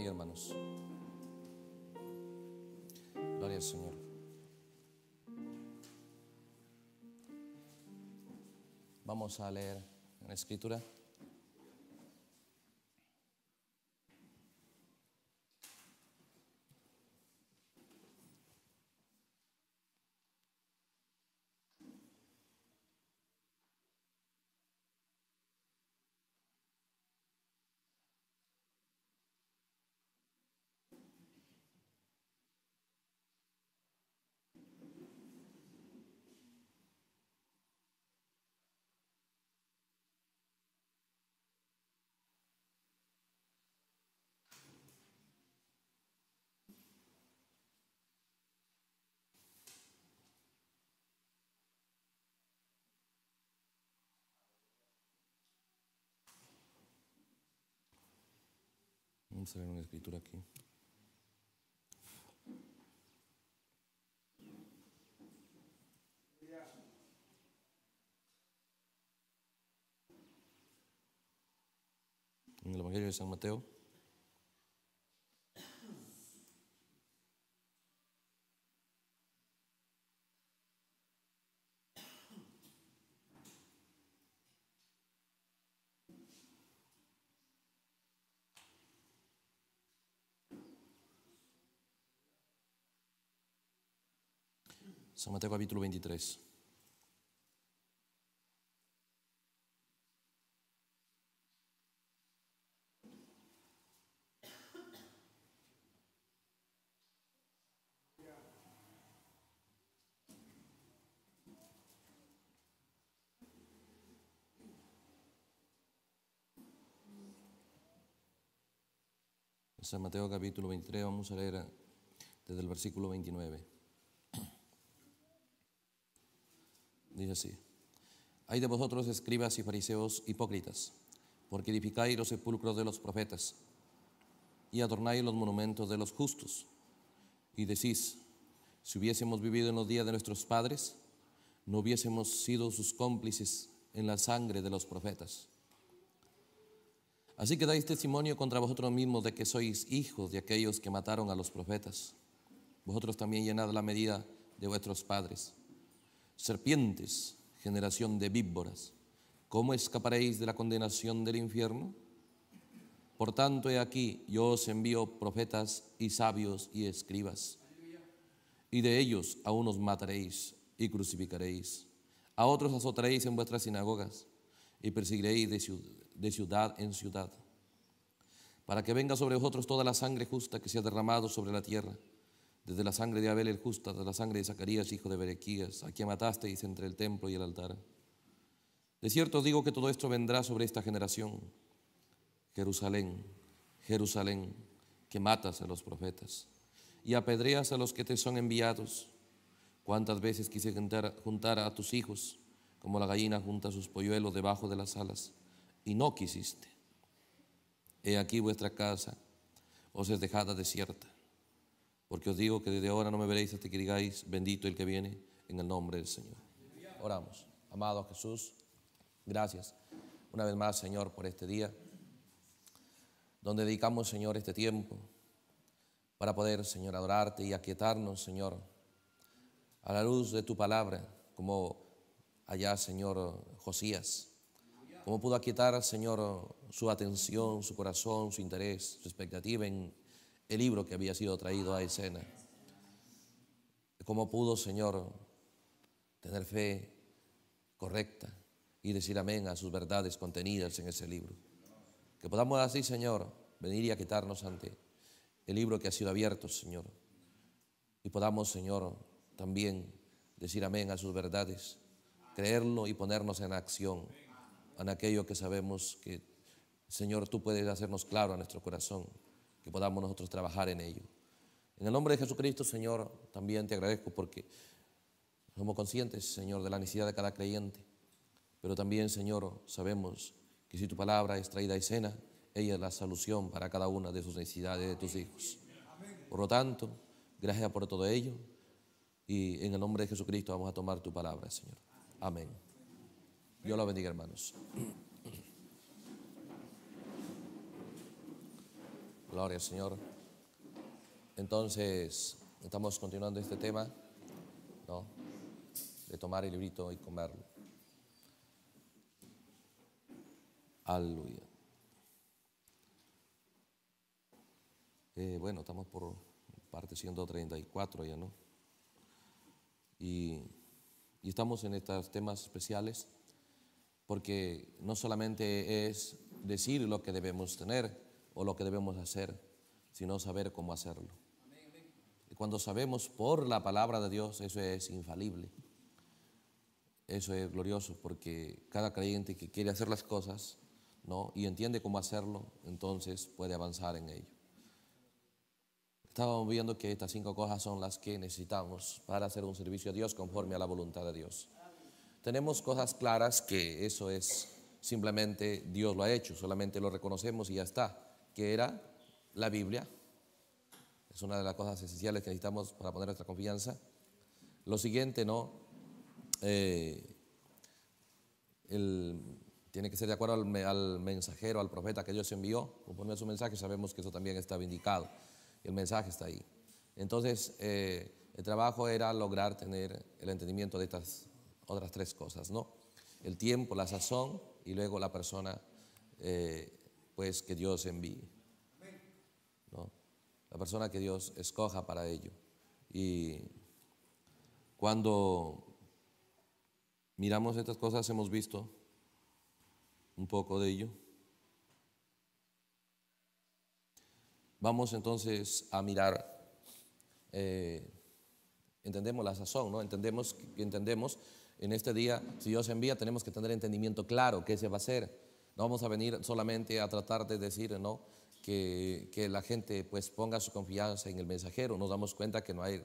hermanos. Gloria al Señor. Vamos a leer en la escritura. Vamos a ver una escritura aquí. En el Evangelio de San Mateo. San Mateo capítulo 23. San Mateo capítulo 23, vamos a leer desde el versículo 29. Dice así. Hay de vosotros escribas y fariseos hipócritas, porque edificáis los sepulcros de los profetas y adornáis los monumentos de los justos. Y decís, si hubiésemos vivido en los días de nuestros padres, no hubiésemos sido sus cómplices en la sangre de los profetas. Así que dais testimonio contra vosotros mismos de que sois hijos de aquellos que mataron a los profetas. Vosotros también llenad la medida de vuestros padres. Serpientes, generación de víboras, ¿cómo escaparéis de la condenación del infierno? Por tanto, he aquí, yo os envío profetas y sabios y escribas, y de ellos a unos mataréis y crucificaréis, a otros azotaréis en vuestras sinagogas y perseguiréis de ciudad en ciudad, para que venga sobre vosotros toda la sangre justa que se ha derramado sobre la tierra desde la sangre de Abel el justo, de la sangre de Zacarías, hijo de Berequías, a quien matasteis entre el templo y el altar. De cierto digo que todo esto vendrá sobre esta generación. Jerusalén, Jerusalén, que matas a los profetas y apedreas a los que te son enviados. Cuántas veces quise juntar, juntar a tus hijos, como la gallina junta sus polluelos debajo de las alas, y no quisiste. He aquí vuestra casa os es dejada desierta porque os digo que desde ahora no me veréis hasta que digáis, bendito el que viene en el nombre del Señor. Oramos. Amado Jesús, gracias una vez más, Señor, por este día, donde dedicamos, Señor, este tiempo para poder, Señor, adorarte y aquietarnos, Señor, a la luz de tu palabra, como allá, Señor, Josías, como pudo aquietar, Señor, su atención, su corazón, su interés, su expectativa en el libro que había sido traído a escena. ¿Cómo pudo, Señor, tener fe correcta y decir amén a sus verdades contenidas en ese libro? Que podamos así, Señor, venir y a quitarnos ante el libro que ha sido abierto, Señor. Y podamos, Señor, también decir amén a sus verdades, creerlo y ponernos en acción en aquello que sabemos que, Señor, tú puedes hacernos claro a nuestro corazón que podamos nosotros trabajar en ello. En el nombre de Jesucristo, Señor, también te agradezco porque somos conscientes, Señor, de la necesidad de cada creyente, pero también, Señor, sabemos que si tu palabra es traída a escena, ella es la solución para cada una de sus necesidades de tus hijos. Por lo tanto, gracias por todo ello y en el nombre de Jesucristo vamos a tomar tu palabra, Señor. Amén. Dios lo bendiga, hermanos. Gloria al Señor. Entonces, estamos continuando este tema, ¿no? De tomar el librito y comerlo. Aleluya. Eh, bueno, estamos por parte 134 ya, ¿no? Y, y estamos en estos temas especiales porque no solamente es decir lo que debemos tener, o lo que debemos hacer, sino saber cómo hacerlo. cuando sabemos por la palabra de Dios, eso es infalible. Eso es glorioso porque cada creyente que quiere hacer las cosas ¿no? y entiende cómo hacerlo, entonces puede avanzar en ello. Estábamos viendo que estas cinco cosas son las que necesitamos para hacer un servicio a Dios conforme a la voluntad de Dios. Tenemos cosas claras que eso es simplemente Dios lo ha hecho, solamente lo reconocemos y ya está que era la Biblia. Es una de las cosas esenciales que necesitamos para poner nuestra confianza. Lo siguiente, ¿no? Eh, tiene que ser de acuerdo al, mensajero, al profeta que Dios envió. Conforme a su mensaje sabemos que eso también está vindicado. el mensaje está ahí. Entonces, eh, el trabajo era lograr tener el entendimiento de estas otras tres cosas, ¿no? El tiempo, la sazón y luego la persona eh, pues que Dios envíe. La persona que Dios escoja para ello. Y cuando miramos estas cosas hemos visto un poco de ello. Vamos entonces a mirar, eh, entendemos la sazón, ¿no? Entendemos, entendemos en este día, si Dios envía, tenemos que tener entendimiento claro, qué se va a hacer, no vamos a venir solamente a tratar de decir, ¿no? Que, que, la gente pues ponga su confianza en el mensajero. Nos damos cuenta que no hay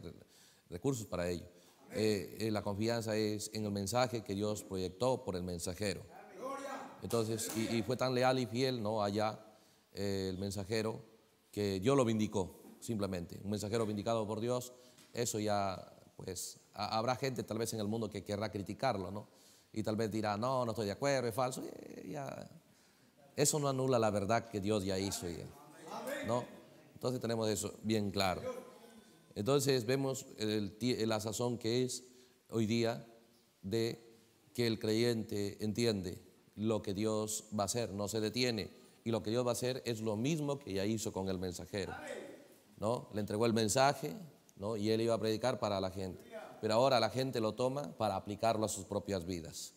recursos para ello. Eh, eh, la confianza es en el mensaje que Dios proyectó por el mensajero. Entonces, y, fue tan leal y fiel, ¿no? Allá eh, el mensajero que Dios lo vindicó, simplemente. Un mensajero vindicado por Dios, eso ya, pues, habrá gente tal vez en el mundo que querrá criticarlo, ¿no? y tal vez dirá, no, no estoy de acuerdo, es falso. Eso no anula la verdad que Dios ya hizo. ¿no? Entonces tenemos eso bien claro. Entonces vemos la sazón que es hoy día de que el creyente entiende lo que Dios va a hacer, no se detiene. Y lo que Dios va a hacer es lo mismo que ya hizo con el mensajero. ¿no? Le entregó el mensaje ¿no? y él iba a predicar para la gente pero ahora la gente lo toma para aplicarlo a sus propias vidas.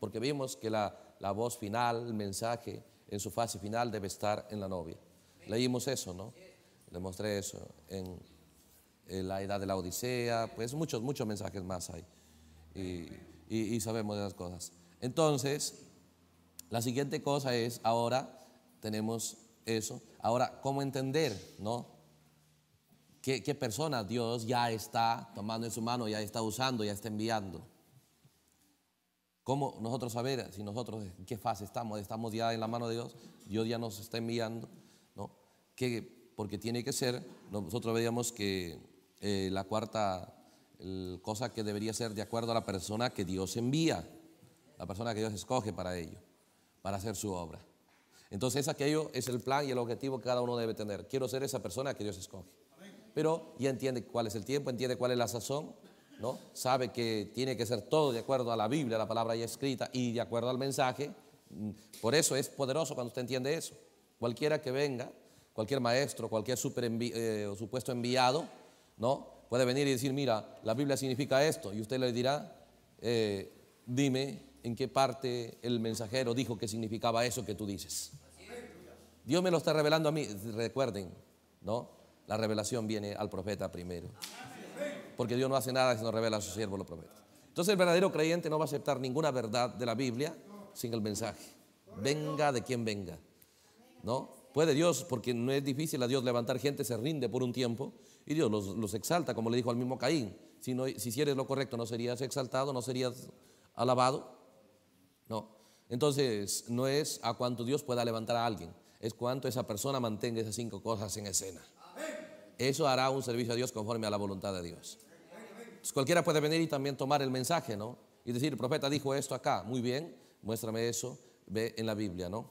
Porque vimos que la, voz final, el mensaje en su fase final debe estar en la novia. Leímos eso, ¿no? Le mostré eso en, la edad de la Odisea, pues muchos, muchos mensajes más hay. Y, sabemos de las cosas. Entonces, la siguiente cosa es, ahora tenemos eso, ahora, ¿cómo entender, no? ¿Qué, persona Dios ya está tomando en su mano, ya está usando, ya está enviando? ¿Cómo nosotros saber si nosotros en qué fase estamos? ¿Estamos ya en la mano de Dios? Dios ya nos está enviando, ¿no? Que porque tiene que ser, nosotros veíamos que eh, la cuarta cosa que debería ser de acuerdo a la persona que Dios envía, la persona que Dios escoge para ello, para hacer su obra. Entonces aquello es el plan y el objetivo que cada uno debe tener. Quiero ser esa persona que Dios escoge pero ya entiende cuál es el tiempo, entiende cuál es la sazón, ¿no? Sabe que tiene que ser todo de acuerdo a la Biblia, la palabra ya escrita y de acuerdo al mensaje. Mm, por eso es poderoso cuando usted entiende eso. Cualquiera que venga, cualquier maestro, cualquier eh, supuesto enviado, ¿no? Puede venir y decir, mira, la Biblia significa esto. Y usted le dirá, eh, dime en qué parte el mensajero dijo que significaba eso que tú dices. Dios me lo está revelando a mí, recuerden, ¿no? La revelación viene al profeta primero. Porque Dios no hace nada si no revela a su siervo lo profetas. Entonces el verdadero creyente no va a aceptar ninguna verdad de la Biblia sin el mensaje. Venga de quien venga. ¿No? Puede Dios, porque no es difícil a Dios levantar gente, se rinde por un tiempo y Dios los, exalta, como le dijo al mismo Caín. Si, no, si hicieres lo correcto, no serías exaltado, no serías alabado. No. Entonces, no es a cuánto Dios pueda levantar a alguien, es cuánto esa persona mantenga esas cinco cosas en escena. Eso hará un servicio a Dios conforme a la voluntad de Dios. Pues cualquiera puede venir y también tomar el mensaje, ¿no? Y decir, el profeta dijo esto acá, muy bien, muéstrame eso, ve en la Biblia, ¿no?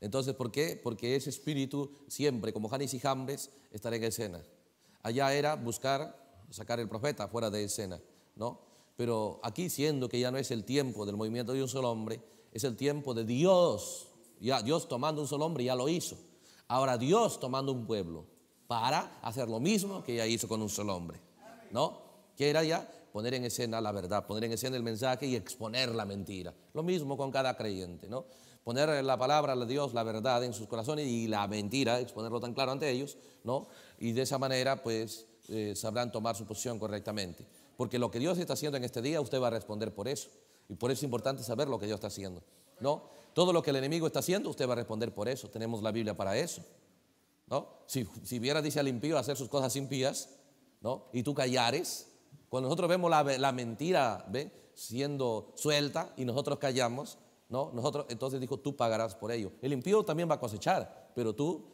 Entonces, ¿por qué? Porque ese espíritu siempre, como Janis y Jambres, estará en escena. Allá era buscar, sacar el profeta fuera de escena, ¿no? Pero aquí, siendo que ya no es el tiempo del movimiento de un solo hombre, es el tiempo de Dios. Ya Dios tomando un solo hombre ya lo hizo. Ahora Dios tomando un pueblo para hacer lo mismo que ella hizo con un solo hombre. ¿No? Que era ya poner en escena la verdad, poner en escena el mensaje y exponer la mentira. Lo mismo con cada creyente, ¿no? Poner la palabra de Dios, la verdad en sus corazones y la mentira, exponerlo tan claro ante ellos, ¿no? Y de esa manera, pues, eh, sabrán tomar su posición correctamente. Porque lo que Dios está haciendo en este día, usted va a responder por eso. Y por eso es importante saber lo que Dios está haciendo, ¿no? Todo lo que el enemigo está haciendo, usted va a responder por eso. Tenemos la Biblia para eso. Si, si vieras, dice al impío, hacer sus cosas impías, ¿no? Y tú callares. Cuando nosotros vemos la, mentira, ¿ve? Siendo suelta y nosotros callamos, ¿no? Nosotros, entonces dijo, tú pagarás por ello. El impío también va a cosechar, pero tú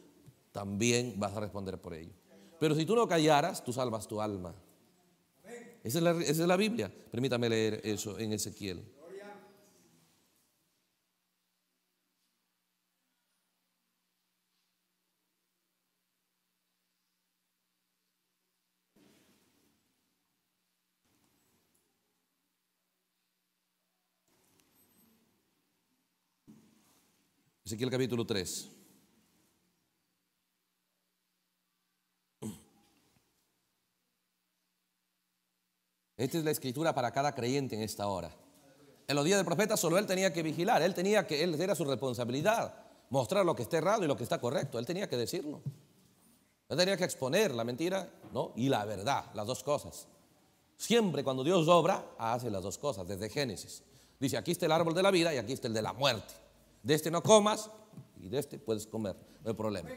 también vas a responder por ello. Pero si tú no callaras, tú salvas tu alma. es esa es la Biblia. Permítame leer eso en Ezequiel. Ezequiel capítulo 3. Esta es la escritura para cada creyente en esta hora. En los días del profeta solo él tenía que vigilar, él tenía que, él era su responsabilidad, mostrar lo que está errado y lo que está correcto, él tenía que decirlo. Él tenía que exponer la mentira ¿no? y la verdad, las dos cosas. Siempre cuando Dios obra, hace las dos cosas, desde Génesis. Dice, aquí está el árbol de la vida y aquí está el de la muerte. De este no comas y de este puedes comer, no hay problema.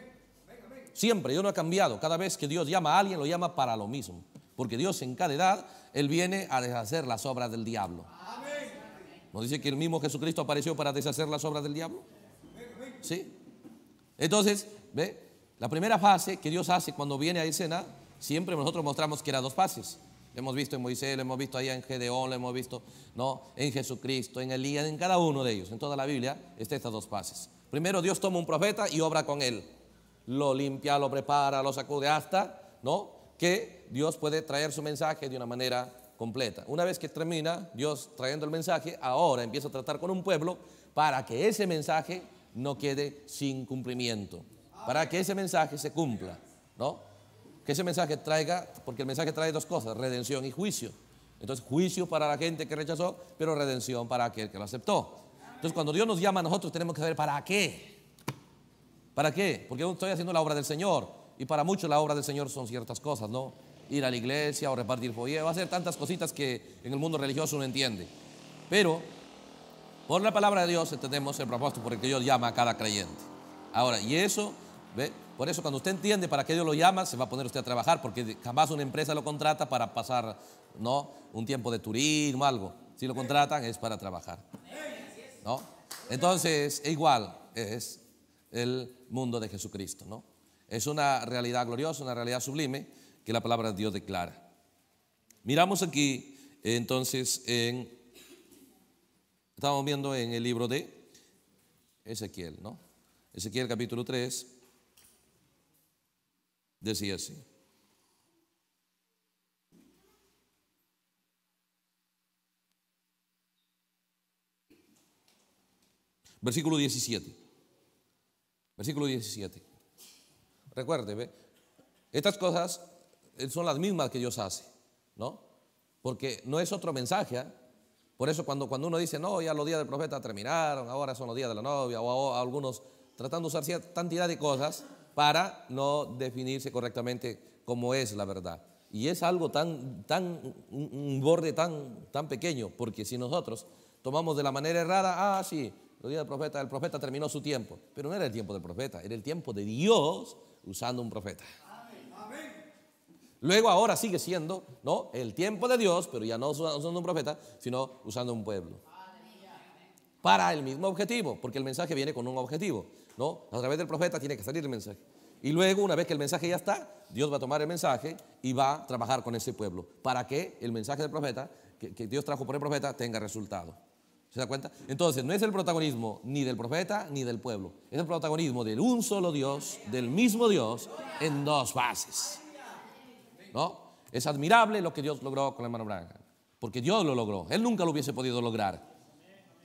Siempre, yo no ha cambiado. Cada vez que Dios llama a alguien, lo llama para lo mismo. Porque Dios en cada edad, Él viene a deshacer las obras del diablo. ¿No dice que el mismo Jesucristo apareció para deshacer las obras del diablo? ¿Sí? Entonces, ¿ve? La primera fase que Dios hace cuando viene a escena, siempre nosotros mostramos que era dos fases. Lo hemos visto en Moisés, lo hemos visto ahí en Gedeón, lo hemos visto ¿no? en Jesucristo, en Elías, en cada uno de ellos. En toda la Biblia están estas dos fases. Primero Dios toma un profeta y obra con él. Lo limpia, lo prepara, lo sacude hasta, ¿no? Que Dios puede traer su mensaje de una manera completa. Una vez que termina Dios trayendo el mensaje, ahora empieza a tratar con un pueblo para que ese mensaje no quede sin cumplimiento, para que ese mensaje se cumpla, ¿no? que ese mensaje traiga, porque el mensaje trae dos cosas, redención y juicio. Entonces, juicio para la gente que rechazó, pero redención para aquel que lo aceptó. Entonces, cuando Dios nos llama a nosotros, tenemos que saber para qué. ¿Para qué? Porque yo estoy haciendo la obra del Señor. Y para muchos la obra del Señor son ciertas cosas, ¿no? Ir a la iglesia o repartir folletos, va tantas cositas que en el mundo religioso uno entiende. Pero por la palabra de Dios entendemos el propósito por el que Dios llama a cada creyente. Ahora, y eso ¿ve? Por eso cuando usted entiende para qué Dios lo llama, se va a poner usted a trabajar, porque jamás una empresa lo contrata para pasar, ¿no? Un tiempo de turismo, algo. Si lo contratan es para trabajar. ¿No? Entonces, igual es el mundo de Jesucristo, ¿no? Es una realidad gloriosa, una realidad sublime que la palabra de Dios declara. Miramos aquí, entonces, en, estamos viendo en el libro de Ezequiel, ¿no? Ezequiel capítulo 3, decía así. Versículo 17. Versículo 17. Recuerde, estas cosas eh, son las mismas que Dios hace, ¿no? Porque no es otro mensaje. ¿ah? Por eso cuando, cuando uno dice, no, ya los días del profeta terminaron, ahora son los días de la novia, o, algunos tratando de usar cierta cantidad de cosas, para no definirse correctamente cómo es la verdad. Y es algo tan, tan, un borde tan, tan pequeño, porque si nosotros tomamos de la manera errada, ah, sí, los días del profeta, el profeta terminó su tiempo, pero no era el tiempo del profeta, era el tiempo de Dios usando un profeta. Luego ahora sigue siendo, ¿no? El tiempo de Dios, pero ya no usando un profeta, sino usando un pueblo. Para el mismo objetivo, porque el mensaje viene con un objetivo. ¿no? A través del profeta tiene que salir el mensaje. Y luego, una vez que el mensaje ya está, Dios va a tomar el mensaje y va a trabajar con ese pueblo para que el mensaje del profeta, que, Dios trajo por el profeta, tenga resultado. ¿Se da cuenta? Entonces, no es el protagonismo ni del profeta ni del pueblo. Es el protagonismo del un solo Dios, del mismo Dios, en dos fases. ¿No? Es admirable lo que Dios logró con la mano blanca Porque Dios lo logró. Él nunca lo hubiese podido lograr.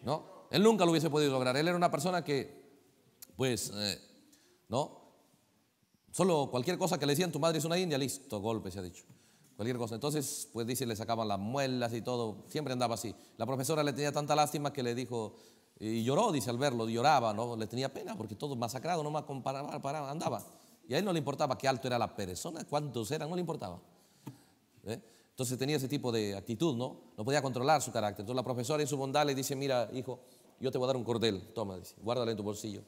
¿No? Él nunca lo hubiese podido lograr. Él era una persona que pues, eh, ¿no? Solo cualquier cosa que le decían, tu madre es una india, listo, golpe se ha dicho. Cualquier cosa. Entonces, pues dice, le sacaban las muelas y todo, siempre andaba así. La profesora le tenía tanta lástima que le dijo, y lloró, dice, al verlo, lloraba, ¿no? Le tenía pena porque todo masacrado, más comparaba, paraba, andaba. Y a él no le importaba qué alto era la persona, cuántos eran, no le importaba. ¿eh? Entonces tenía ese tipo de actitud, ¿no? No podía controlar su carácter. Entonces la profesora en su bondad le dice, mira, hijo, yo te voy a dar un cordel, toma, dice, guárdalo en tu bolsillo.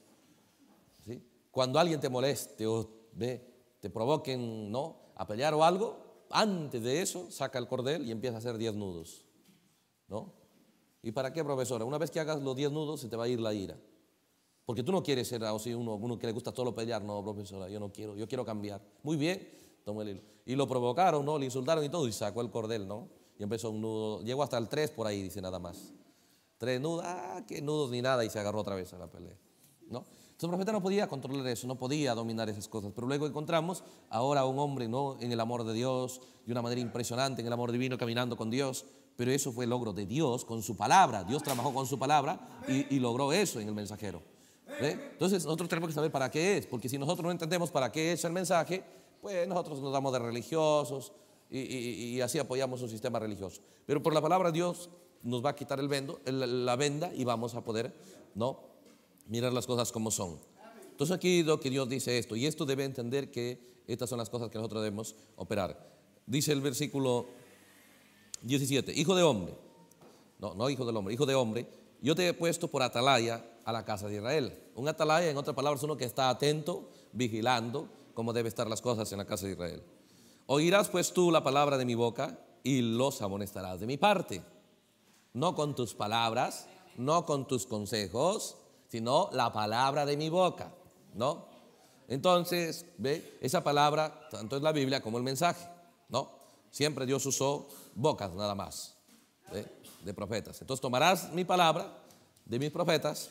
Cuando alguien te moleste o te provoquen ¿no? a pelear o algo, antes de eso saca el cordel y empieza a hacer 10 nudos. ¿no? ¿Y para qué, profesora? Una vez que hagas los 10 nudos se te va a ir la ira. Porque tú no quieres ser ah, uno, uno que le gusta solo pelear. No, profesora, yo no quiero, yo quiero cambiar. Muy bien, tomó el hilo. Y lo provocaron, ¿no? Le insultaron y todo y sacó el cordel, ¿no? Y empezó un nudo, llegó hasta el 3 por ahí, dice nada más. Tres nudos, ah, qué nudos ni nada y se agarró otra vez a la pelea, ¿no? Entonces profeta no podía controlar eso, no podía dominar esas cosas. Pero luego encontramos ahora un hombre ¿no? en el amor de Dios, de una manera impresionante, en el amor divino, caminando con Dios. Pero eso fue el logro de Dios con su palabra. Dios trabajó con su palabra y, logró eso en el mensajero. Entonces nosotros tenemos que saber para qué es, porque si nosotros no entendemos para qué es el mensaje, pues nosotros nos damos de religiosos y, así apoyamos un sistema religioso. Pero por la palabra de Dios nos va a quitar el vendo, la venda y vamos a poder, ¿no? mirar las cosas como son. Entonces aquí lo que Dios dice esto, y esto debe entender que estas son las cosas que nosotros debemos operar. Dice el versículo 17, hijo de hombre, no, no hijo del hombre, hijo de hombre, yo te he puesto por atalaya a la casa de Israel. Un atalaya, en otras palabras, es uno que está atento, vigilando cómo deben estar las cosas en la casa de Israel. Oirás pues tú la palabra de mi boca y los amonestarás de mi parte. No con tus palabras, no con tus consejos, sino la palabra de mi boca, ¿no? Entonces, ve, esa palabra, tanto es la Biblia como el mensaje, ¿no? Siempre Dios usó bocas nada más de profetas. Entonces tomarás mi palabra de mis profetas,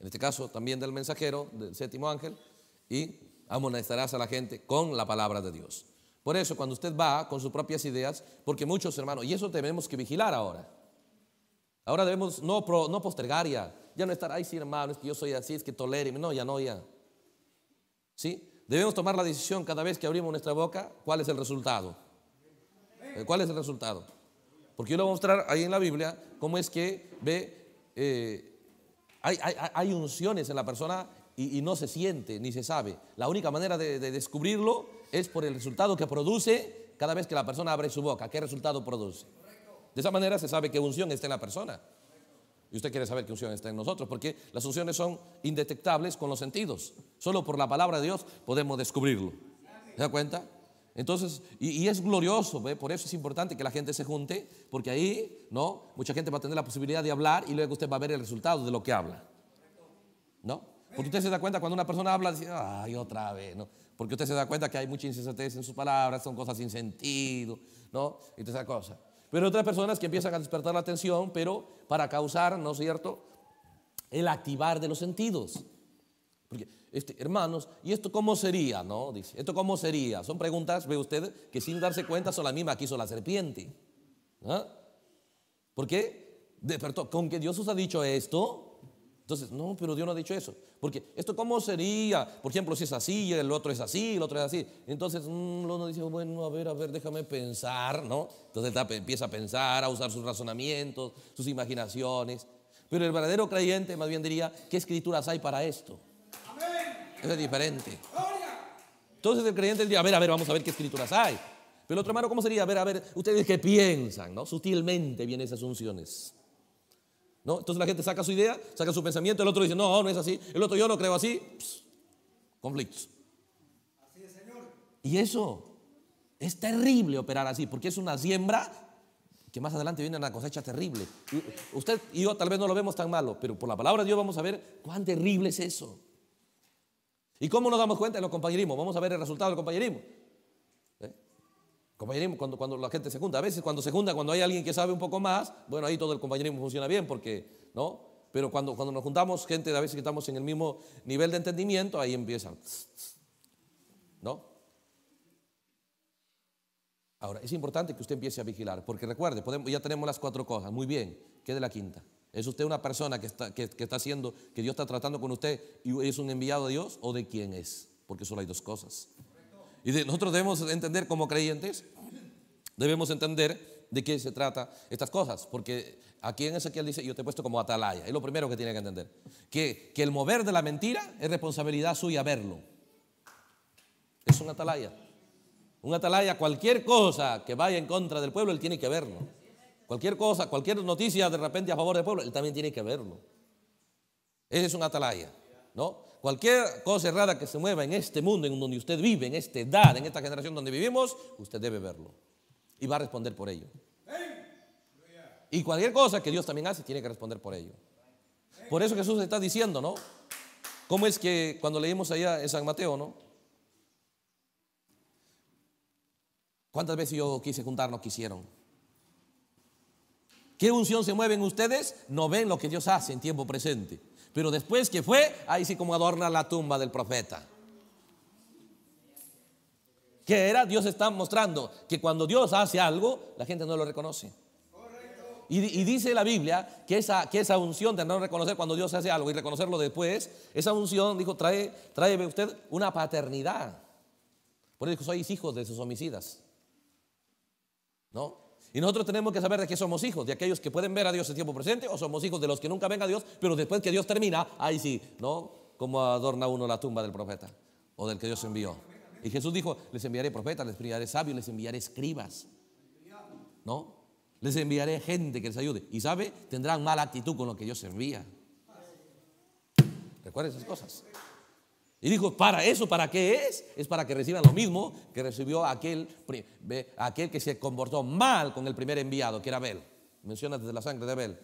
en este caso también del mensajero, del séptimo ángel, y amonestarás a la gente con la palabra de Dios. Por eso, cuando usted va con sus propias ideas, porque muchos hermanos, y eso tenemos que vigilar ahora. Ahora debemos no, no postergar ya ya no estar, ay, sí, hermano, es que yo soy así, es que toléreme. No, ya no, ya. ¿Sí? Debemos tomar la decisión cada vez que abrimos nuestra boca, ¿cuál es el resultado? Eh, ¿Cuál es el resultado? Porque yo le voy a mostrar ahí en la Biblia cómo es que ve, eh, hay, hay, unciones en la persona y, no se siente ni se sabe. La única manera de, de descubrirlo es por el resultado que produce cada vez que la persona abre su boca. ¿Qué resultado produce? De esa manera se sabe qué unción está en la persona. Y usted quiere saber qué unción está en nosotros, porque las unciones son indetectables con los sentidos. Solo por la palabra de Dios podemos descubrirlo. ¿Se da cuenta? Entonces, y, es glorioso, ¿ve? por eso es importante que la gente se junte, porque ahí, ¿no? Mucha gente va a tener la posibilidad de hablar y luego usted va a ver el resultado de lo que habla. ¿No? Porque usted se da cuenta cuando una persona habla, dice, ay, otra vez, ¿no? Porque usted se da cuenta que hay mucha insensatez en sus palabras, son cosas sin sentido, ¿no? Y toda esa cosa. Pero otras personas que empiezan a despertar la atención, pero para causar, ¿no es cierto?, el activar de los sentidos. Porque, este, hermanos, ¿y esto cómo sería? ¿No? Dice, ¿esto cómo sería? Son preguntas, ve usted, que sin darse cuenta son las mismas que hizo la serpiente. ¿Ah? ¿Por qué? con que Dios os ha dicho esto, entonces, no, pero Dios no ha dicho eso. Porque esto cómo sería, por ejemplo, si es así, el otro es así, el otro es así. Entonces, mm, uno dice, bueno, a ver, a ver, déjame pensar, ¿no? Entonces empieza a pensar, a usar sus razonamientos, sus imaginaciones. Pero el verdadero creyente más bien diría, ¿qué escrituras hay para esto? Eso es diferente. Entonces el creyente diría, a ver, a ver, vamos a ver qué escrituras hay. Pero el otro hermano, ¿cómo sería? A ver, a ver, ustedes qué piensan, ¿no? Sutilmente vienen esas unciones. Entonces la gente saca su idea, saca su pensamiento, el otro dice, no, no es así, el otro yo no creo así, conflictos. Así es, señor. Y eso es terrible operar así, porque es una siembra que más adelante viene una cosecha terrible. usted y yo tal vez no lo vemos tan malo, pero por la palabra de Dios vamos a ver cuán terrible es eso. ¿Y cómo nos damos cuenta? En los compañerismos. Vamos a ver el resultado del compañerismo. Compañerismo, cuando, cuando la gente se junta. A veces cuando se junta, cuando hay alguien que sabe un poco más, bueno, ahí todo el compañerismo funciona bien porque, ¿no? Pero cuando, cuando nos juntamos, gente a veces que estamos en el mismo nivel de entendimiento, ahí empiezan. ¿No? Ahora, es importante que usted empiece a vigilar, porque recuerde, ya tenemos las cuatro cosas, muy bien, ¿qué de la quinta? ¿Es usted una persona que está, que está haciendo, que Dios está tratando con usted y es un enviado de Dios o de quién es? Porque solo hay dos cosas. Y nosotros debemos entender como creyentes, debemos entender de qué se trata estas cosas, porque aquí en Ezequiel dice, yo te he puesto como atalaya, es lo primero que tiene que entender, que, que el mover de la mentira es responsabilidad suya verlo. Es un atalaya. Un atalaya, cualquier cosa que vaya en contra del pueblo, él tiene que verlo. Cualquier cosa, cualquier noticia de repente a favor del pueblo, él también tiene que verlo. Ese es un atalaya, ¿no? Cualquier cosa errada que se mueva en este mundo, en donde usted vive, en esta edad, en esta generación donde vivimos, usted debe verlo. Y va a responder por ello. Y cualquier cosa que Dios también hace, tiene que responder por ello. Por eso Jesús está diciendo, ¿no? ¿Cómo es que cuando leímos allá en San Mateo, ¿no? ¿Cuántas veces yo quise juntar, no quisieron? ¿Qué unción se mueven ustedes? No ven lo que Dios hace en tiempo presente. Pero después que fue, ahí sí como adorna la tumba del profeta. Que era, Dios está mostrando que cuando Dios hace algo, la gente no lo reconoce. Y, dice la Biblia que esa, que esa unción de no reconocer cuando Dios hace algo y reconocerlo después, esa unción, dijo, trae, trae usted una paternidad. Por eso sois hijos de sus homicidas. ¿No? Y nosotros tenemos que saber de qué somos hijos, de aquellos que pueden ver a Dios en tiempo presente o somos hijos de los que nunca ven a Dios, pero después que Dios termina, ahí sí, ¿no? ¿Cómo adorna uno la tumba del profeta o del que Dios envió. Y Jesús dijo, les enviaré profetas, les enviaré sabios, les enviaré escribas. ¿No? Les enviaré gente que les ayude. Y sabe, tendrán mala actitud con lo que Dios servía. Recuerden esas cosas. Y dijo, ¿para eso? ¿Para qué es? Es para que reciban lo mismo que recibió aquel, aquel que se comportó mal con el primer enviado, que era Abel. Menciona desde la sangre de Abel.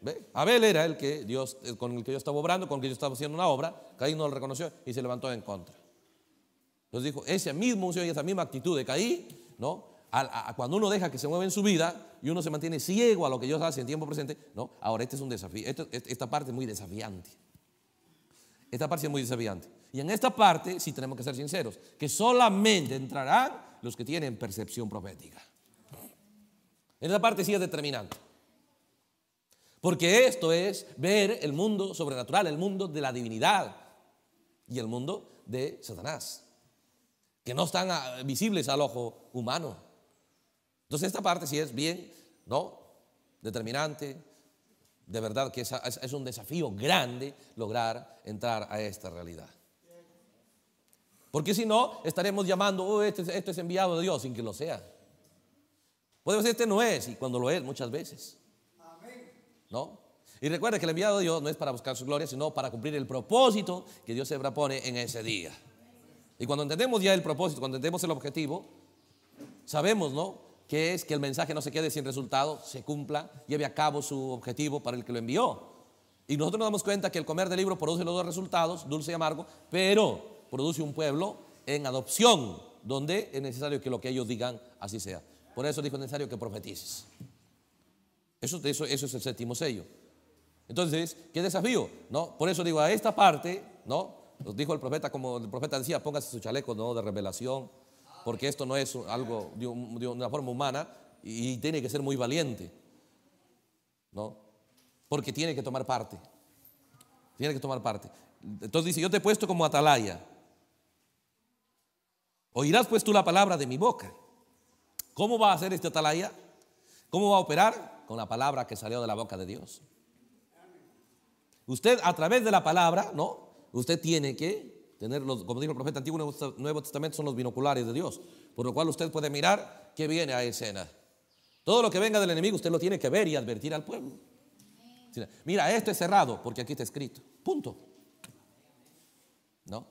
¿Ve? Abel era el que Dios, con el que yo estaba obrando, con el que yo estaba haciendo una obra. Caín no lo reconoció y se levantó en contra. Entonces dijo, ese mismo unción y esa misma actitud de Caín, ¿no? cuando uno deja que se mueva en su vida y uno se mantiene ciego a lo que Dios hace en tiempo presente, ¿no? Ahora este es un desafío, esta parte es muy desafiante. Esta parte es muy desafiante. Y en esta parte si tenemos que ser sinceros, que solamente entrarán los que tienen percepción profética. En esta parte sí es determinante. Porque esto es ver el mundo sobrenatural, el mundo de la divinidad y el mundo de Satanás, que no están ah, visibles al ojo humano. Entonces esta parte sí es bien, ¿no? Determinante, de verdad que es, un desafío grande lograr entrar a esta realidad. Porque si no, estaremos llamando, oh, este, este, es enviado de Dios sin que lo sea. Puede ser este no es, y cuando lo es, muchas veces. ¿No? Y recuerda que el enviado de Dios no es para buscar su gloria, sino para cumplir el propósito que Dios se propone en ese día. Y cuando entendemos ya el propósito, cuando entendemos el objetivo, sabemos, ¿no? que es que el mensaje no se quede sin resultado, se cumpla, lleve a cabo su objetivo para el que lo envió. Y nosotros nos damos cuenta que el comer del libro produce los dos resultados, dulce y amargo, pero produce un pueblo en adopción, donde es necesario que lo que ellos digan así sea. Por eso dijo necesario que profetices. Eso, es el séptimo sello. Entonces, ¿qué desafío? ¿No? Por eso digo, a esta parte, ¿no? Nos dijo el profeta, como el profeta decía, póngase su chaleco ¿no? de revelación, porque esto no es algo de, una forma humana y, tiene que ser muy valiente, ¿no? Porque tiene que tomar parte, tiene que tomar parte. Entonces dice, yo te he puesto como atalaya. Oirás pues tú la palabra de mi boca. ¿Cómo va a hacer este atalaya? ¿Cómo va a operar? Con la palabra que salió de la boca de Dios. Usted a través de la palabra, ¿no? Usted tiene que tener los, como dijo el profeta antiguo, Nuevo, Nuevo Testamento son los binoculares de Dios, por lo cual usted puede mirar qué viene a escena. Todo lo que venga del enemigo usted lo tiene que ver y advertir al pueblo. Mira, esto es cerrado porque aquí está escrito. Punto. ¿No?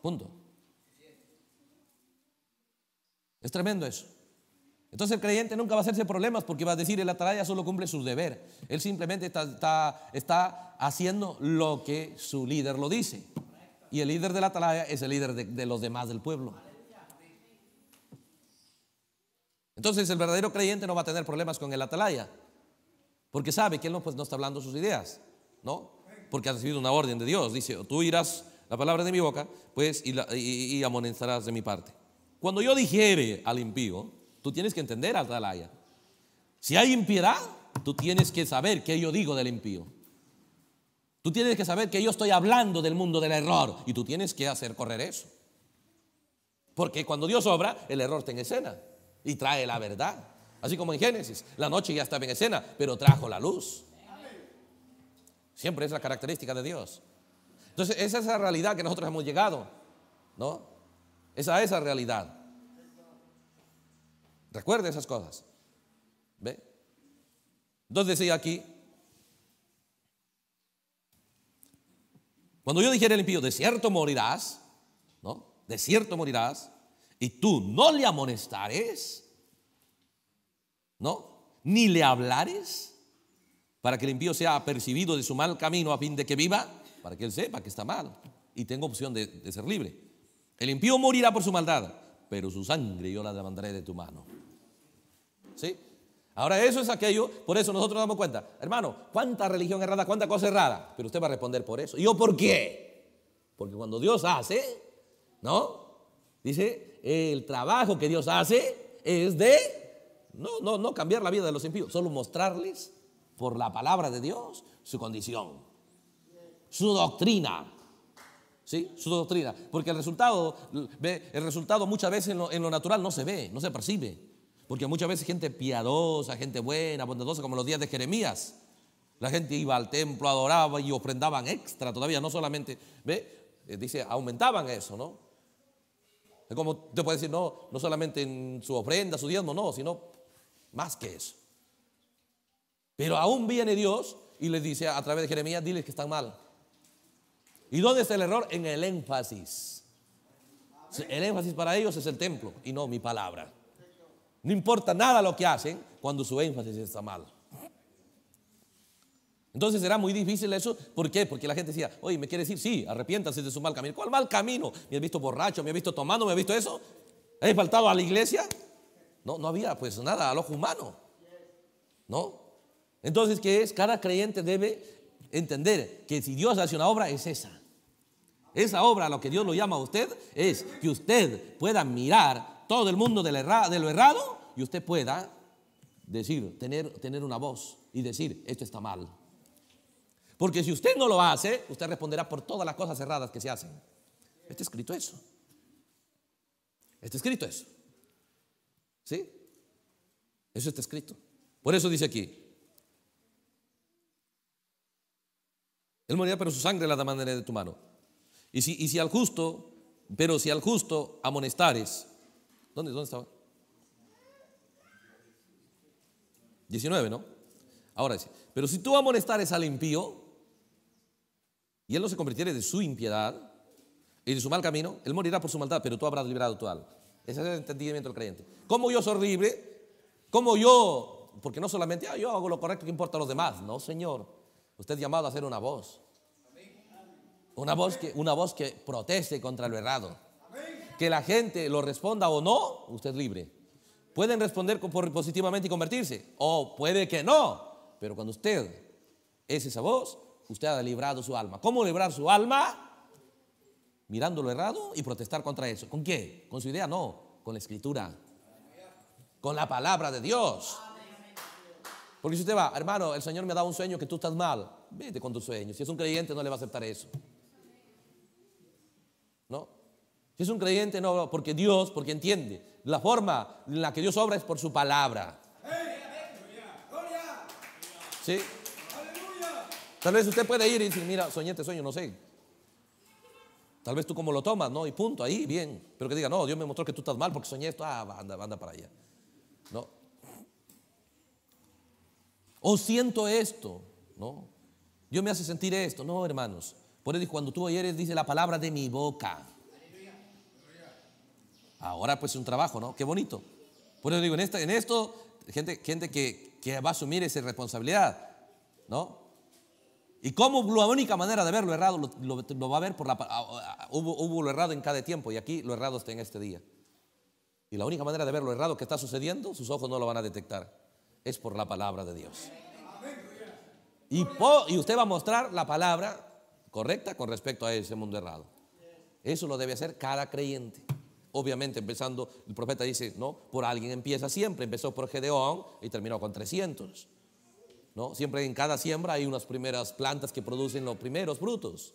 Punto. Es tremendo eso. Entonces el creyente nunca va a hacerse problemas porque va a decir, el atalaya solo cumple su deber. Él simplemente está, está, está haciendo lo que su líder lo dice. Y el líder de atalaya es el líder de, los demás del pueblo. Entonces el verdadero creyente no va a tener problemas con el atalaya, porque sabe que él no, pues, no está hablando sus ideas, ¿no? Porque ha recibido una orden de Dios. Dice, tú irás la palabra de mi boca, pues, y, amonestarás de mi parte. Cuando yo dijere al impío, tú tienes que entender al atalaya. Si hay impiedad, tú tienes que saber qué yo digo del impío. Tú tienes que saber que yo estoy hablando del mundo del error y tú tienes que hacer correr eso. Porque cuando Dios obra, el error está en escena y trae la verdad. Así como en Génesis, la noche ya estaba en escena, pero trajo la luz. Siempre es la característica de Dios. Entonces, esa es la realidad que nosotros hemos llegado, ¿no? Esa es esa realidad. Recuerda esas cosas. ¿Ve? Entonces decía aquí, Cuando yo dijera al impío, de cierto morirás, ¿no? De cierto morirás, y tú no le amonestares, ¿no? Ni le hablares, para que el impío sea apercibido de su mal camino a fin de que viva, para que él sepa que está mal y tenga opción de, ser libre. El impío morirá por su maldad, pero su sangre yo la demandaré de tu mano. ¿Sí? Ahora eso es aquello, por eso nosotros nos damos cuenta, hermano, cuánta religión errada, cuánta cosa errada, pero usted va a responder por eso. ¿Y yo por qué? Porque cuando Dios hace, ¿no? Dice, el trabajo que Dios hace es de, no, no, no cambiar la vida de los impíos, solo mostrarles por la palabra de Dios su condición, su doctrina, ¿Sí? Su doctrina. Porque el resultado, el resultado muchas veces en lo, natural no se ve, no se percibe. Porque muchas veces gente piadosa, gente buena, bondadosa, como los días de Jeremías. La gente iba al templo, adoraba y ofrendaban extra todavía, no solamente, ¿ve? Eh, dice, aumentaban eso, ¿no? Es como te puede decir, no, no solamente en su ofrenda, su diezmo, no, sino más que eso. Pero aún viene Dios y les dice a través de Jeremías, diles que están mal. ¿Y dónde está el error? En el énfasis. El énfasis para ellos es el templo y no mi palabra. No importa nada lo que hacen cuando su énfasis está mal. Entonces será muy difícil eso. ¿Por qué? Porque la gente decía, oye, ¿me quiere decir? Sí, arrepiéntase de su mal camino. ¿Cuál mal camino? ¿Me has visto borracho? ¿Me has visto tomando? ¿Me has visto eso? ¿He faltado a la iglesia? No, no había pues nada al ojo humano. ¿No? Entonces, ¿qué es? Cada creyente debe entender que si Dios hace una obra es esa. Esa obra a lo que Dios lo llama a usted es que usted pueda mirar todo el mundo de, lo errado y usted pueda decir, tener, tener una voz y decir, esto está mal. Porque si usted no lo hace, usted responderá por todas las cosas erradas que se hacen. Está escrito eso. Está escrito eso. ¿Sí? Eso está escrito. Por eso dice aquí. Él morirá, pero su sangre la manera de tu mano. Y si, y si al justo, pero si al justo amonestares, ¿Dónde, dónde estaba? 19, ¿no? Ahora dice, pero si tú amonestares al impío y él no se convirtiere de su impiedad y de su mal camino, él morirá por su maldad, pero tú habrás liberado tu alma. Ese es el entendimiento del creyente. ¿Cómo yo soy libre? ¿Cómo yo? Porque no solamente ah, yo hago lo correcto que importa a los demás, no, Señor. Usted es llamado a ser una voz. Una voz que, una voz que proteste contra lo errado que la gente lo responda o no, usted es libre. Pueden responder positivamente y convertirse, o puede que no, pero cuando usted es esa voz, usted ha librado su alma. ¿Cómo librar su alma? Mirando lo errado y protestar contra eso. ¿Con qué? Con su idea, no, con la escritura, con la palabra de Dios. Porque si usted va, hermano, el Señor me ha dado un sueño que tú estás mal, vete con tu sueño. Si es un creyente, no le va a aceptar eso. Si es un creyente, no, porque Dios, porque entiende. La forma en la que Dios obra es por su palabra. ¿Sí? Tal vez usted puede ir y decir, mira, soñé este sueño, no sé. Tal vez tú como lo tomas, ¿no? Y punto, ahí, bien. Pero que diga, no, Dios me mostró que tú estás mal porque soñé esto, ah, anda, anda para allá. No. O oh, siento esto, ¿no? Dios me hace sentir esto, no, hermanos. Por eso cuando tú oyeres, dice la palabra de mi boca. Ahora pues es un trabajo, ¿no? Qué bonito. Por eso digo, en, en esto, gente, gente que, va a asumir esa responsabilidad, ¿no? Y como la única manera de ver lo errado lo, va a ver por la... Hubo, hubo, lo errado en cada tiempo y aquí lo errado está en este día. Y la única manera de ver lo errado que está sucediendo, sus ojos no lo van a detectar, es por la palabra de Dios. Y, y usted va a mostrar la palabra correcta con respecto a ese mundo errado. Eso lo debe hacer cada creyente. Obviamente, empezando, el profeta dice, no, por alguien empieza siempre. Empezó por Gedeón y terminó con 300. ¿no? Siempre en cada siembra hay unas primeras plantas que producen los primeros frutos.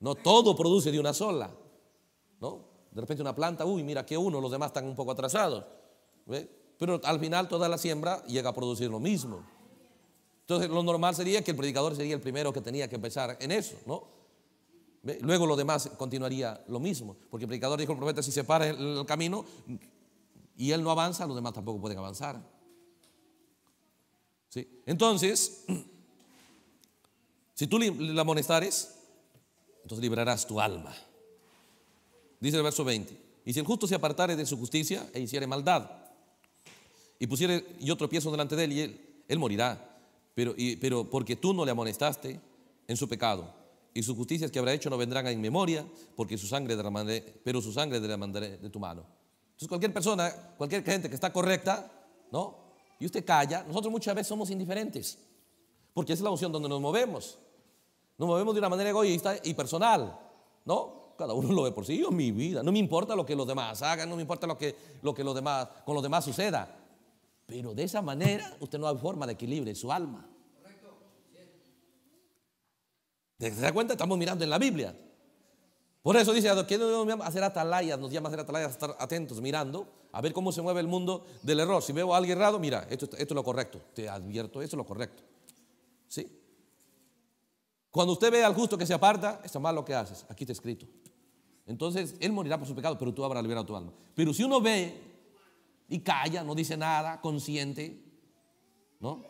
No todo produce de una sola. ¿no? De repente una planta, uy, mira que uno, los demás están un poco atrasados. Pero al final toda la siembra llega a producir lo mismo. Entonces lo normal sería que el predicador sería el primero que tenía que empezar en eso, ¿no? Luego lo demás continuaría lo mismo, porque el predicador dijo al profeta, si se para el camino y él no avanza, los demás tampoco pueden avanzar. ¿Sí? Entonces, si tú le amonestares, entonces librarás tu alma. Dice el verso 20, y si el justo se apartare de su justicia e hiciere maldad, y pusiere otro piezo delante de él, y él, morirá, pero, pero porque tú no le amonestaste en su pecado y sus justicias que habrá hecho no vendrán en memoria, porque su sangre derramaré, pero su sangre derramaré de tu mano. Entonces cualquier persona, cualquier gente que está correcta, ¿no? Y usted calla, nosotros muchas veces somos indiferentes, porque esa es la unción donde nos movemos. Nos movemos de una manera egoísta y personal, ¿no? Cada uno lo ve por sí, yo mi vida, no me importa lo que los demás hagan, no me importa lo que, lo que los demás, con los demás suceda. Pero de esa manera usted no hay forma de equilibrio en su alma. ¿Se da cuenta? Estamos mirando en la Biblia. Por eso dice, ¿quién nos llama? Hacer atalayas, nos llama a hacer atalayas, estar atentos, mirando, a ver cómo se mueve el mundo del error. Si veo a alguien errado, mira, esto, esto es lo correcto. Te advierto, esto es lo correcto. ¿Sí? Cuando usted ve al justo que se aparta, está mal lo que haces. Aquí está escrito. Entonces, él morirá por su pecado, pero tú habrás liberado tu alma. Pero si uno ve y calla, no dice nada, consciente, ¿no?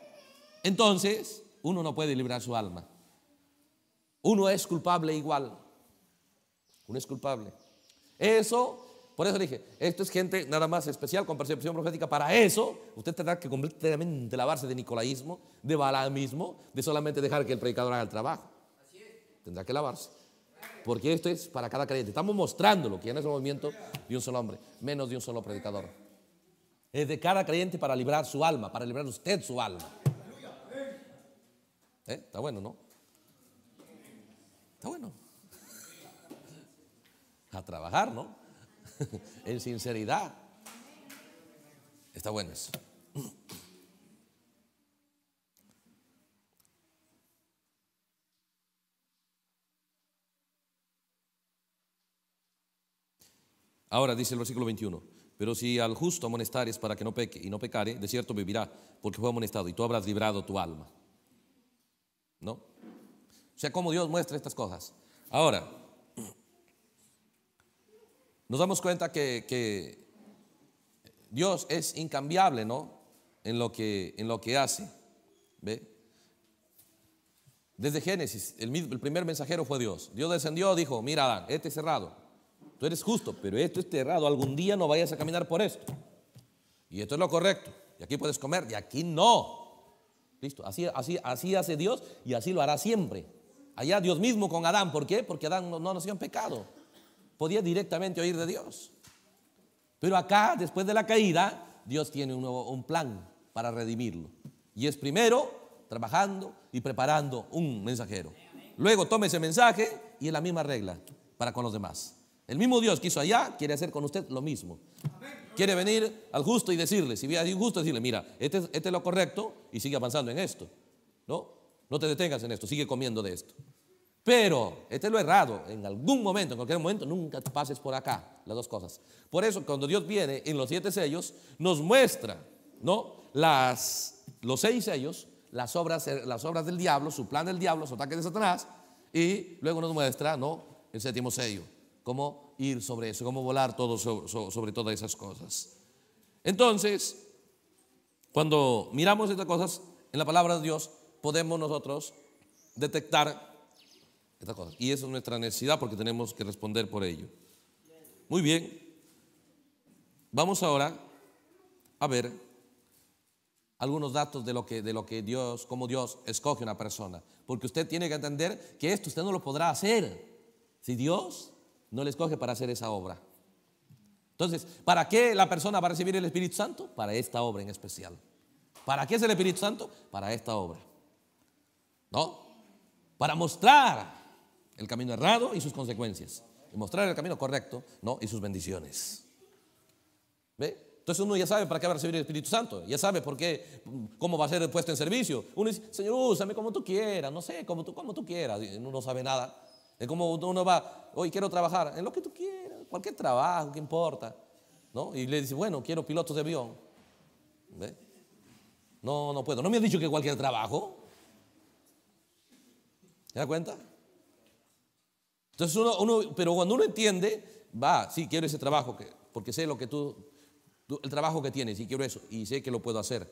Entonces, uno no puede librar su alma uno es culpable igual. Uno es culpable. Eso, por eso dije, esto es gente nada más especial con percepción profética. Para eso, usted tendrá que completamente lavarse de nicolaísmo, de balamismo, de solamente dejar que el predicador haga el trabajo. Tendrá que lavarse. Porque esto es para cada creyente. Estamos mostrándolo, que en ese movimiento de un solo hombre, menos de un solo predicador. Es de cada creyente para librar su alma, para librar usted su alma. ¿Eh? Está bueno, ¿no? bueno. A trabajar, ¿no? en sinceridad. Está bueno eso. Ahora dice el versículo 21, pero si al justo amonestares para que no peque y no pecare, de cierto vivirá, porque fue amonestado y tú habrás librado tu alma. ¿No? O sea, cómo Dios muestra estas cosas. Ahora, nos damos cuenta que, Dios es incambiable, ¿no? En lo que, en lo que hace. Desde Génesis, el, primer mensajero fue Dios. Dios descendió, dijo, mira este es cerrado. Tú eres justo, pero esto es cerrado. Algún día no vayas a caminar por esto. Y esto es lo correcto. Y aquí puedes comer, y aquí no. Listo, así, así, así hace Dios y así lo hará siempre. Allá Dios mismo con Adán. ¿Por qué? Porque Adán no, no nació en pecado. Podía directamente oír de Dios. Pero acá, después de la caída, Dios tiene un, nuevo, un plan para redimirlo. Y es primero trabajando y preparando un mensajero. Luego tome ese mensaje y es la misma regla para con los demás. El mismo Dios que hizo allá quiere hacer con usted lo mismo. Quiere venir al justo y decirle, si ve al justo, decirle, mira, este, este es lo correcto y sigue avanzando en esto. ¿No? No te detengas en esto, sigue comiendo de esto. Pero, este es lo errado, en algún momento, en cualquier momento, nunca pases por acá, las dos cosas. Por eso, cuando Dios viene en los siete sellos, nos muestra, ¿no? Las, los seis sellos, las obras, eh, las obras del diablo, su plan del diablo, su ataque de Satanás, y luego nos muestra, ¿no? El séptimo sello, cómo ir sobre eso, cómo volar todo sobre, sobre todas esas cosas. Entonces, cuando miramos estas cosas en la palabra de Dios, podemos nosotros detectar estas cosas. Y eso es nuestra necesidad porque tenemos que responder por ello. Muy bien. Vamos ahora a ver algunos datos de lo que, Dios, cómo Dios escoge a una persona. Porque usted tiene que entender que esto usted no lo podrá hacer si Dios no le escoge para hacer esa obra. Entonces, ¿para qué la persona va a recibir el Espíritu Santo? Para esta obra en especial. ¿Para qué es el Espíritu Santo? Para esta obra. ¿No? Para mostrar el camino errado y sus consecuencias. Y mostrar el camino correcto, Y sus bendiciones. Entonces uno ya sabe para qué va a recibir el Espíritu Santo, ya sabe por qué, cómo va a ser puesto en servicio. Uno dice, Señor, úsame como tú quieras, no sé, como tú, como tú quieras. uno no sabe nada. Es como uno va, hoy quiero trabajar, en lo que tú quieras, cualquier trabajo, qué importa. ¿No? Y le dice, bueno, quiero pilotos de avión. No, no puedo. No me han dicho que cualquier trabajo. ¿Te da cuenta? Entonces uno, pero cuando uno entiende, va, sí, quiero ese trabajo, porque sé lo que tú, el trabajo que tienes y quiero eso, y sé que lo puedo hacer,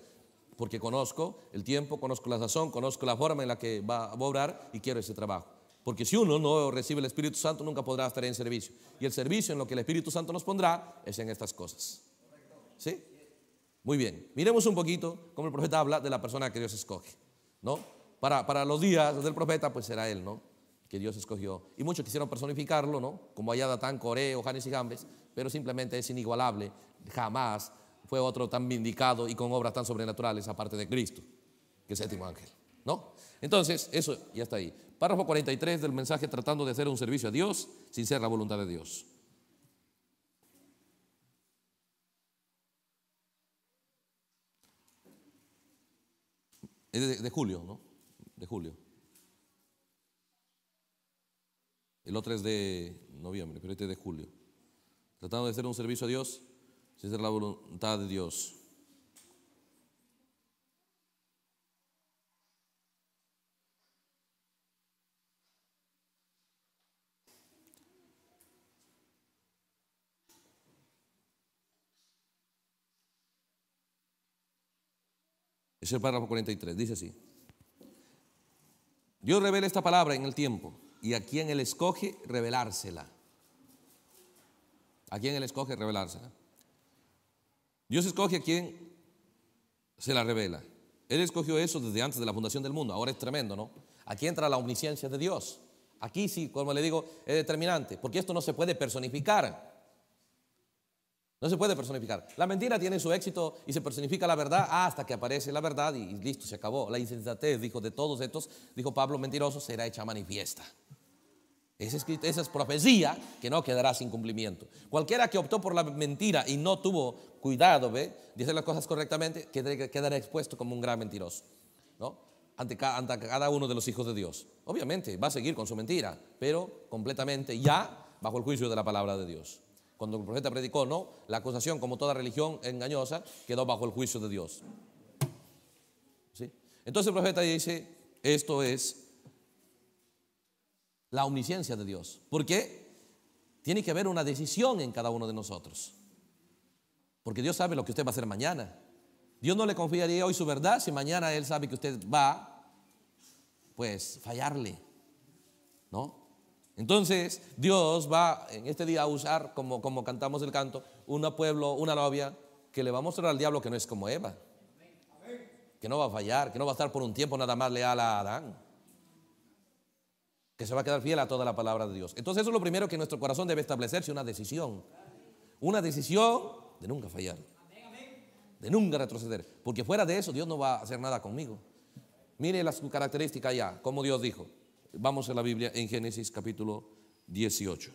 porque conozco el tiempo, conozco la razón conozco la forma en la que va a obrar y quiero ese trabajo. Porque si uno no recibe el Espíritu Santo, nunca podrá estar en servicio. Y el servicio en lo que el Espíritu Santo nos pondrá es en estas cosas. ¿Sí? Muy bien. Miremos un poquito cómo el profeta habla de la persona que Dios escoge. ¿No? para, los días del profeta, pues será él, ¿no? Que Dios escogió. Y muchos quisieron personificarlo, ¿no? Como allá Datán, Coré, Ojanes y Gambes, pero simplemente es inigualable. Jamás fue otro tan vindicado y con obras tan sobrenaturales, aparte de Cristo, que es el séptimo ángel, ¿no? Entonces, eso ya está ahí. Párrafo 43 del mensaje tratando de hacer un servicio a Dios sin ser la voluntad de Dios. Es de, julio, ¿no? de julio. El otro es de noviembre, pero este es de julio. Tratando de hacer un servicio a Dios sin hacer la voluntad de Dios. Es el párrafo 43, dice así. Dios revela esta palabra en el tiempo y a quien Él escoge revelársela. ¿A quien Él escoge revelársela? Dios escoge a quien se la revela. Él escogió eso desde antes de la fundación del mundo. Ahora es tremendo, ¿no? Aquí entra la omnisciencia de Dios. Aquí sí, como le digo, es determinante, porque esto no se puede personificar. No se puede personificar. La mentira tiene su éxito y se personifica la verdad hasta que aparece la verdad y, listo, se acabó. La insensatez, dijo, de todos estos, dijo Pablo, mentiroso, será hecha manifiesta. Esa es, profecía que no quedará sin cumplimiento. Cualquiera que optó por la mentira y no tuvo cuidado, ¿ve? De hacer las cosas correctamente, quedará expuesto como un gran mentiroso, ¿no? Ante, ante cada uno de los hijos de Dios. Obviamente, va a seguir con su mentira, pero completamente ya bajo el juicio de la palabra de Dios cuando el profeta predicó, ¿no? La acusación, como toda religión engañosa, quedó bajo el juicio de Dios. Entonces el profeta dice, esto es la omnisciencia de Dios. ¿Por qué? Tiene que haber una decisión en cada uno de nosotros. Porque Dios sabe lo que usted va a hacer mañana. Dios no le confiaría hoy su verdad si mañana Él sabe que usted va, pues, fallarle. ¿No? Entonces Dios va en este día a usar, como, cantamos el canto, una pueblo, una novia, que le va a mostrar al diablo que no es como Eva, que no va a fallar, que no va a estar por un tiempo nada más leal a Adán, que se va a quedar fiel a toda la palabra de Dios. Entonces eso es lo primero que nuestro corazón debe establecerse, una decisión, una decisión de nunca fallar, de nunca retroceder, porque fuera de eso Dios no va a hacer nada conmigo. Mire las características ya, como Dios dijo. Vamos a la Biblia en Génesis capítulo 18.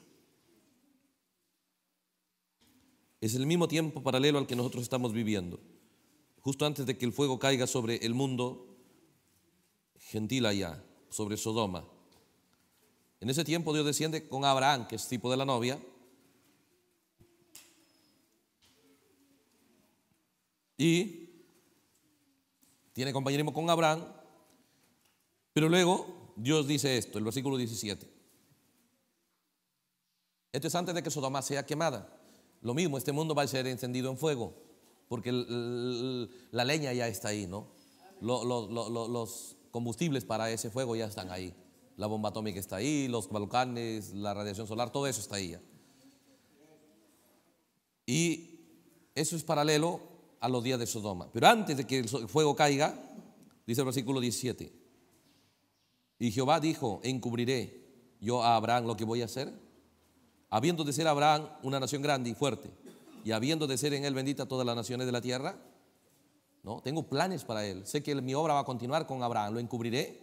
Es el mismo tiempo paralelo al que nosotros estamos viviendo. Justo antes de que el fuego caiga sobre el mundo gentil allá, sobre Sodoma. En ese tiempo Dios desciende con Abraham, que es tipo de la novia, y tiene compañerismo con Abraham, pero luego Dios dice esto, el versículo 17. Esto es antes de que Sodoma sea quemada. Lo mismo, este mundo va a ser encendido en fuego, porque la leña ya está ahí, ¿no? los combustibles para ese fuego ya están ahí. La bomba atómica está ahí, los volcanes, la radiación solar, todo eso está ahí Y eso es paralelo a los días de Sodoma. Pero antes de que el fuego caiga, dice el versículo 17, y Jehová dijo, encubriré yo a Abraham lo que voy a hacer. Habiendo de ser Abraham una nación grande y fuerte, y habiendo de ser en él bendita todas las naciones de la tierra, ¿no? Tengo planes para él. Sé que mi obra va a continuar con Abraham, lo encubriré.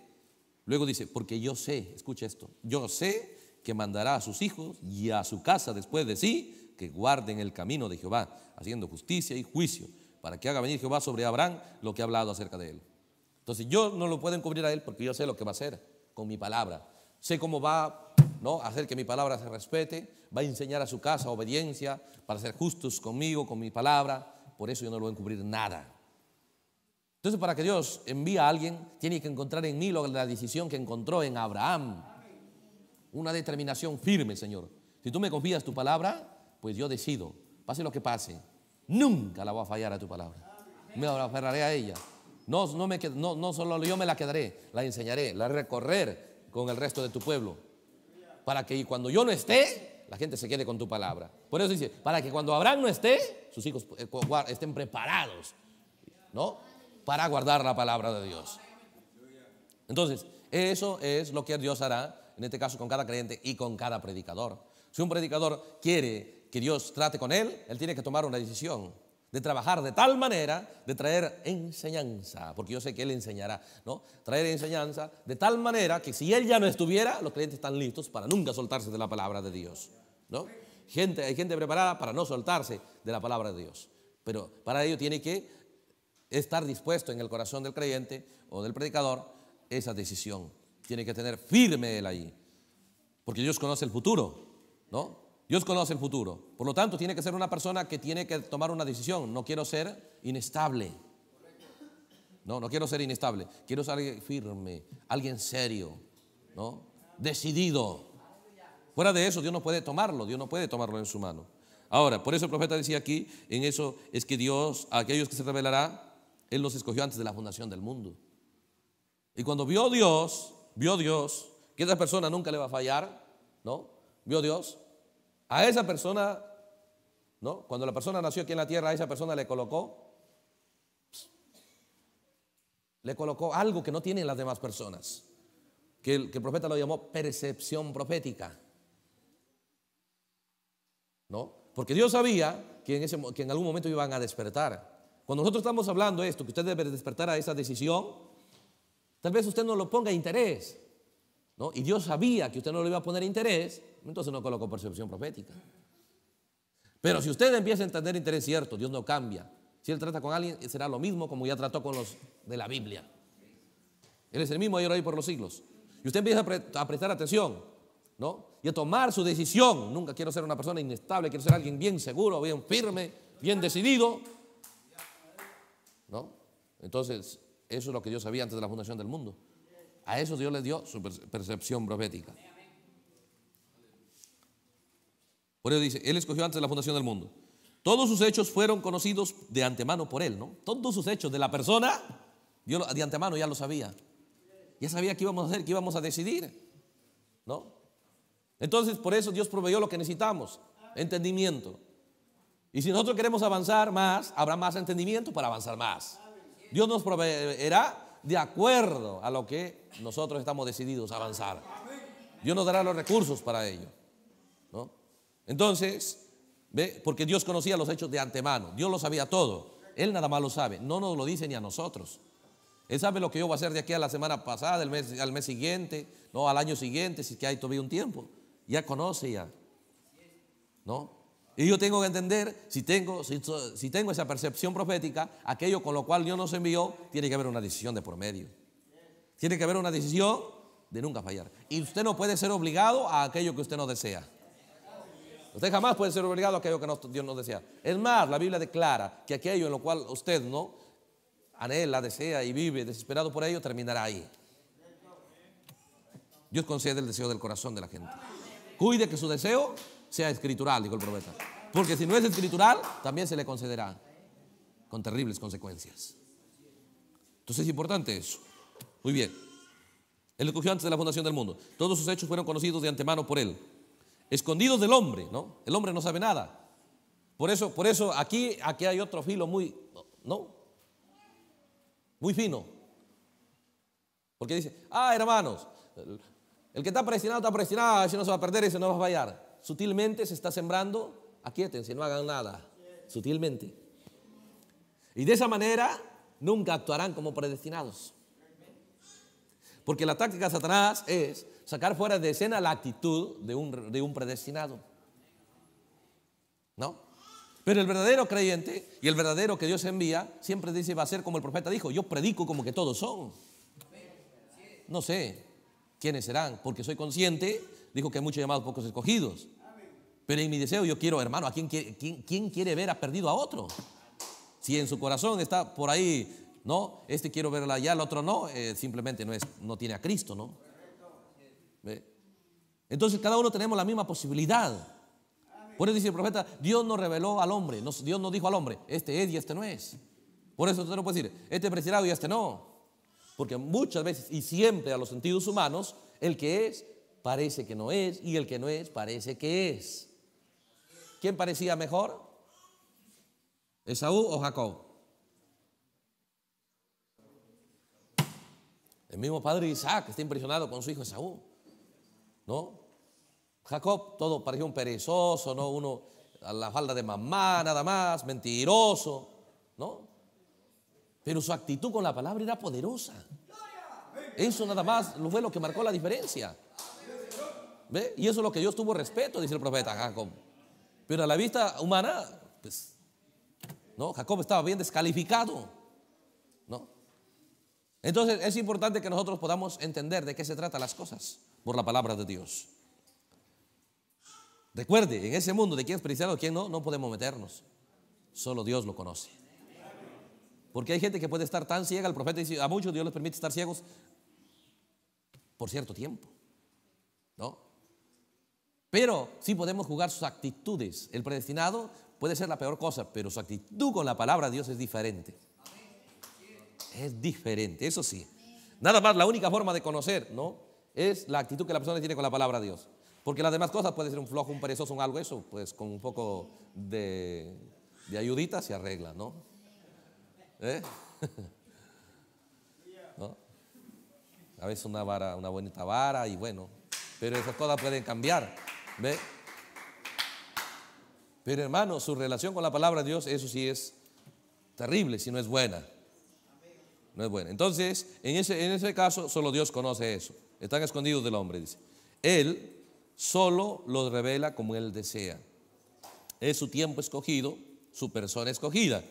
Luego dice, porque yo sé, escucha esto, yo sé que mandará a sus hijos y a su casa después de sí que guarden el camino de Jehová, haciendo justicia y juicio, para que haga venir Jehová sobre Abraham lo que ha hablado acerca de él. Entonces yo no lo puedo encubrir a él porque yo sé lo que va a hacer con mi palabra. Sé cómo va ¿no? a hacer que mi palabra se respete, va a enseñar a su casa obediencia para ser justos conmigo, con mi palabra. Por eso yo no lo voy a encubrir nada. Entonces para que Dios envíe a alguien, tiene que encontrar en mí la decisión que encontró en Abraham. Una determinación firme, Señor. Si tú me confías tu palabra, pues yo decido, pase lo que pase, nunca la voy a fallar a tu palabra. Me aferraré a ella. No, no, solo yo me la quedaré, la enseñaré, la recorreré con el resto de tu pueblo. Para que cuando yo no esté, la gente se quede con tu palabra. Por eso dice, para que cuando Abraham no esté, sus hijos eh, estén preparados, ¿no? Para guardar la palabra de Dios. Entonces, eso es lo que Dios hará, en este caso con cada creyente y con cada predicador. Si un predicador quiere que Dios trate con él, él tiene que tomar una decisión de trabajar de tal manera de traer enseñanza, porque yo sé que Él enseñará, ¿no? Traer enseñanza de tal manera que si Él ya no estuviera, los creyentes están listos para nunca soltarse de la palabra de Dios, ¿no? Gente, hay gente preparada para no soltarse de la palabra de Dios, pero para ello tiene que estar dispuesto en el corazón del creyente o del predicador esa decisión, tiene que tener firme Él ahí, porque Dios conoce el futuro, ¿no? Dios conoce el futuro. Por lo tanto, tiene que ser una persona que tiene que tomar una decisión. No quiero ser inestable. No, no quiero ser inestable. Quiero ser alguien firme, alguien serio, ¿no? Decidido. Fuera de eso, Dios no puede tomarlo. Dios no puede tomarlo en su mano. Ahora, por eso el profeta decía aquí, en eso es que Dios, a aquellos que se revelará, Él los escogió antes de la fundación del mundo. Y cuando vio Dios, vio Dios, que esa persona nunca le va a fallar, ¿no? Vio Dios, a esa persona, ¿no? Cuando la persona nació aquí en la tierra, a esa persona le colocó le colocó algo que no tienen las demás personas, que el, profeta lo llamó percepción profética. ¿No? Porque Dios sabía que en, ese, en algún momento iban a despertar. Cuando nosotros estamos hablando de esto, que usted debe despertar a esa decisión, tal vez usted no lo ponga interés, ¿no? Y Dios sabía que usted no le iba a poner interés, entonces no colocó percepción profética. Pero si usted empieza a entender interés cierto, Dios no cambia. Si él trata con alguien, será lo mismo como ya trató con los de la Biblia. Él es el mismo ayer hoy por los siglos. Y usted empieza a, prestar atención, ¿no? Y a tomar su decisión. Nunca quiero ser una persona inestable, quiero ser alguien bien seguro, bien firme, bien decidido. ¿No? Entonces, eso es lo que Dios sabía antes de la fundación del mundo. A eso Dios le dio su percepción profética. Por eso dice, Él escogió antes la fundación del mundo. Todos sus hechos fueron conocidos de antemano por Él, ¿no? Todos sus hechos de la persona, Dios de antemano ya lo sabía. Ya sabía qué íbamos a hacer, qué íbamos a decidir, ¿no? Entonces, por eso Dios proveyó lo que necesitamos, entendimiento. Y si nosotros queremos avanzar más, habrá más entendimiento para avanzar más. Dios nos proveerá de acuerdo a lo que nosotros estamos decididos a avanzar. Dios nos dará los recursos para ello. Entonces, ¿ve? porque Dios conocía los hechos de antemano, Dios lo sabía todo. Él nada más lo sabe, no nos lo dice ni a nosotros. Él sabe lo que yo voy a hacer de aquí a la semana pasada, mes, al mes siguiente, no, al año siguiente, si es que hay todavía un tiempo. Ya conoce ya. ¿No? Y yo tengo que entender, si tengo, si, tengo esa percepción profética, aquello con lo cual Dios nos envió, tiene que haber una decisión de promedio. Tiene que haber una decisión de nunca fallar. Y usted no puede ser obligado a aquello que usted no desea. Usted jamás puede ser obligado a aquello que Dios no desea. Es más, la Biblia declara que aquello en lo cual usted no anhela, desea y vive desesperado por ello, terminará ahí. Dios concede el deseo del corazón de la gente. Cuide que su deseo sea escritural, dijo el profeta. Porque si no es escritural, también se le concederá con terribles consecuencias. Entonces es importante eso. Muy bien. Él escogió antes de la fundación del mundo. Todos sus hechos fueron conocidos de antemano por él. Escondidos del hombre, ¿no? El hombre no sabe nada. Por eso, por eso aquí, aquí hay otro filo muy, ¿no? Muy fino. Porque dice, ah, hermanos, el que está presionado está presionado ese no se va a perder, ese no va a fallar. Sutilmente se está sembrando, aquíétense, no hagan nada, sutilmente. Y de esa manera nunca actuarán como predestinados. Porque la táctica de Satanás es sacar fuera de escena la actitud de un, de un predestinado. ¿No? Pero el verdadero creyente y el verdadero que Dios envía siempre dice va a ser como el profeta dijo, yo predico como que todos son. No sé quiénes serán, porque soy consciente, dijo que hay muchos llamados, pocos escogidos. Pero en mi deseo yo quiero, hermano, ¿a quién quiere, quién, quiere ver a perdido a otro? Si en su corazón está por ahí, no, este quiero verla allá, el otro no, eh, simplemente no, es, no tiene a Cristo, ¿no? Entonces cada uno tenemos la misma posibilidad. Por eso dice el profeta, Dios no reveló al hombre, Dios no dijo al hombre, este es y este no es. Por eso usted no puede decir, este es preciado y este no. Porque muchas veces y siempre a los sentidos humanos, el que es parece que no es y el que no es parece que es. ¿Quién parecía mejor? ¿Esaú o Jacob? El mismo padre Isaac está impresionado con su hijo Esaú. ¿No? Jacob, todo parecía un perezoso, ¿no? Uno a la falda de mamá, nada más, mentiroso, ¿no? Pero su actitud con la palabra era poderosa. Eso nada más fue lo que marcó la diferencia. ¿Ve? Y eso es lo que Dios tuvo respeto, dice el profeta Jacob. Pero a la vista humana, pues, ¿no? Jacob estaba bien descalificado, ¿no? Entonces es importante que nosotros podamos entender de qué se trata las cosas por la palabra de Dios. Recuerde, en ese mundo de quién es cristiano, quién no, no podemos meternos. Solo Dios lo conoce. Porque hay gente que puede estar tan ciega, el profeta dice, a muchos Dios les permite estar ciegos por cierto tiempo. ¿No? Pero sí podemos jugar sus actitudes. El predestinado puede ser la peor cosa, pero su actitud con la palabra de Dios es diferente. Es diferente, eso sí. Nada más, la única forma de conocer, ¿no? Es la actitud que la persona tiene con la palabra de Dios. Porque las demás cosas puede ser un flojo, un perezoso, un algo, eso, pues con un poco de, ayudita se arregla, ¿Eh? ¿no? A veces una vara, una bonita vara y bueno, pero esas cosas pueden cambiar. ¿Ve? Pero hermano, su relación con la palabra de Dios, eso sí es terrible, si no es buena. No es buena. Entonces, en ese, en ese caso, solo Dios conoce eso. Están escondidos del hombre, dice. Él solo los revela como Él desea. Es su tiempo escogido, su persona escogida.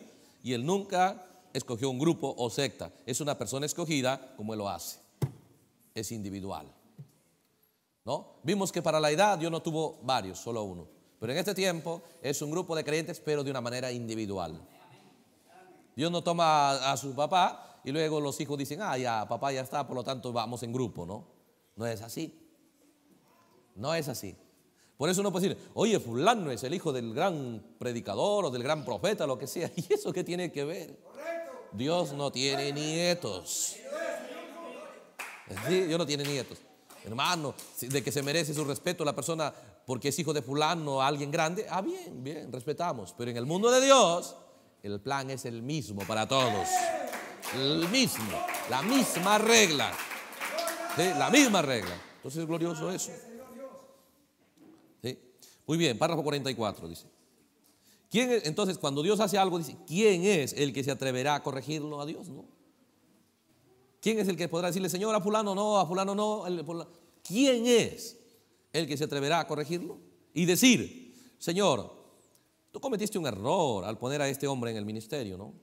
Y Él nunca escogió un grupo o secta. Es una persona escogida como Él lo hace. Es individual. ¿no? Vimos que para la edad Dios no tuvo varios, solo uno. Pero en este tiempo es un grupo de creyentes, pero de una manera individual. Dios no toma a, su papá y luego los hijos dicen, ah, ya, papá ya está, por lo tanto vamos en grupo, ¿no? No es así. No es así. Por eso no puede decir, oye, fulano es el hijo del gran predicador o del gran profeta, lo que sea. ¿Y eso qué tiene que ver? Dios no tiene nietos. Dios no tiene nietos hermano, de que se merece su respeto la persona porque es hijo de fulano, alguien grande, ah, bien, bien, respetamos. Pero en el mundo de Dios, el plan es el mismo para todos. El mismo, la misma regla. La misma regla. Entonces es glorioso eso. Muy bien, párrafo 44 dice. ¿Quién entonces, cuando Dios hace algo, dice, ¿quién es el que se atreverá a corregirlo a Dios? No? ¿Quién es el que podrá decirle, Señor, a fulano no, a fulano no? ¿Quién es el que se atreverá a corregirlo? Y decir, Señor, tú cometiste un error al poner a este hombre en el ministerio, ¿no?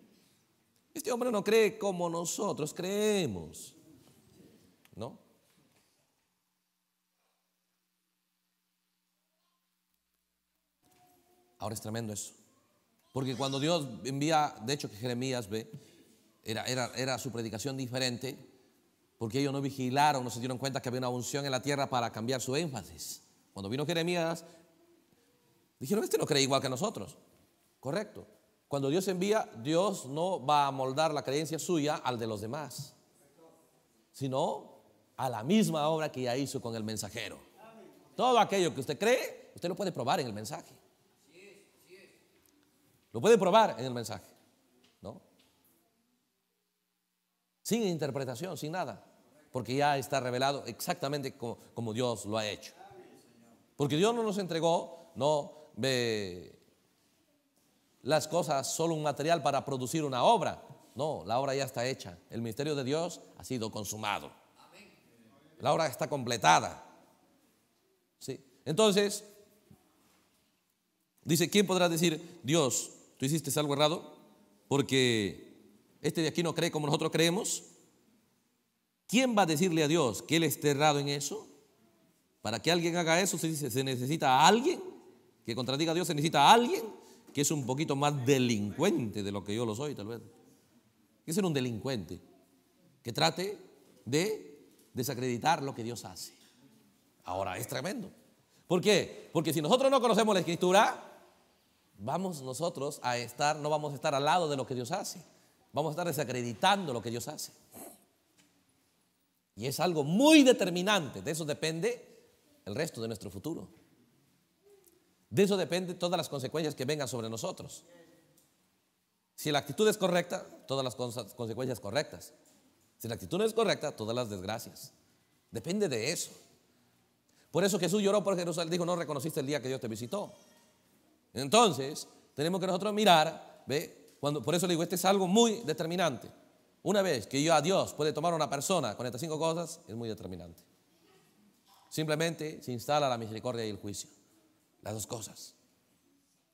Este hombre no cree como nosotros creemos, ¿no? Ahora es tremendo eso. Porque cuando Dios envía, de hecho que Jeremías ve, era, su predicación diferente, porque ellos no vigilaron, no se dieron cuenta que había una unción en la tierra para cambiar su énfasis. Cuando vino Jeremías, dijeron, este no cree igual que nosotros. Correcto. Cuando Dios envía, Dios no va a moldar la creencia suya al de los demás, sino a la misma obra que ya hizo con el mensajero. Todo aquello que usted cree, usted lo puede probar en el mensaje. Lo puede probar en el mensaje. sin interpretación, sin nada, porque ya está revelado exactamente como, Dios lo ha hecho. Porque Dios no nos entregó, no las cosas solo un material para producir una obra. No, la obra ya está hecha. El misterio de Dios ha sido consumado. La obra está completada. ¿Sí? Entonces, dice, ¿quién podrá decir, Dios, tú hiciste algo errado? Porque este de aquí no cree como nosotros creemos. ¿Quién va a decirle a Dios que Él esté errado en eso? Para que alguien haga eso se, se necesita a alguien que contradiga a Dios, se necesita a alguien que es un poquito más delincuente de lo que yo lo soy, tal vez. Que ser un delincuente que trate de desacreditar lo que Dios hace. Ahora es tremendo. ¿Por qué? Porque si nosotros no conocemos la escritura, vamos nosotros a estar, no vamos a estar al lado de lo que Dios hace vamos a estar desacreditando lo que Dios hace. Y es algo muy determinante. De eso depende el resto de nuestro futuro. De eso depende todas las consecuencias que vengan sobre nosotros. Si la actitud es correcta, todas las consecuencias correctas. Si la actitud no es correcta, todas las desgracias. Depende de eso. Por eso Jesús lloró por Jerusalén. Dijo, no reconociste el día que Dios te visitó. Entonces, tenemos que nosotros mirar, ve, por eso le digo, este es algo muy determinante. Una vez que yo a Dios puede tomar a una persona con estas cinco cosas, es muy determinante. Simplemente se instala la misericordia y el juicio. Las dos cosas.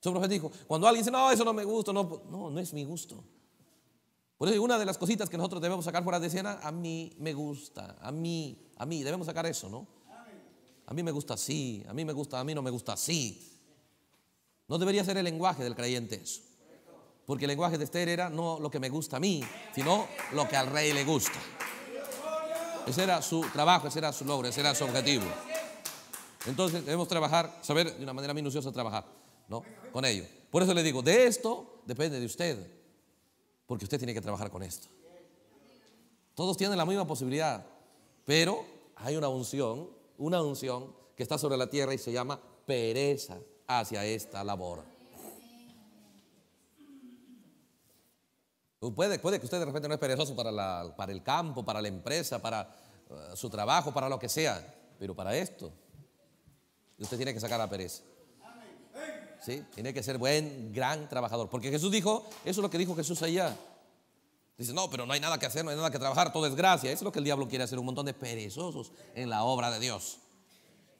Su profeta dijo, cuando alguien dice, no, eso no me gusta, no, no, es mi gusto. Por eso una de las cositas que nosotros debemos sacar fuera de escena, a mí me gusta, a mí, a mí, debemos sacar eso, ¿no? A mí me gusta así, a mí me gusta, a mí no me gusta así. No debería ser el lenguaje del creyente eso. Porque el lenguaje de Esther era no lo que me gusta a mí, sino lo que al rey le gusta. Ese era su trabajo, ese era su logro, ese era su objetivo. Entonces debemos trabajar, saber de una manera minuciosa trabajar ¿no? con ello. Por eso le digo, de esto depende de usted, porque usted tiene que trabajar con esto. Todos tienen la misma posibilidad, pero hay una unción, una unción que está sobre la tierra y se llama pereza hacia esta labor. Pues puede, puede que usted de repente no es perezoso para, para el campo, para la empresa, para eh, su trabajo, para lo que sea, pero para esto, usted tiene que sacar la pereza. ¿Sí? Tiene que ser buen, gran trabajador. Porque Jesús dijo, eso es lo que dijo Jesús allá. Dice, no, pero no hay nada que hacer, no hay nada que trabajar, todo es gracia. Eso es lo que el diablo quiere hacer, un montón de perezosos en la obra de Dios.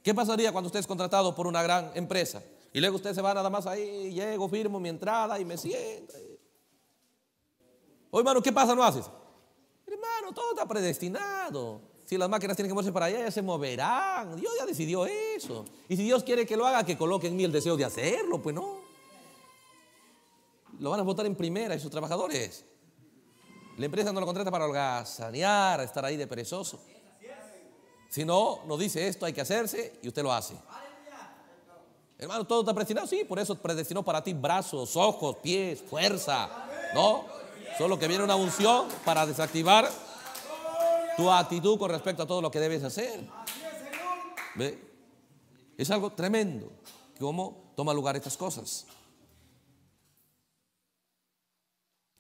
¿Qué pasaría cuando usted es contratado por una gran empresa? Y luego usted se va nada más ahí, llego, firmo mi entrada y me siento. Oye, oh, hermano, ¿qué pasa? No haces. Hermano, todo está predestinado. Si las máquinas tienen que moverse para allá, ya se moverán. Dios ya decidió eso. Y si Dios quiere que lo haga, que coloque en mí el deseo de hacerlo, pues no. Lo van a votar en primera y sus trabajadores. La empresa no lo contrata para holgazanear, estar ahí de perezoso. Si no, nos dice esto hay que hacerse y usted lo hace. Hermano, todo está predestinado. Sí, por eso predestinó para ti brazos, ojos, pies, fuerza. ¿No? todo lo que viene una unción para desactivar tu actitud con respecto a todo lo que debes hacer. ¿Ve? Es algo tremendo cómo toma lugar estas cosas.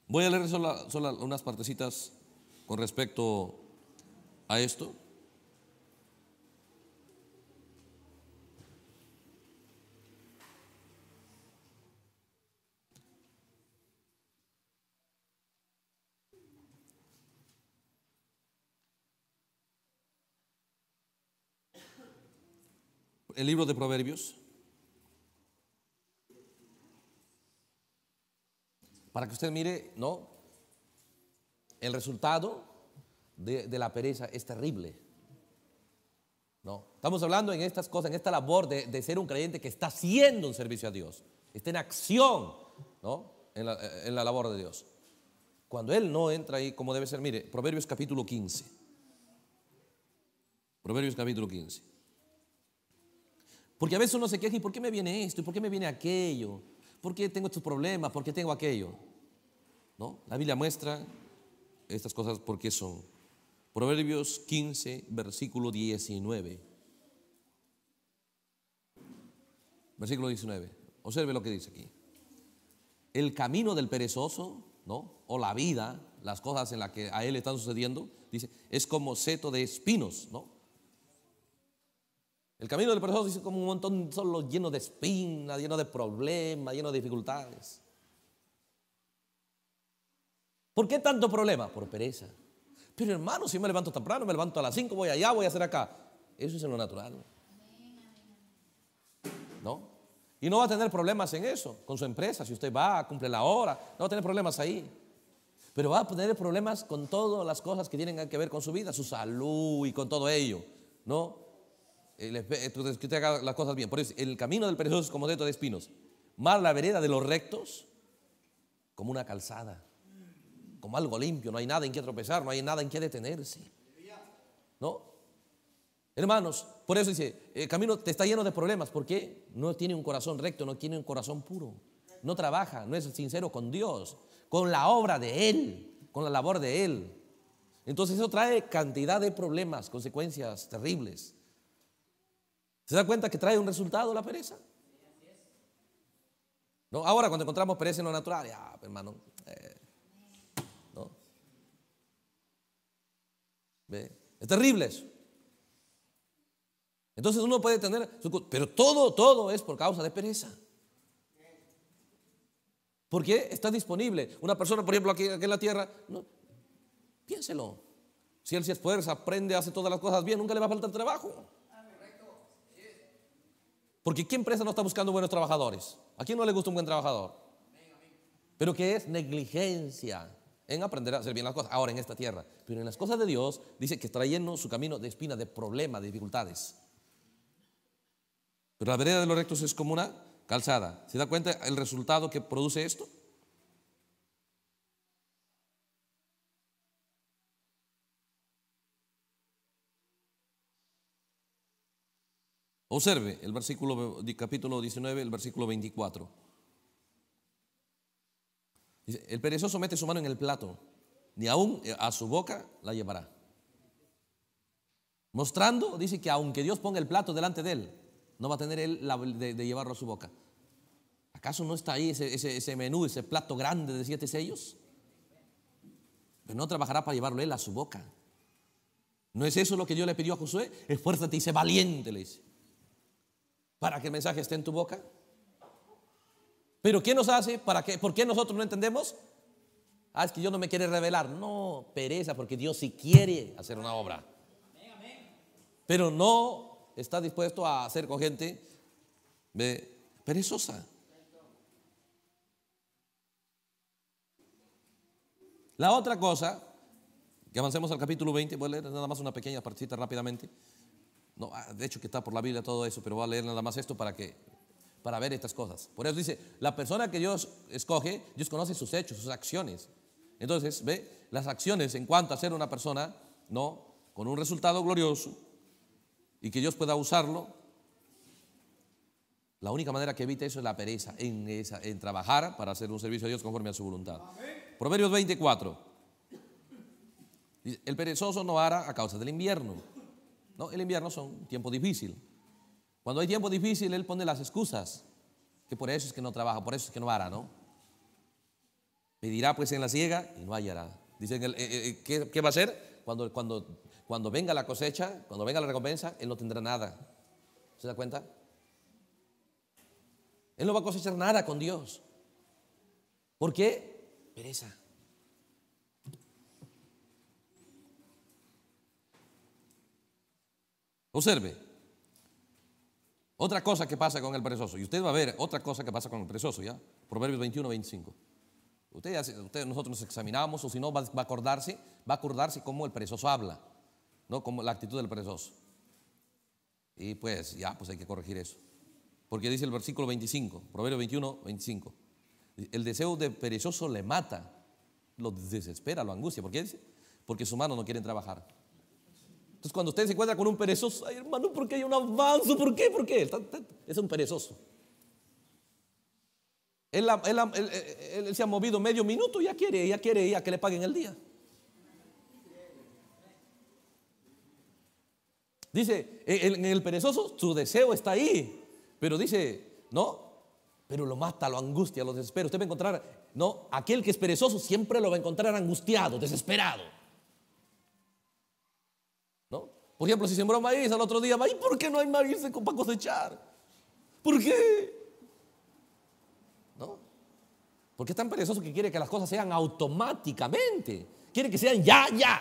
Voy a leer solo unas partecitas con respecto a esto. el libro de Proverbios. Para que usted mire, ¿no? El resultado de, la pereza es terrible. ¿No? Estamos hablando en estas cosas, en esta labor de, ser un creyente que está haciendo un servicio a Dios, está en acción, ¿no? En la, en la labor de Dios. Cuando Él no entra ahí como debe ser, mire, Proverbios capítulo 15. Proverbios capítulo 15. Porque a veces uno se queja, ¿y por qué me viene esto? ¿Y por qué me viene aquello? ¿Por qué tengo estos problemas? ¿Por qué tengo aquello? ¿No? La Biblia muestra estas cosas porque son. Proverbios 15, versículo 19. Versículo 19. Observe lo que dice aquí. El camino del perezoso, ¿no? O la vida, las cosas en las que a él están sucediendo, dice, es como seto de espinos, ¿no? El camino del perezoso es como un montón solo lleno de espinas, lleno de problemas, lleno de dificultades. ¿Por qué tanto problema? Por pereza. Pero hermano, si me levanto temprano, me levanto a las 5, voy allá, voy a hacer acá. Eso es en lo natural. ¿No? Y no va a tener problemas en eso, con su empresa, si usted va, cumple la hora, no va a tener problemas ahí. Pero va a tener problemas con todas las cosas que tienen que ver con su vida, su salud y con todo ello. ¿No? Eh, que usted haga las cosas bien. Por eso, el camino del perezoso es como dedo de espinos, más la vereda de los rectos, como una calzada, como algo limpio, no hay nada en que tropezar, no hay nada en que detenerse. ¿No? Hermanos, por eso dice, el camino te está lleno de problemas, porque no tiene un corazón recto, no tiene un corazón puro, no trabaja, no es sincero con Dios, con la obra de Él, con la labor de Él. Entonces eso trae cantidad de problemas, consecuencias terribles. ¿Se da cuenta que trae un resultado la pereza? No, ahora cuando encontramos pereza en lo natural, ya, hermano, eh, Es terrible eso. Entonces uno puede tener, pero todo, todo es por causa de pereza. Porque está disponible. Una persona, por ejemplo, aquí, en la tierra, piénselo. Si él se esfuerza, aprende, hace todas las cosas bien, nunca le va a faltar trabajo. Porque ¿qué empresa no está buscando buenos trabajadores? ¿A quién no le gusta un buen trabajador? Pero que es negligencia en aprender a hacer bien las cosas, ahora en esta tierra. Pero en las cosas de Dios dice que está lleno su camino de espinas, de problemas, de dificultades. Pero la vereda de los rectos es como una calzada. ¿Se da cuenta el resultado que produce esto? Observe el versículo, capítulo 19, el versículo 24. el perezoso mete su mano en el plato, ni aún eh, a su boca la llevará. Mostrando, dice que aunque Dios ponga el plato delante de él, no va a tener él de, llevarlo a su boca. ¿Acaso no está ahí ese, menú, ese plato grande de siete sellos? Pero no trabajará para llevarlo él a su boca. ¿No es eso lo que Dios le pidió a Josué? Esfuérzate y sé valiente, le dice para que el mensaje esté en tu boca. Pero ¿qué nos hace? ¿Para qué? ¿Por qué nosotros no entendemos? Ah, es que yo no me quiere revelar. No, pereza, porque Dios sí quiere hacer una obra. Pero no está dispuesto a hacer con gente perezosa. La otra cosa, que avancemos al capítulo 20, voy a leer nada más una pequeña partita rápidamente. Ah, de hecho que está por la Biblia todo eso, pero voy a leer nada más esto para que para ver estas cosas. Por eso dice, la persona que Dios escoge, Dios conoce sus hechos, sus acciones. Entonces, ve, las acciones en cuanto a ser una persona, ¿no? Con un resultado glorioso y que Dios pueda usarlo. La única manera que evita eso es la pereza, en, trabajar para hacer un servicio a Dios conforme a su voluntad. Proverbios 24. el perezoso no hará a causa del invierno no, el invierno son tiempo difícil. Cuando hay tiempo difícil, él pone las excusas, que por eso es que no trabaja, por eso es que no hará, ¿no? Pedirá pues en la ciega y no hallará. Dicen, eh, eh, eh, que ¿qué, va a hacer? Cuando, cuando, cuando venga la cosecha, cuando venga la recompensa, él no tendrá nada. ¿Se da cuenta? Él no va a cosechar nada con Dios. ¿Por qué? Pereza. Observe. Otra cosa que pasa con el perezoso. Y usted va a ver otra cosa que pasa con el perezoso, ¿ya? Proverbios 21, 25. Usted, nosotros nos examinamos, o si no, va, a acordarse, va a acordarse cómo el perezoso habla, ¿no? Como la actitud del perezoso. Y pues, ya, pues hay que corregir eso. Porque dice el versículo 25, Proverbios 21, 25. El deseo de perezoso le mata, lo desespera, lo angustia. ¿Por qué dice? Porque sus manos no quieren trabajar. Entonces, cuando usted se encuentra con un perezoso, ay hermano, ¿por qué hay un avanzo? ¿Por qué? ¿Por qué? Es un perezoso. Él, él se ha movido medio minuto y ya quiere, ya quiere ya que le paguen el día. Dice, en el perezoso su deseo está ahí, pero dice, no, pero lo mata, lo angustia, lo desespera. Usted va a encontrar, no, aquel que es perezoso siempre lo va a encontrar angustiado, desesperado. Por ejemplo, si sembró maíz al otro día, ¿y por qué no hay maíz para cosechar? ¿Por qué? ¿No? Porque es tan perezoso que quiere que las cosas sean automáticamente. Quiere que sean ya, ya.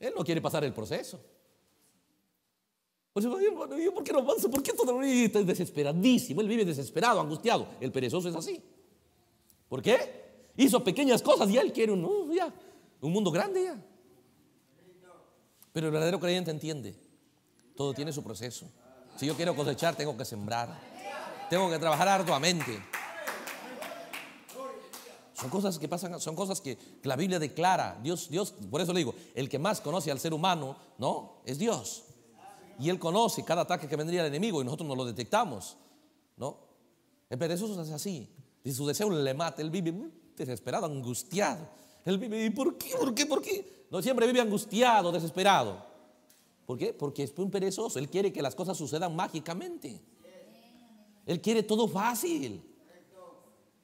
Él no quiere pasar el proceso. ¿por qué no avanza? ¿Por qué todo el está desesperadísimo? Él vive desesperado, angustiado. El perezoso es así. ¿Por qué? Hizo pequeñas cosas y él quiere un, un mundo grande ya. Pero el verdadero creyente entiende. Todo tiene su proceso. Si yo quiero cosechar, tengo que sembrar. Tengo que trabajar arduamente. Son cosas que pasan, son cosas que la Biblia declara. Dios, Dios, por eso le digo, el que más conoce al ser humano, ¿no? Es Dios. Y Él conoce cada ataque que vendría al enemigo y nosotros no lo detectamos, ¿no? El eh, perezoso es así. Si su deseo le mata. Él vive desesperado, angustiado. Él vive, ¿y por qué? ¿Por qué? ¿Por qué? no siempre vive angustiado, desesperado. ¿Por qué? Porque es un perezoso. Él quiere que las cosas sucedan mágicamente. Él quiere todo fácil.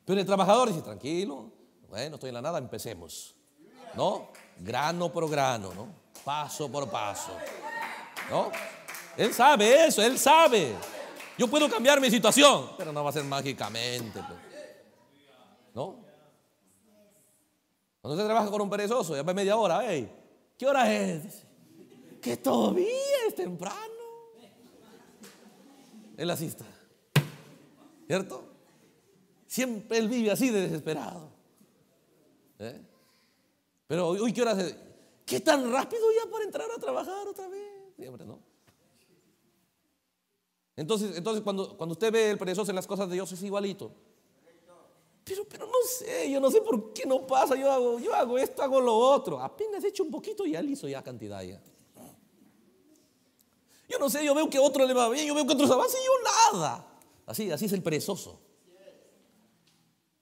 Pero el trabajador dice, tranquilo, bueno, estoy en la nada, empecemos. ¿No? Grano por grano, ¿no? Paso por paso. ¿No? Él sabe eso, él sabe. Yo puedo cambiar mi situación, pero no va a ser mágicamente. Pues. ¿No? Cuando usted trabaja con un perezoso, ya va media hora, hey, ¿qué hora es? Que todavía es temprano. Él asista, ¿Cierto? Siempre él vive así de desesperado. ¿eh? Pero hoy, ¿qué hora es? ¿Qué tan rápido ya para entrar a trabajar otra vez? Siempre, Entonces, entonces cuando, cuando usted ve el perezoso en las cosas de Dios es igualito. Pero, pero no sé, yo no sé por qué no pasa, yo hago, yo hago esto, hago lo otro. Apenas he hecho un poquito y ya hizo ya cantidad Yo no sé, yo veo que otro le va bien, yo veo que otros avanzan y yo nada. Así, así es el perezoso.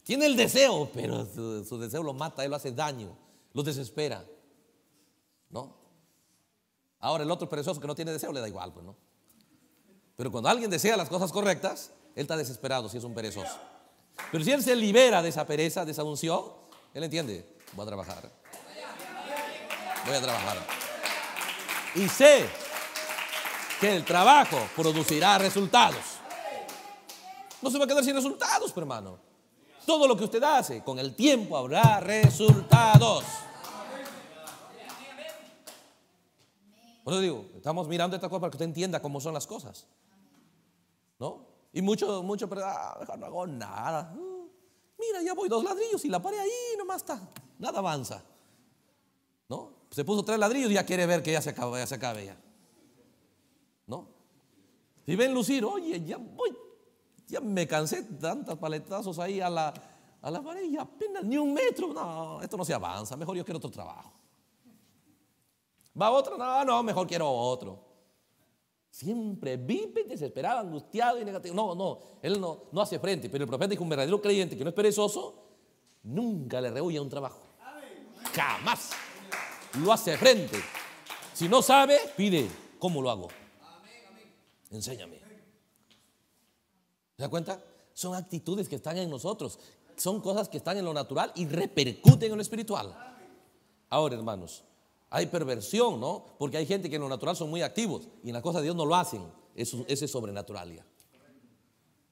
Tiene el deseo, pero su, su deseo lo mata, él lo hace daño, lo desespera. ¿No? Ahora el otro perezoso que no tiene deseo le da igual, pues, ¿no? Pero cuando alguien desea las cosas correctas, él está desesperado si es un perezoso. Pero si él se libera de esa pereza, de esa unción, él entiende, voy a trabajar. Voy a trabajar. Y sé que el trabajo producirá resultados. No se va a quedar sin resultados, hermano. Todo lo que usted hace, con el tiempo habrá resultados. Por eso digo, estamos mirando esta cosa para que usted entienda cómo son las cosas. ¿No? Y muchos, muchos, pero ah, mejor no hago nada. Mm, mira, ya voy dos ladrillos y la pared ahí nomás está. Nada avanza. ¿No? Se puso tres ladrillos y ya quiere ver que ya se acaba ya se acabe ya. ¿No? Si ven lucir, oye, ya voy, ya me cansé tantos paletazos ahí a la, a la pared y apenas ni un metro. No, esto no se avanza, mejor yo quiero otro trabajo. Va otro, no, no, mejor quiero otro. Siempre vive desesperado, angustiado y negativo. No, no, él no, no hace frente. Pero el profeta dijo, un verdadero creyente que no es perezoso, nunca le rehúye a un trabajo. Jamás. Lo hace frente. Si no sabe, pide, ¿cómo lo hago? Enséñame. ¿Se da cuenta? Son actitudes que están en nosotros. Son cosas que están en lo natural y repercuten en lo espiritual. Ahora, hermanos, hay perversión, ¿no? Porque hay gente que en lo natural son muy activos y en las cosas de Dios no lo hacen. Eso, es sobrenaturalia.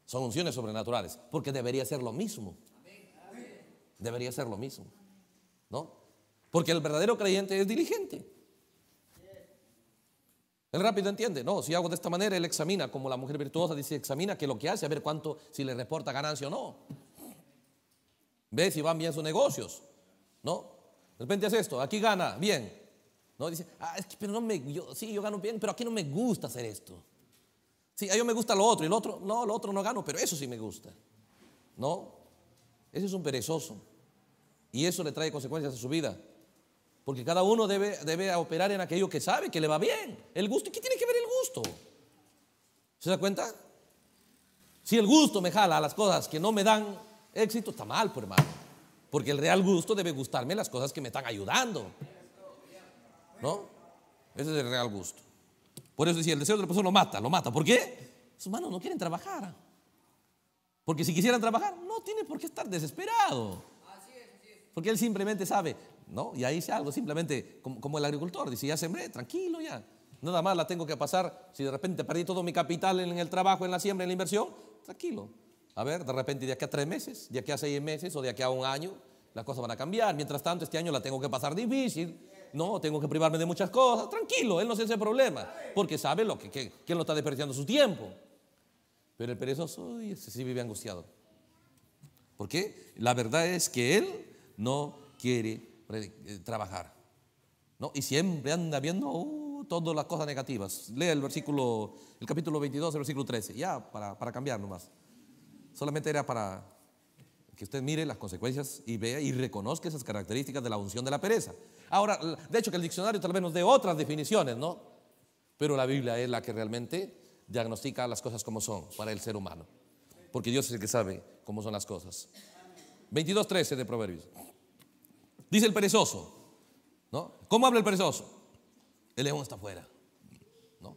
Son unciones sobrenaturales. Porque debería ser lo mismo. Debería ser lo mismo. ¿No? Porque el verdadero creyente es diligente. Él rápido entiende, no, si hago de esta manera, él examina, como la mujer virtuosa dice, examina que lo que hace, a ver cuánto, si le reporta ganancia o no. Ve si van bien sus negocios, ¿no? De repente hace esto, aquí gana, bien, no dice, ah, es que pero no me, yo, sí, yo gano bien, pero aquí no me gusta hacer esto. Sí, a yo me gusta lo otro y lo otro, no, lo otro no gano, pero eso sí me gusta. No, ese es un perezoso. Y eso le trae consecuencias a su vida. Porque cada uno debe, debe operar en aquello que sabe que le va bien. El gusto, ¿y qué tiene que ver el gusto? ¿Se da cuenta? Si el gusto me jala a las cosas que no me dan éxito, está mal, por pues, hermano. Porque el real gusto debe gustarme las cosas que me están ayudando. ¿No? Ese es el real gusto. Por eso decía, el deseo del la lo mata, lo mata. ¿Por qué? Sus manos no quieren trabajar. Porque si quisieran trabajar, no tiene por qué estar desesperado. Porque él simplemente sabe, ¿no? Y ahí es algo, simplemente como, como el agricultor, dice, ya sembré, tranquilo ya. Nada más la tengo que pasar, si de repente perdí todo mi capital en el trabajo, en la siembra, en la inversión, tranquilo. A ver, de repente de aquí a tres meses, de aquí a seis meses o de aquí a un año, las cosas van a cambiar. Mientras tanto, este año la tengo que pasar difícil no, tengo que privarme de muchas cosas. Tranquilo, él no se hace problema, porque sabe lo que, él no está desperdiciando su tiempo. Pero el perezoso, sí vive angustiado. Porque la verdad es que él no quiere eh, trabajar. ¿no? Y siempre anda viendo uh, todas las cosas negativas. Lea el versículo, el capítulo 22, el versículo 13. Ya, para, para cambiar nomás. Solamente era para que usted mire las consecuencias y vea y reconozca esas características de la unción de la pereza. Ahora, de hecho que el diccionario tal vez nos dé otras definiciones, ¿no? Pero la Biblia es la que realmente diagnostica las cosas como son para el ser humano. Porque Dios es el que sabe cómo son las cosas. 22.13 de Proverbios. Dice el perezoso, ¿no? ¿Cómo habla el perezoso? El león está afuera, ¿no?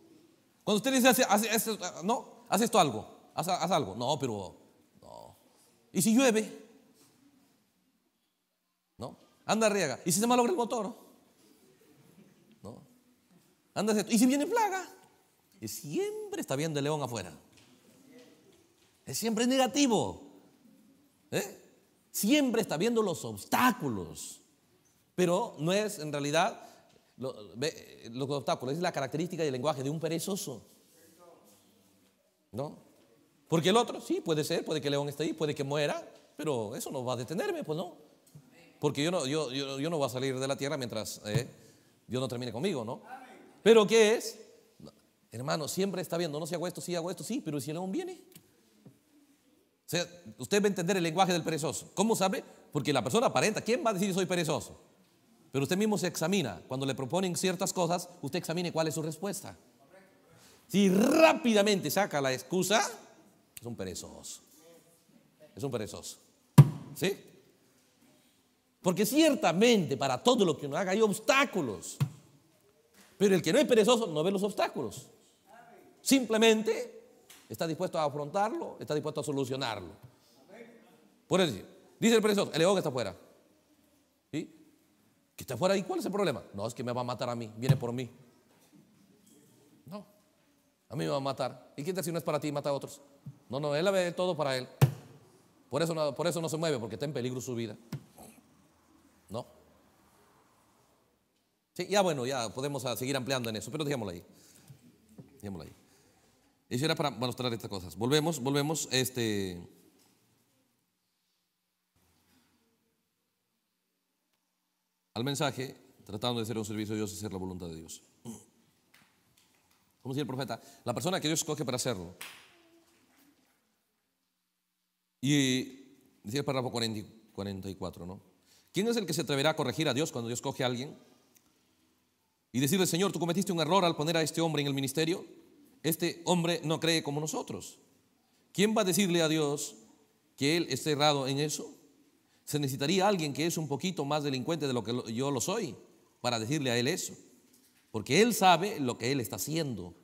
Cuando usted dice, hace, hace, no, haz esto algo, haz, haz algo. No, pero, no. ¿Y si llueve? Anda, riega. ¿Y si se malogra el motor? ¿No? Anda, ¿y si viene plaga? Y siempre está viendo el león afuera. Es siempre negativo. ¿Eh? Siempre está viendo los obstáculos. Pero no es en realidad los obstáculos, es la característica y el lenguaje de un perezoso. ¿No? Porque el otro, sí, puede ser, puede que el león esté ahí, puede que muera, pero eso no va a detenerme, pues no porque yo no, yo, yo, no voy a salir de la tierra mientras eh, Dios no termine conmigo, ¿no? Pero ¿qué es? Hermano, siempre está viendo, no si hago esto, sí hago esto, sí, pero si el león viene? O sea, usted va a entender el lenguaje del perezoso. ¿Cómo sabe? Porque la persona aparenta. ¿Quién va a decir soy perezoso? Pero usted mismo se examina. Cuando le proponen ciertas cosas, usted examine cuál es su respuesta. Si rápidamente saca la excusa, es un perezoso. Es un perezoso. ¿Sí? Porque ciertamente para todo lo que uno haga hay obstáculos. Pero el que no es perezoso no ve los obstáculos. Simplemente está dispuesto a afrontarlo, está dispuesto a solucionarlo. Por eso dice el perezoso, el león que está afuera. ¿Sí? Que está afuera y cuál es el problema? No, es que me va a matar a mí, viene por mí. No, a mí me va a matar. ¿Y quién te si no es para ti mata a otros? No, no, él la ve todo para él. Por eso, por eso no se mueve, porque está en peligro su vida. ya bueno, ya podemos ah, seguir ampliando en eso, pero dejémoslo ahí. Dejémoslo ahí. Eso era para mostrar estas cosas. Volvemos, volvemos. Este. Al mensaje, tratando de hacer un servicio a Dios y hacer la voluntad de Dios. Como decía el profeta, la persona que Dios escoge para hacerlo. Y decía el párrafo 40, 44, ¿no? ¿Quién es el que se atreverá a corregir a Dios cuando Dios coge a alguien? y decirle, Señor, tú cometiste un error al poner a este hombre en el ministerio. Este hombre no cree como nosotros. ¿Quién va a decirle a Dios que él está errado en eso? Se necesitaría alguien que es un poquito más delincuente de lo que yo lo soy para decirle a él eso. Porque él sabe lo que él está haciendo.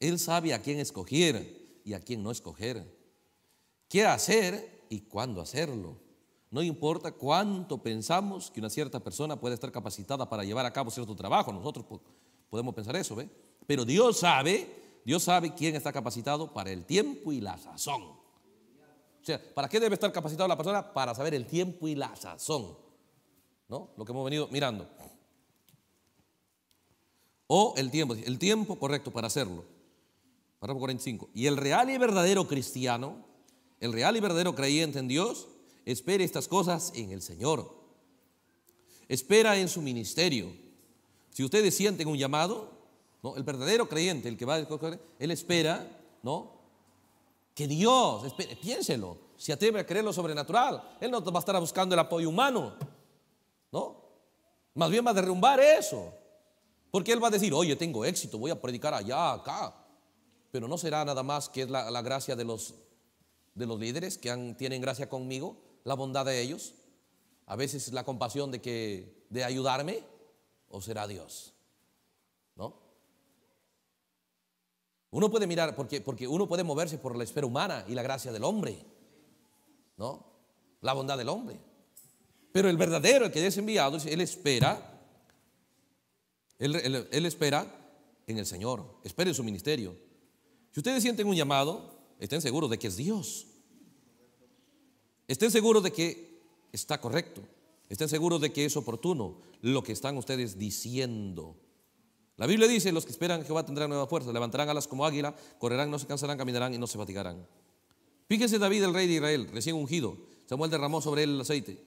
Él sabe a quién escoger y a quién no escoger. Qué hacer y cuándo hacerlo. No importa cuánto pensamos que una cierta persona puede estar capacitada para llevar a cabo cierto trabajo, nosotros podemos pensar eso, ¿ve? Pero Dios sabe, Dios sabe quién está capacitado para el tiempo y la sazón. O sea, ¿para qué debe estar capacitada la persona? Para saber el tiempo y la sazón. ¿No? Lo que hemos venido mirando. O el tiempo, el tiempo correcto para hacerlo. Párrafo 45. Y el real y verdadero cristiano, el real y verdadero creyente en Dios, Espere estas cosas en el Señor. Espera en su ministerio. Si ustedes sienten un llamado, ¿no? el verdadero creyente, el que va, a él espera, ¿no? Que Dios, piénselo, si atreve a creer lo sobrenatural, él no va a estar buscando el apoyo humano, ¿no? Más bien va a derrumbar eso. Porque él va a decir, oye, tengo éxito, voy a predicar allá, acá. Pero no será nada más que la, gracia de los, de los líderes que tienen gracia conmigo, la bondad de ellos? A veces la compasión de que de ayudarme o será Dios. ¿No? Uno puede mirar porque porque uno puede moverse por la esfera humana y la gracia del hombre. ¿No? La bondad del hombre. Pero el verdadero, el que es enviado, él espera él, él, espera en el Señor, espera en su ministerio. Si ustedes sienten un llamado, estén seguros de que es Dios. Estén seguros de que está correcto. Estén seguros de que es oportuno lo que están ustedes diciendo. La Biblia dice, los que esperan a Jehová tendrán nueva fuerza, levantarán alas como águila, correrán, no se cansarán, caminarán y no se fatigarán. Fíjense David, el rey de Israel, recién ungido. Samuel derramó sobre él el aceite.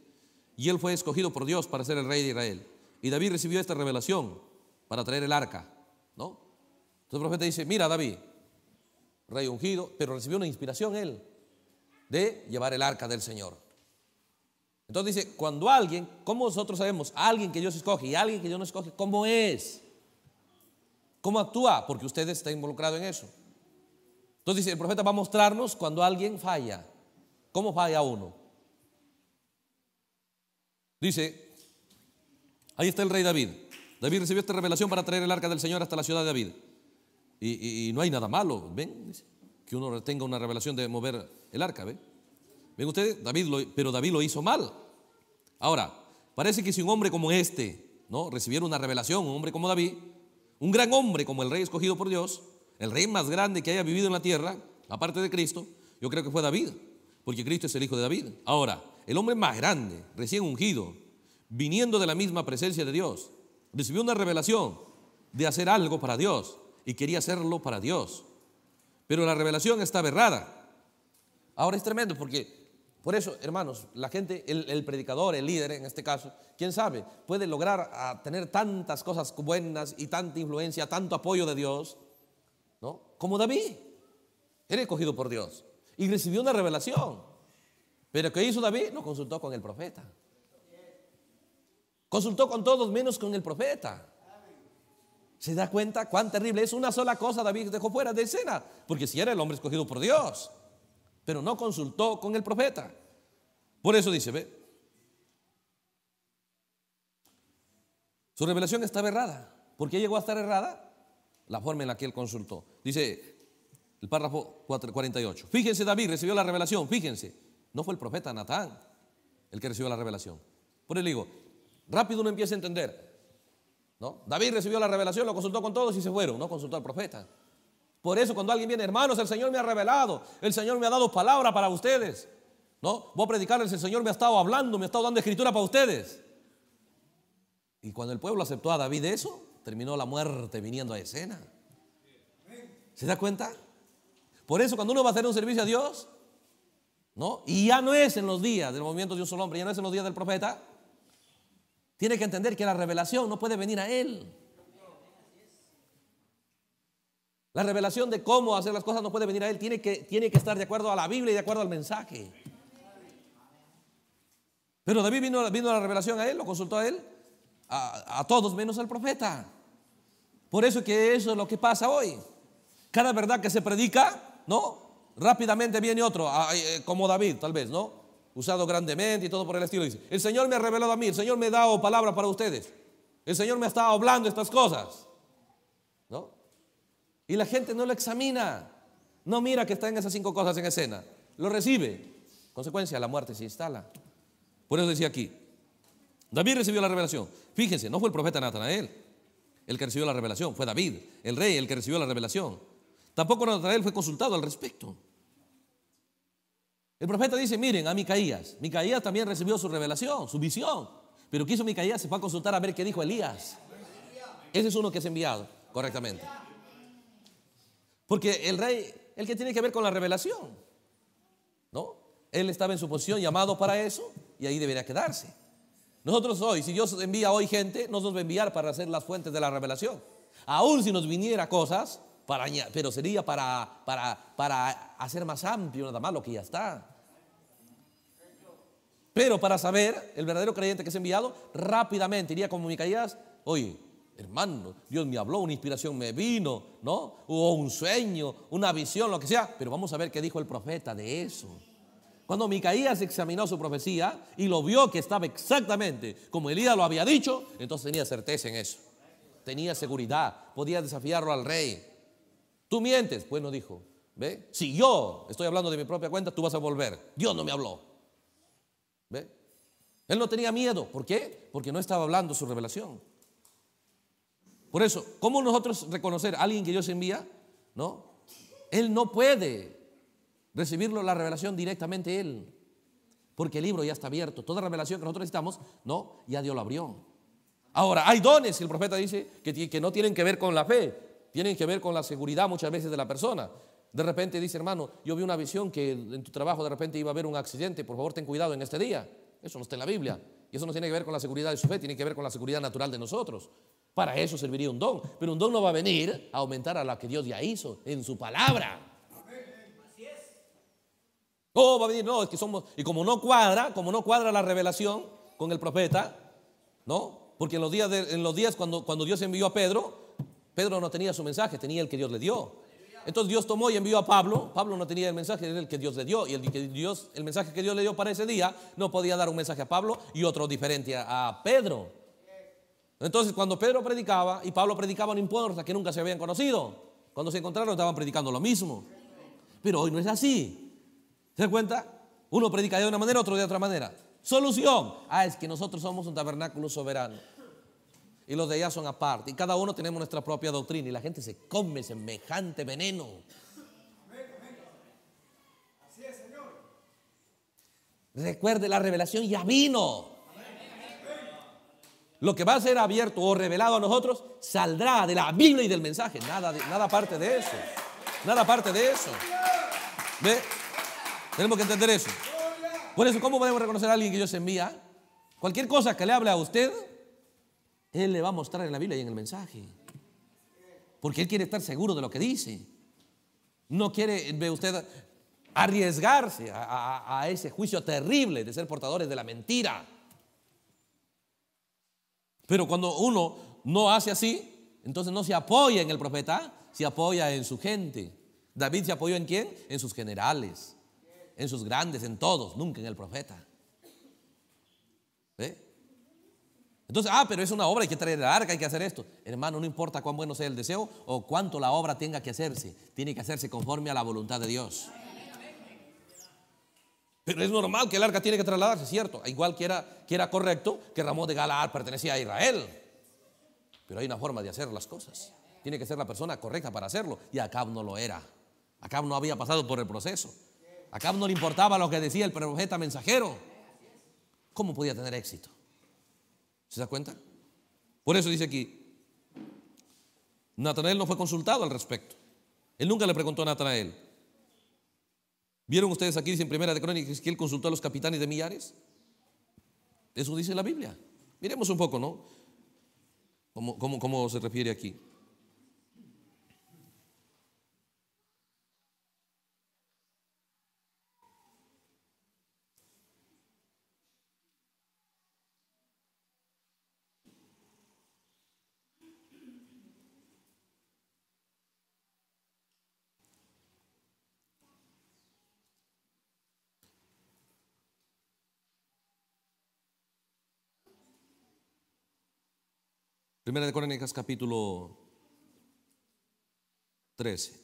Y él fue escogido por Dios para ser el rey de Israel. Y David recibió esta revelación para traer el arca. ¿no? Entonces el profeta dice, mira David, rey ungido, pero recibió una inspiración él de llevar el arca del Señor. Entonces dice, cuando alguien, ¿cómo nosotros sabemos? Alguien que Dios escoge y alguien que Dios no escoge, ¿cómo es? ¿Cómo actúa? Porque usted está involucrado en eso. Entonces dice, el profeta va a mostrarnos cuando alguien falla. ¿Cómo falla uno? Dice, ahí está el rey David. David recibió esta revelación para traer el arca del Señor hasta la ciudad de David. Y, no hay nada malo, ¿ven? Dice que uno tenga una revelación de mover el arca, ¿Ven ustedes? David pero David lo hizo mal. Ahora, parece que si un hombre como este, ¿no? Recibiera una revelación, un hombre como David, un gran hombre como el rey escogido por Dios, el rey más grande que haya vivido en la tierra, aparte de Cristo, yo creo que fue David, porque Cristo es el hijo de David. Ahora, el hombre más grande, recién ungido, viniendo de la misma presencia de Dios, recibió una revelación de hacer algo para Dios y quería hacerlo para Dios. Pero la revelación está errada. Ahora es tremendo porque, por eso, hermanos, la gente, el, predicador, el líder en este caso, quién sabe, puede lograr a ah, tener tantas cosas buenas y tanta influencia, tanto apoyo de Dios, ¿no? Como David. Era escogido por Dios y recibió una revelación. Pero ¿qué hizo David? No consultó con el profeta. Consultó con todos menos con el profeta. ¿Se da cuenta cuán terrible es? Una sola cosa David dejó fuera de escena, porque si era el hombre escogido por Dios, pero no consultó con el profeta. Por eso dice, ve, su revelación estaba errada. ¿Por qué llegó a estar errada? La forma en la que él consultó. Dice el párrafo 48. Fíjense, David recibió la revelación, fíjense. No fue el profeta Natán el que recibió la revelación. Por eso digo, rápido uno empieza a entender David recibió la revelación, lo consultó con todos y se fueron, no consultó al profeta. Por eso cuando alguien viene, hermanos, el Señor me ha revelado, el Señor me ha dado palabra para ustedes. ¿No? Voy a predicarles, el Señor me ha estado hablando, me ha estado dando escritura para ustedes. Y cuando el pueblo aceptó a David eso, terminó la muerte viniendo a escena. ¿Se da cuenta? Por eso cuando uno va a hacer un servicio a Dios, ¿no? Y ya no es en los días del movimiento de un solo hombre, ya no es en los días del profeta, tiene que entender que la revelación no puede venir a él. La revelación de cómo hacer las cosas no puede venir a él. Tiene que, tiene que estar de acuerdo a la Biblia y de acuerdo al mensaje. Pero David vino, vino la revelación a él, lo consultó a él, a, a todos menos al profeta. Por eso que eso es lo que pasa hoy. Cada verdad que se predica, ¿no? Rápidamente viene otro, ah, eh, como David, tal vez, ¿no? usado grandemente y todo por el estilo. Dice, el Señor me ha revelado a mí, el Señor me ha dado palabra para ustedes. El Señor me ha estado hablando estas cosas. ¿No? Y la gente no lo examina. No mira que están esas cinco cosas en escena. Lo recibe. Consecuencia, la muerte se instala. Por eso decía aquí, David recibió la revelación. Fíjense, no fue el profeta Natanael el que recibió la revelación, fue David, el rey, el que recibió la revelación. Tampoco Natanael fue consultado al respecto. El profeta dice, miren a Micaías. Micaías también recibió su revelación, su visión. Pero quiso Micaías? Se fue a consultar a ver qué dijo Elías. Ese es uno que es enviado correctamente. Porque el rey, el que tiene que ver con la revelación, ¿no? Él estaba en su posición llamado para eso y ahí debería quedarse. Nosotros hoy, si Dios envía hoy gente, no nos va a enviar para hacer las fuentes de la revelación. Aún si nos viniera cosas, pero sería para, para, para hacer más amplio nada más lo que ya está. Pero para saber, el verdadero creyente que es enviado, rápidamente iría como Micaías, oye, hermano, Dios me habló, una inspiración me vino, ¿no? O un sueño, una visión, lo que sea. Pero vamos a ver qué dijo el profeta de eso. Cuando Micaías examinó su profecía y lo vio que estaba exactamente como Elías lo había dicho, entonces tenía certeza en eso. Tenía seguridad, podía desafiarlo al rey. Tú mientes, pues no dijo. ¿Ve? Si yo estoy hablando de mi propia cuenta, tú vas a volver. Dios no me habló. Él no tenía miedo. ¿Por qué? Porque no estaba hablando su revelación. Por eso, ¿cómo nosotros reconocer a alguien que Dios envía? No. Él no puede recibirlo la revelación directamente él. Porque el libro ya está abierto. Toda revelación que nosotros necesitamos, no, ya Dios lo abrió. Ahora, hay dones, el profeta dice, que, que no tienen que ver con la fe, tienen que ver con la seguridad muchas veces de la persona. De repente dice, hermano, yo vi una visión que en tu trabajo de repente iba a haber un accidente, por favor ten cuidado en este día. Eso no está en la Biblia. Y eso no tiene que ver con la seguridad de su fe, tiene que ver con la seguridad natural de nosotros. Para eso serviría un don. Pero un don no va a venir a aumentar a la que Dios ya hizo en su palabra. Oh, va a venir, no, es que somos. Y como no cuadra, como no cuadra la revelación con el profeta, ¿no? Porque en los días, en los días cuando, cuando Dios envió a Pedro, Pedro no tenía su mensaje, tenía el que Dios le dio. Entonces Dios tomó y envió a Pablo. Pablo no tenía el mensaje, era el que Dios le dio. Y el, que Dios, el mensaje que Dios le dio para ese día no podía dar un mensaje a Pablo y otro diferente a Pedro. Entonces cuando Pedro predicaba y Pablo predicaba, no importa que nunca se habían conocido. Cuando se encontraron estaban predicando lo mismo. Pero hoy no es así. ¿Se da cuenta? Uno predica de una manera, otro de otra manera. Solución. Ah, es que nosotros somos un tabernáculo soberano y los de allá son aparte. Y cada uno tenemos nuestra propia doctrina y la gente se come semejante veneno. Así es, Señor. Recuerde, la revelación ya vino. Lo que va a ser abierto o revelado a nosotros saldrá de la Biblia y del mensaje. Nada, de, nada aparte de eso. Nada aparte de eso. ¿Ve? Tenemos que entender eso. Por eso, ¿cómo podemos reconocer a alguien que Dios envía? Cualquier cosa que le hable a usted él le va a mostrar en la Biblia y en el mensaje. Porque Él quiere estar seguro de lo que dice. No quiere, ve usted, arriesgarse a, ese juicio terrible de ser portadores de la mentira. Pero cuando uno no hace así, entonces no se apoya en el profeta, se apoya en su gente. David se apoyó en quién? En sus generales, en sus grandes, en todos, nunca en el profeta. ¿Ve? Entonces, ah, pero es una obra, hay que traer el arca, hay que hacer esto. Hermano, no importa cuán bueno sea el deseo o cuánto la obra tenga que hacerse, tiene que hacerse conforme a la voluntad de Dios. Pero es normal que el arca tiene que trasladarse, ¿cierto? Igual que era, correcto que Ramón de Galaad pertenecía a Israel. Pero hay una forma de hacer las cosas. Tiene que ser la persona correcta para hacerlo. Y Acab no lo era. Acab no había pasado por el proceso. Acab no le importaba lo que decía el profeta mensajero. ¿Cómo podía tener éxito? ¿Se da cuenta? Por eso dice aquí, Natanael no fue consultado al respecto. Él nunca le preguntó a Natanael. ¿Vieron ustedes aquí, dice en Primera de Crónicas, que él consultó a los capitanes de millares? Eso dice la Biblia. Miremos un poco, ¿no? ¿Cómo, cómo se refiere aquí? Primera de Crónicas capítulo 13.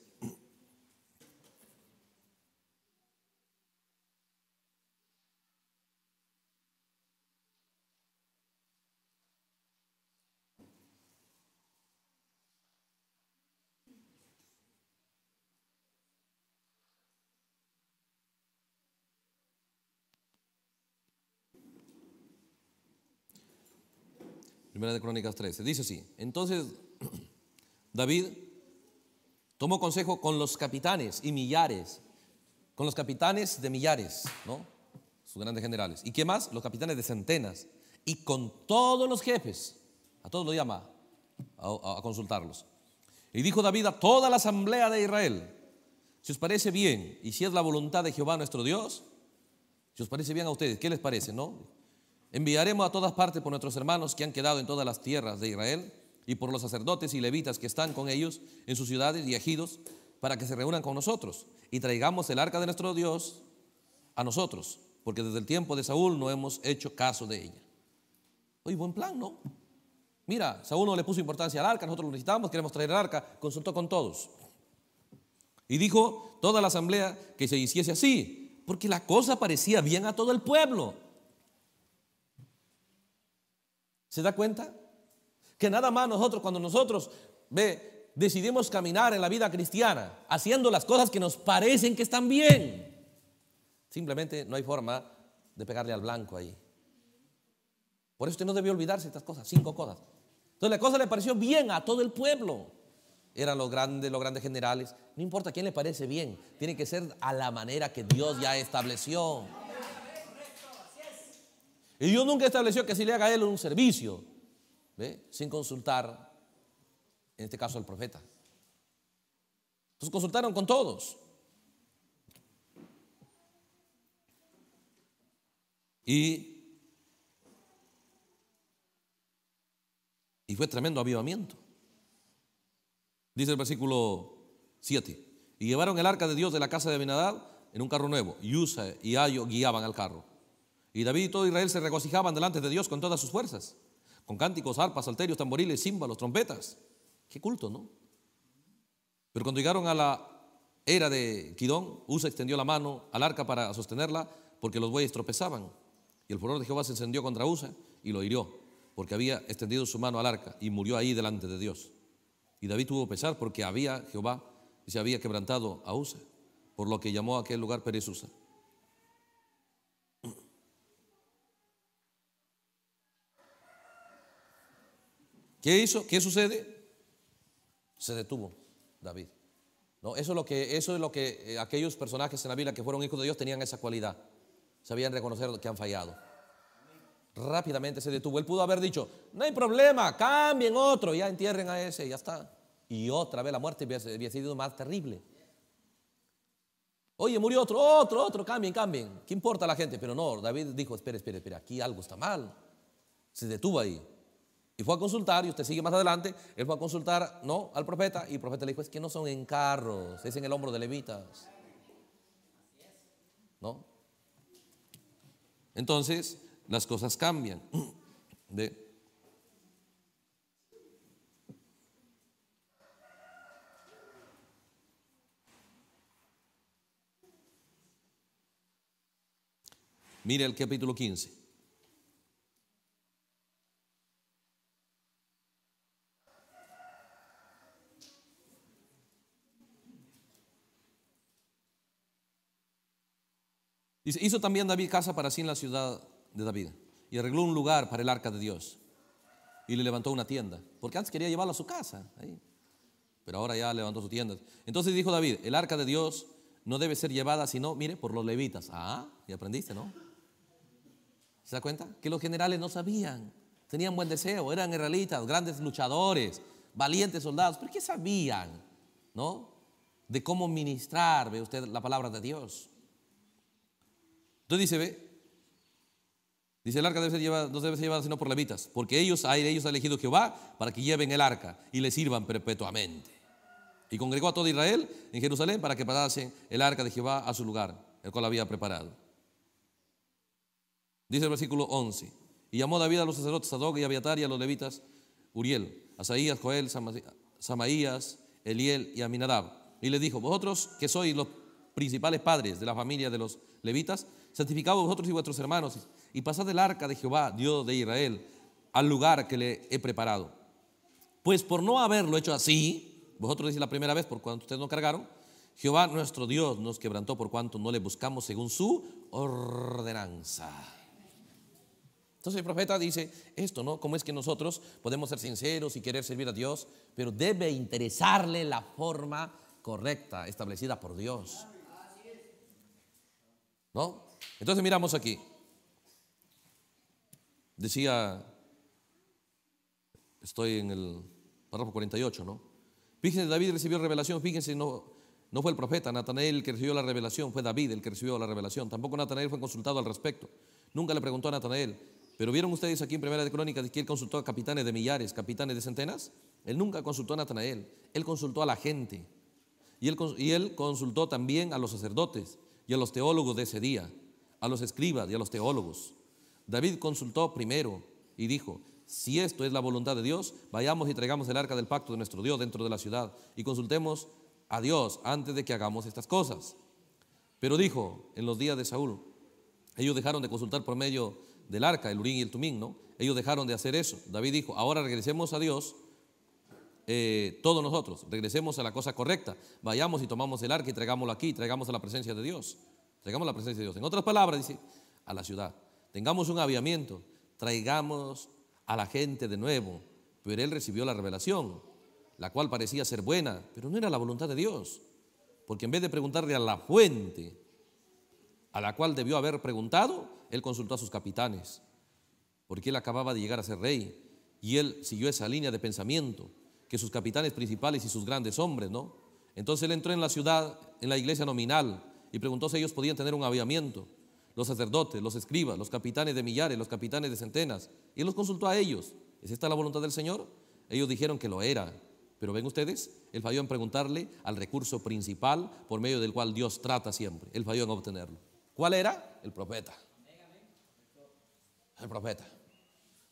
Primera de Crónicas 13. Dice así, entonces David tomó consejo con los capitanes y millares, con los capitanes de millares, ¿no? Sus grandes generales. ¿Y qué más? Los capitanes de centenas. Y con todos los jefes, a todos los llama a, a consultarlos. Y dijo David a toda la asamblea de Israel, si os parece bien y si es la voluntad de Jehová nuestro Dios, si os parece bien a ustedes, ¿qué les parece, no? Enviaremos a todas partes por nuestros hermanos que han quedado en todas las tierras de Israel y por los sacerdotes y levitas que están con ellos en sus ciudades y ejidos para que se reúnan con nosotros y traigamos el arca de nuestro Dios a nosotros, porque desde el tiempo de Saúl no hemos hecho caso de ella. Oye, buen plan, ¿no? Mira, Saúl no le puso importancia al arca, nosotros lo necesitamos, queremos traer el arca, consultó con todos. Y dijo toda la asamblea que se hiciese así, porque la cosa parecía bien a todo el pueblo. ¿Se da cuenta? Que nada más nosotros, cuando nosotros ve, decidimos caminar en la vida cristiana, haciendo las cosas que nos parecen que están bien, simplemente no hay forma de pegarle al blanco ahí. Por eso usted no debe olvidarse estas cosas, cinco cosas. Entonces la cosa le pareció bien a todo el pueblo. Eran los grandes, los grandes generales. No importa quién le parece bien, tiene que ser a la manera que Dios ya estableció. Y Dios nunca estableció que si le haga a él un servicio, ¿ve? sin consultar, en este caso, al profeta. Entonces consultaron con todos. Y, fue tremendo avivamiento. Dice el versículo 7. Y llevaron el arca de Dios de la casa de Abinadad en un carro nuevo. Y Usa y Ayo guiaban al carro. Y David y todo Israel se regocijaban delante de Dios con todas sus fuerzas, con cánticos, arpas, salterios, tamboriles, címbalos, trompetas. Qué culto, ¿no? Pero cuando llegaron a la era de Kidón, Usa extendió la mano al arca para sostenerla porque los bueyes tropezaban. Y el furor de Jehová se encendió contra Usa y lo hirió, porque había extendido su mano al arca y murió ahí delante de Dios. Y David tuvo pesar porque había Jehová y se había quebrantado a Usa, por lo que llamó a aquel lugar Usa. ¿Qué hizo? ¿Qué sucede? Se detuvo David. No, eso es lo que, eso es lo que eh, aquellos personajes en la Biblia que fueron hijos de Dios tenían esa cualidad. Sabían reconocer que han fallado. Rápidamente se detuvo. Él pudo haber dicho, no hay problema, cambien otro, ya entierren a ese, ya está. Y otra vez la muerte había sido más terrible. Oye, murió otro, otro, otro, cambien, cambien. ¿Qué importa a la gente? Pero no, David dijo, Espere, espere, espera, aquí algo está mal. Se detuvo ahí. Y fue a consultar, y usted sigue más adelante, él fue a consultar, no, al profeta, y el profeta le dijo, es que no son en carros, es en el hombro de levitas. ¿No? Entonces, las cosas cambian. De, Mire el capítulo 15. hizo también David casa para sí en la ciudad de David y arregló un lugar para el arca de Dios y le levantó una tienda, porque antes quería llevarlo a su casa, pero ahora ya levantó su tienda. Entonces dijo David, el arca de Dios no debe ser llevada sino, mire, por los levitas. Ah, y aprendiste, ¿no? ¿Se da cuenta? Que los generales no sabían, tenían buen deseo, eran herralitas grandes luchadores, valientes soldados, pero ¿qué sabían? ¿No? De cómo ministrar, ve usted, la palabra de Dios. Entonces dice, ve, dice el arca debe ser no debe ser llevada sino por levitas, porque ellos, han ellos ha elegido Jehová para que lleven el arca y le sirvan perpetuamente. Y congregó a todo Israel en Jerusalén para que parasen el arca de Jehová a su lugar, el cual había preparado. Dice el versículo 11, y llamó David a los sacerdotes Sadoc y Abiatar y a los levitas Uriel, Asaías, Joel, Samaías, Eliel y Aminadab. Y les dijo, vosotros que sois los principales padres de la familia de los levitas, santificado vosotros y vuestros hermanos, y pasad el arca de Jehová, Dios de Israel, al lugar que le he preparado. Pues por no haberlo hecho así, vosotros decís la primera vez por cuanto ustedes no cargaron, Jehová nuestro Dios nos quebrantó por cuanto no le buscamos según su ordenanza. Entonces el profeta dice esto, ¿no? ¿Cómo es que nosotros podemos ser sinceros y querer servir a Dios? Pero debe interesarle la forma correcta establecida por Dios. ¿No? Entonces miramos aquí. Decía, estoy en el párrafo 48, ¿no? Fíjense, David recibió revelación, fíjense, no, no fue el profeta Natanael el que recibió la revelación, fue David el que recibió la revelación. Tampoco Natanael fue consultado al respecto. Nunca le preguntó a Natanael. Pero vieron ustedes aquí en Primera de Crónicas que él consultó a capitanes de millares, capitanes de centenas. Él nunca consultó a Natanael, él consultó a la gente. Y él, y él consultó también a los sacerdotes y a los teólogos de ese día a los escribas y a los teólogos. David consultó primero y dijo, si esto es la voluntad de Dios, vayamos y traigamos el arca del pacto de nuestro Dios dentro de la ciudad y consultemos a Dios antes de que hagamos estas cosas. Pero dijo, en los días de Saúl, ellos dejaron de consultar por medio del arca, el Urín y el Tumín, ¿no? Ellos dejaron de hacer eso. David dijo, ahora regresemos a Dios, eh, todos nosotros, regresemos a la cosa correcta, vayamos y tomamos el arca y traigámoslo aquí, traigamos a la presencia de Dios. Traigamos la presencia de Dios. En otras palabras, dice, a la ciudad. Tengamos un aviamiento. Traigamos a la gente de nuevo. Pero él recibió la revelación, la cual parecía ser buena, pero no era la voluntad de Dios. Porque en vez de preguntarle a la fuente, a la cual debió haber preguntado, él consultó a sus capitanes, porque él acababa de llegar a ser rey. Y él siguió esa línea de pensamiento que sus capitanes principales y sus grandes hombres, ¿no? Entonces él entró en la ciudad, en la iglesia nominal, y preguntó si ellos podían tener un aviamiento Los sacerdotes, los escribas, los capitanes de millares, los capitanes de centenas. Y los consultó a ellos. ¿Es esta la voluntad del Señor? Ellos dijeron que lo era. Pero ven ustedes, él falló en preguntarle al recurso principal por medio del cual Dios trata siempre. Él falló en obtenerlo. ¿Cuál era? El profeta. El profeta.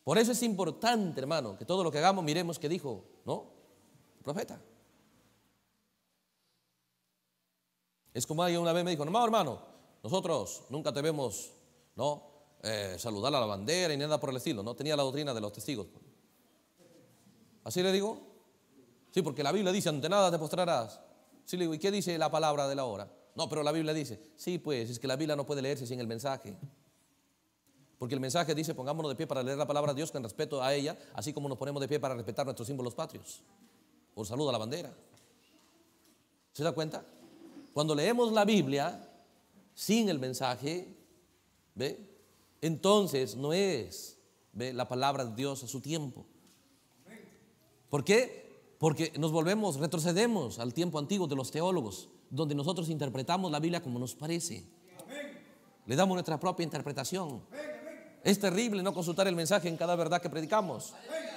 Por eso es importante, hermano, que todo lo que hagamos miremos que dijo, ¿no? El profeta. Es como alguien una vez me dijo, no, hermano, nosotros nunca te vemos, ¿no? Eh, saludar a la bandera y nada por el estilo, ¿no? Tenía la doctrina de los testigos. ¿Así le digo? Sí, porque la Biblia dice, ante nada te postrarás. Sí, le digo, ¿y qué dice la palabra de la hora? No, pero la Biblia dice, sí, pues, es que la Biblia no puede leerse sin el mensaje. Porque el mensaje dice, pongámonos de pie para leer la palabra de Dios con respeto a ella, así como nos ponemos de pie para respetar nuestros símbolos patrios. Por saludo a la bandera. ¿Se da cuenta? Cuando leemos la Biblia sin el mensaje, ¿ve? Entonces no es ¿ve? la palabra de Dios a su tiempo. ¿Por qué? Porque nos volvemos, retrocedemos al tiempo antiguo de los teólogos, donde nosotros interpretamos la Biblia como nos parece. Le damos nuestra propia interpretación. Es terrible no consultar el mensaje en cada verdad que predicamos.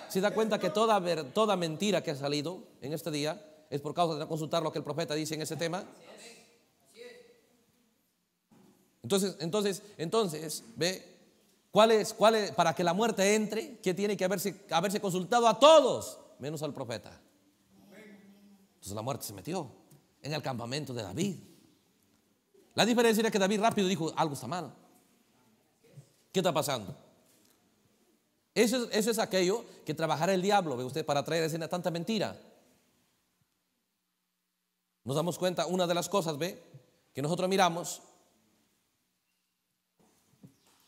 ¿Se da cuenta que toda, toda mentira que ha salido en este día es por causa de consultar lo que el profeta dice en ese tema. Entonces, entonces, entonces, ve, ¿cuál es, cuál para que la muerte entre, que tiene que haberse, haberse consultado a todos, menos al profeta? Entonces la muerte se metió en el campamento de David. La diferencia era que David rápido dijo, algo está mal. ¿Qué está pasando? Eso, es aquello que trabajará el diablo, ve usted, para traer a escena tanta mentira. Nos damos cuenta, una de las cosas, ve, que nosotros miramos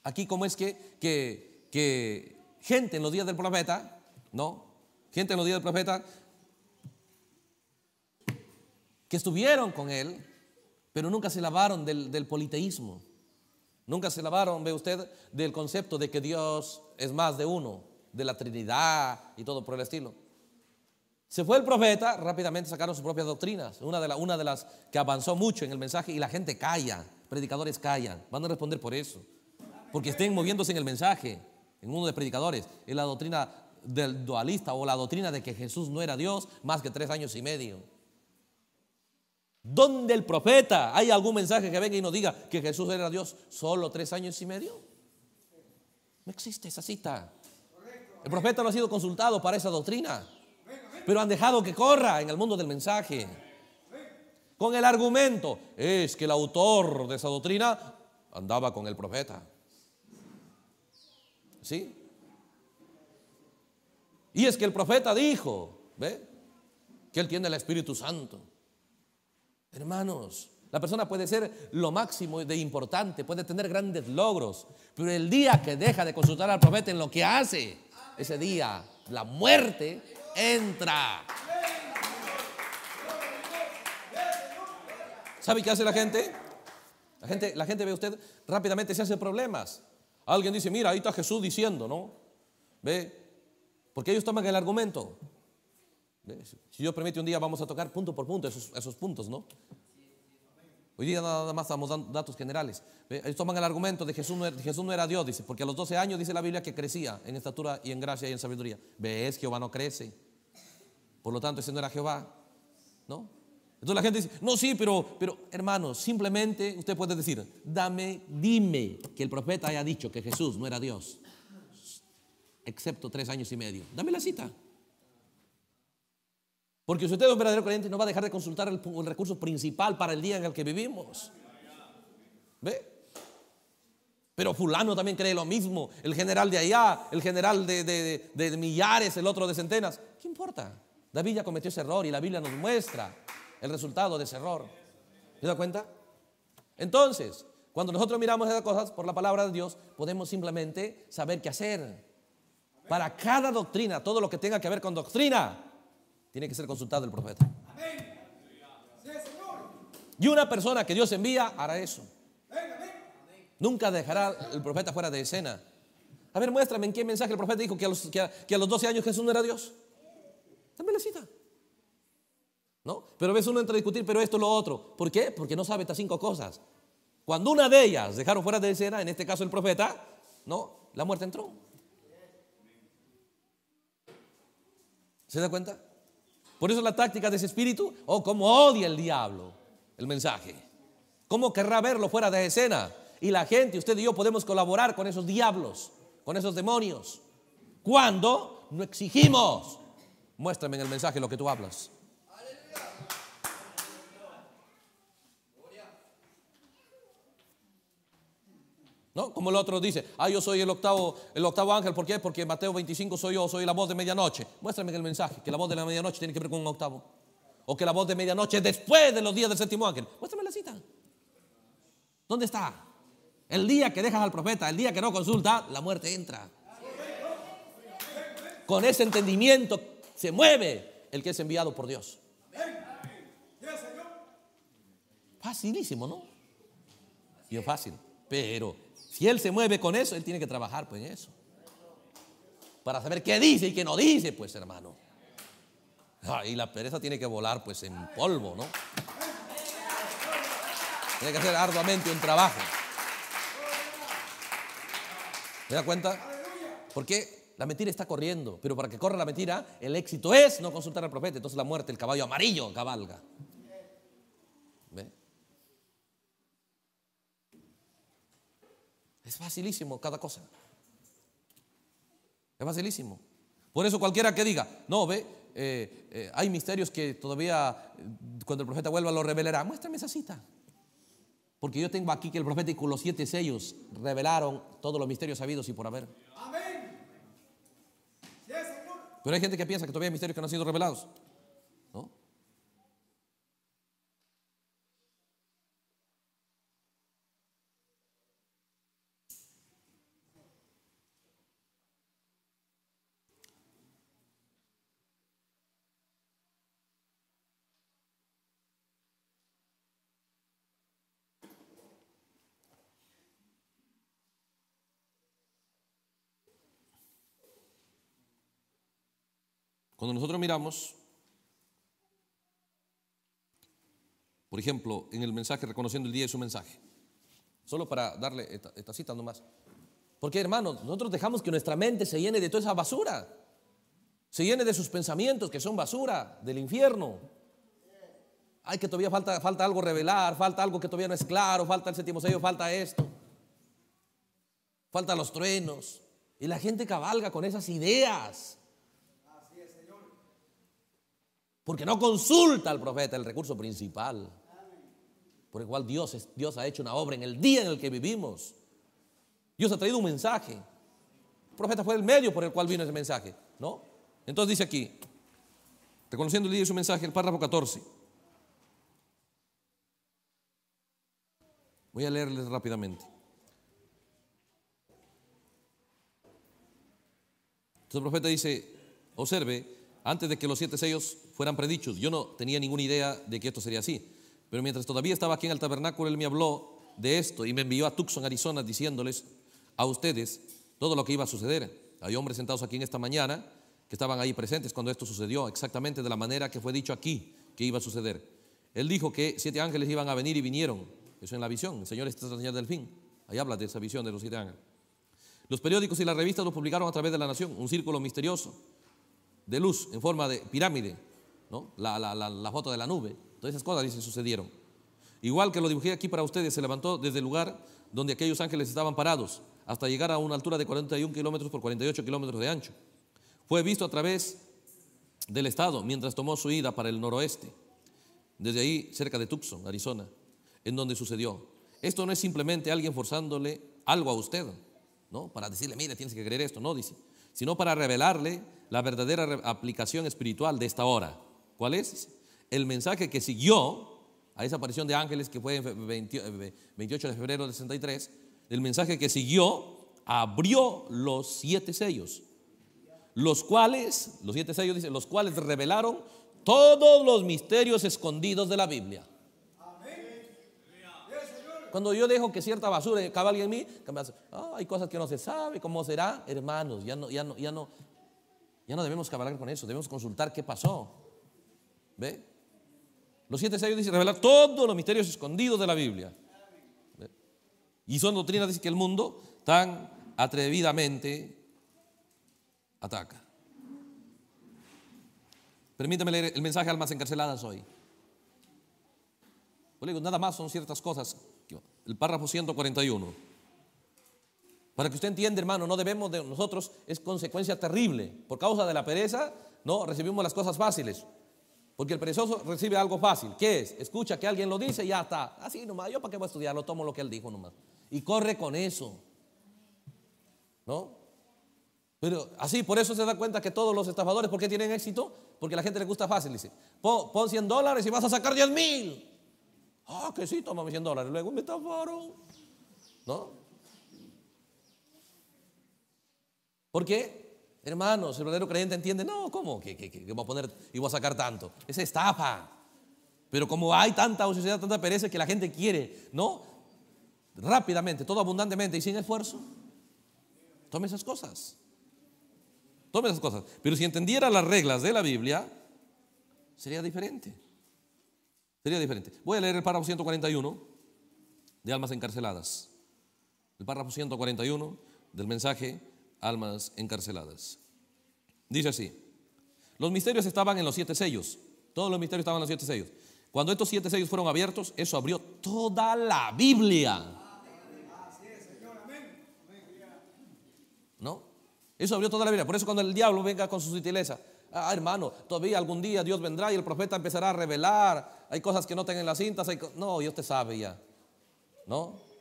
aquí como es que, que, que gente en los días del profeta, ¿no? Gente en los días del profeta que estuvieron con él, pero nunca se lavaron del, del politeísmo. Nunca se lavaron, ve usted, del concepto de que Dios es más de uno, de la Trinidad y todo por el estilo. Se fue el profeta, rápidamente sacaron sus propias doctrinas, una de, una de las que avanzó mucho en el mensaje y la gente calla, predicadores callan, van a responder por eso, porque estén moviéndose en el mensaje, en uno de predicadores, en la doctrina del dualista o la doctrina de que Jesús no era Dios más que tres años y medio. ¿Dónde el profeta? ¿Hay algún mensaje que venga y nos diga que Jesús era Dios solo tres años y medio? No existe esa cita. El profeta no ha sido consultado para esa doctrina pero han dejado que corra en el mundo del mensaje. Con el argumento, es que el autor de esa doctrina andaba con el profeta. ¿Sí? Y es que el profeta dijo, ¿ve? Que él tiene el Espíritu Santo. Hermanos, la persona puede ser lo máximo de importante, puede tener grandes logros, pero el día que deja de consultar al profeta en lo que hace, ese día la muerte entra. ¿Sabe qué hace la gente? La gente, la gente ve usted rápidamente se hace problemas. Alguien dice, mira, ahí está Jesús diciendo, ¿no? ¿Ve? Porque ellos toman el argumento. Si Dios permite, un día vamos a tocar punto por punto esos, esos puntos, ¿no? Hoy día nada más estamos dando datos generales. Ellos toman el argumento de Jesús no, era, Jesús no era Dios, dice, porque a los 12 años dice la Biblia que crecía en estatura y en gracia y en sabiduría. ¿Ves? Jehová no crece. Por lo tanto, ese no era Jehová. ¿No? Entonces la gente dice, no, sí, pero, pero hermano, simplemente usted puede decir, dame, dime que el profeta haya dicho que Jesús no era Dios, excepto tres años y medio. Dame la cita. Porque si usted es un verdadero creyente, no va a dejar de consultar el, recurso principal para el día en el que vivimos. ¿Ve? Pero fulano también cree lo mismo, el general de allá, el general de, millares, el otro de centenas. ¿Qué importa? David ya cometió ese error y la Biblia nos muestra el resultado de ese error. ¿Se da cuenta? Entonces, cuando nosotros miramos esas cosas por la palabra de Dios, podemos simplemente saber qué hacer. Para cada doctrina, todo lo que tenga que ver con doctrina, tiene que ser consultado el profeta. Y una persona que Dios envía hará eso. Nunca dejará el profeta fuera de escena. A ver, muéstrame en qué mensaje el profeta dijo que a los, que a, los 12 años Jesús no era Dios. También la cita. ¿No? Pero a veces uno entra a discutir, pero esto lo otro. ¿Por qué? Porque no sabe estas cinco cosas. Cuando una de ellas dejaron fuera de escena, en este caso el profeta, ¿no? La muerte entró. ¿Se da cuenta? Por eso la táctica de ese espíritu, oh, cómo odia el diablo el mensaje. ¿Cómo querrá verlo fuera de escena? Y la gente, usted y yo podemos colaborar con esos diablos, con esos demonios. Cuando no exigimos, muéstrame en el mensaje lo que tú hablas. ¿No? Como el otro dice, ah, yo soy el octavo, el octavo ángel, ¿por qué? Porque en Mateo 25 soy yo, soy la voz de medianoche. Muéstrame el mensaje, que la voz de la medianoche tiene que ver con un octavo. O que la voz de medianoche es después de los días del séptimo ángel. Muéstrame la cita. ¿Dónde está? El día que dejas al profeta, el día que no consulta, la muerte entra. Con ese entendimiento se mueve el que es enviado por Dios. Facilísimo, ¿no? Y fácil, pero y él se mueve con eso, él tiene que trabajar pues, en eso. Para saber qué dice y qué no dice, pues hermano. y la pereza tiene que volar pues en polvo, ¿no? Tiene que hacer arduamente un trabajo. ¿Se da cuenta? Porque la mentira está corriendo, pero para que corra la mentira, el éxito es no consultar al profeta, entonces la muerte, el caballo amarillo cabalga. Es facilísimo cada cosa. Es facilísimo. Por eso cualquiera que diga, no, ve, eh, eh, hay misterios que todavía eh, cuando el profeta vuelva lo revelará. Muéstrame esa cita. Porque yo tengo aquí que el profeta y con los siete sellos revelaron todos los misterios sabidos y por haber. Amén. Pero hay gente que piensa que todavía hay misterios que no han sido revelados. Cuando nosotros miramos, por ejemplo, en el mensaje, reconociendo el día de su mensaje, solo para darle esta, cita nomás. Porque hermanos, nosotros dejamos que nuestra mente se llene de toda esa basura, se llene de sus pensamientos que son basura, del infierno. Ay, que todavía falta, falta algo revelar, falta algo que todavía no es claro, falta el séptimo sello, falta esto, falta los truenos. Y la gente cabalga con esas ideas porque no consulta al profeta el recurso principal. Por el cual Dios, Dios ha hecho una obra en el día en el que vivimos. Dios ha traído un mensaje. El profeta fue el medio por el cual vino ese mensaje. ¿No? Entonces dice aquí, reconociendo el día de su mensaje, el párrafo 14. Voy a leerles rápidamente. Entonces el profeta dice, observe, antes de que los siete sellos fueran predichos. Yo no tenía ninguna idea de que esto sería así. Pero mientras todavía estaba aquí en el tabernáculo, él me habló de esto y me envió a Tucson, Arizona, diciéndoles a ustedes todo lo que iba a suceder. Hay hombres sentados aquí en esta mañana que estaban ahí presentes cuando esto sucedió, exactamente de la manera que fue dicho aquí que iba a suceder. Él dijo que siete ángeles iban a venir y vinieron. Eso en la visión. El Señor está es la señal del fin. Ahí habla de esa visión de los siete ángeles. Los periódicos y las revistas lo publicaron a través de la nación, un círculo misterioso de luz en forma de pirámide, ¿no? la, foto de la nube. Todas esas cosas, dice, sucedieron. Igual que lo dibujé aquí para ustedes, se levantó desde el lugar donde aquellos ángeles estaban parados, hasta llegar a una altura de 41 kilómetros por 48 kilómetros de ancho. Fue visto a través del estado mientras tomó su ida para el noroeste, desde ahí cerca de Tucson, Arizona, en donde sucedió. Esto no es simplemente alguien forzándole algo a usted, ¿no? Para decirle, mire, tienes que creer esto, no, dice, sino para revelarle la verdadera aplicación espiritual de esta hora. ¿Cuál es? El mensaje que siguió a esa aparición de ángeles que fue el 28 eh, de febrero del 63, el mensaje que siguió abrió los siete sellos, los cuales, los siete sellos dicen, los cuales revelaron todos los misterios escondidos de la Biblia. Cuando yo dejo que cierta basura cabalgue en mí, hay cosas que no se sabe, ¿cómo será? Hermanos, ya no, ya no, ya no, ya no debemos cabalar con eso, debemos consultar qué pasó. ¿Ve? Los siete sellos dicen revelar todos los misterios escondidos de la Biblia. Y son doctrinas dice, que el mundo tan atrevidamente ataca. Permítame leer el mensaje almas encarceladas hoy. nada más son ciertas cosas. El párrafo 141. Para que usted entienda, hermano, no debemos de nosotros, es consecuencia terrible. Por causa de la pereza, no recibimos las cosas fáciles. Porque el perezoso recibe algo fácil. ¿Qué es? Escucha que alguien lo dice y ya está. Así nomás, yo para qué voy a estudiar, lo tomo lo que él dijo nomás. Y corre con eso. ¿No? Pero así, por eso se da cuenta que todos los estafadores, ¿por qué tienen éxito? Porque a la gente le gusta fácil. Dice, pon, 100 dólares y vas a sacar 10 mil. Ah, que sí, toma 100 dólares. Luego me estafaron. ¿No? Porque, hermanos, el verdadero creyente entiende, no, ¿cómo? que voy a poner y voy a sacar tanto? Es estafa. Pero como hay tanta ociosidad, tanta pereza que la gente quiere, ¿no? Rápidamente, todo abundantemente y sin esfuerzo. Tome esas cosas. Tome esas cosas. Pero si entendiera las reglas de la Biblia, sería diferente. Sería diferente. Voy a leer el párrafo 141 de Almas Encarceladas. El párrafo 141 del mensaje almas encarceladas. Dice así, los misterios estaban en los siete sellos, todos los misterios estaban en los siete sellos. Cuando estos siete sellos fueron abiertos, eso abrió toda la Biblia. ¿No? Eso abrió toda la Biblia. Por eso cuando el diablo venga con su sutileza, ah, hermano, todavía algún día Dios vendrá y el profeta empezará a revelar, hay cosas que no en las cintas, no, Dios te sabe ya. ¿No?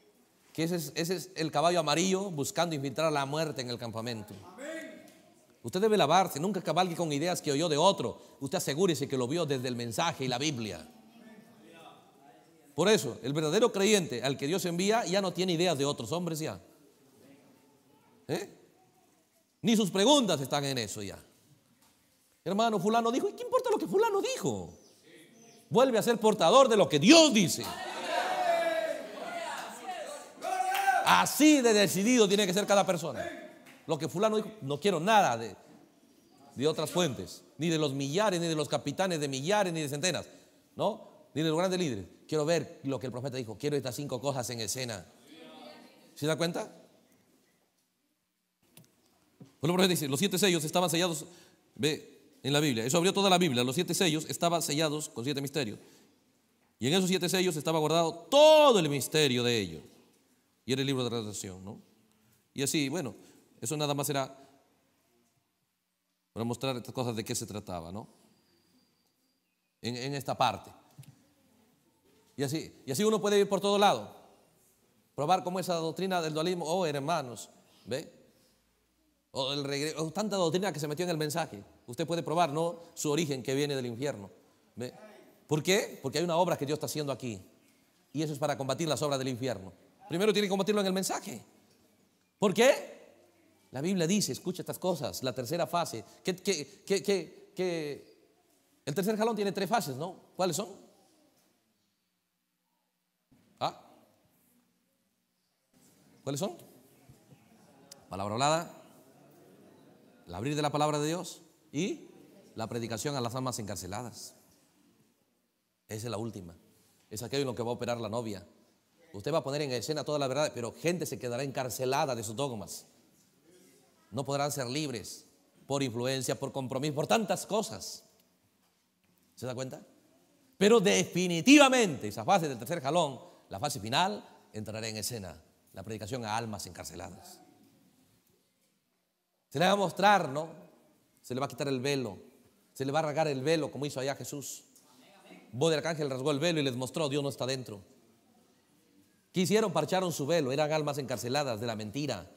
que ese es, ese el caballo amarillo buscando infiltrar la muerte en el campamento. Usted debe lavarse, nunca cabalgue con ideas que oyó de otro. Usted asegúrese que lo vio desde el mensaje y la Biblia. Por eso, el verdadero creyente al que Dios envía ya no tiene ideas de otros hombres ya. ¿Eh? Ni sus preguntas están en eso ya. Hermano, fulano dijo, ¿y qué importa lo que fulano dijo? Vuelve a ser portador de lo que Dios dice. Así de decidido tiene que ser cada persona. Lo que fulano dijo, no quiero nada de, de otras fuentes, ni de los millares, ni de los capitanes de millares, ni de centenas, ¿no? Ni de los grandes líderes. Quiero ver lo que el profeta dijo, quiero estas cinco cosas en escena. ¿Se da cuenta? Pues el profeta dice, los siete sellos estaban sellados, ve, en la Biblia. Eso abrió toda la Biblia. Los siete sellos estaban sellados con siete misterios. Y en esos siete sellos estaba guardado todo el misterio de ellos. Y era el libro de redención, ¿no? Y así, bueno, eso nada más era para mostrar estas cosas de qué se trataba, ¿no? En, esta parte. Y así, y así uno puede ir por todo lado. Probar cómo esa doctrina del dualismo, oh hermanos, ¿ve? O, tanta doctrina que se metió en el mensaje. Usted puede probar, ¿no? Su origen que viene del infierno. ¿Ve? ¿Por qué? Porque hay una obra que Dios está haciendo aquí. Y eso es para combatir las obras del infierno. Primero tiene que combatirlo en el mensaje. ¿Por qué? La Biblia dice, escucha estas cosas, la tercera fase. el tercer jalón tiene tres fases, ¿no? ¿Cuáles son? ¿Ah? ¿Cuáles son? Palabra hablada, el abrir de la palabra de Dios y la predicación a las almas encarceladas. Esa es la última. Es aquello en lo que va a operar la novia. Usted va a poner en escena toda la verdad, pero gente se quedará encarcelada de sus dogmas. No podrán ser libres por influencia, por compromiso, por tantas cosas. ¿Se da cuenta? Pero definitivamente esa fase del tercer jalón, la fase final, entrará en escena. La predicación a almas encarceladas. Se le va a mostrar, ¿no? Se le va a quitar el velo. Se le va a rasgar el velo como hizo allá Jesús. Vos del arcángel rasgó el velo y les mostró, Dios no está dentro. ¿Qué hicieron? Parcharon su velo. Eran almas encarceladas de la mentira.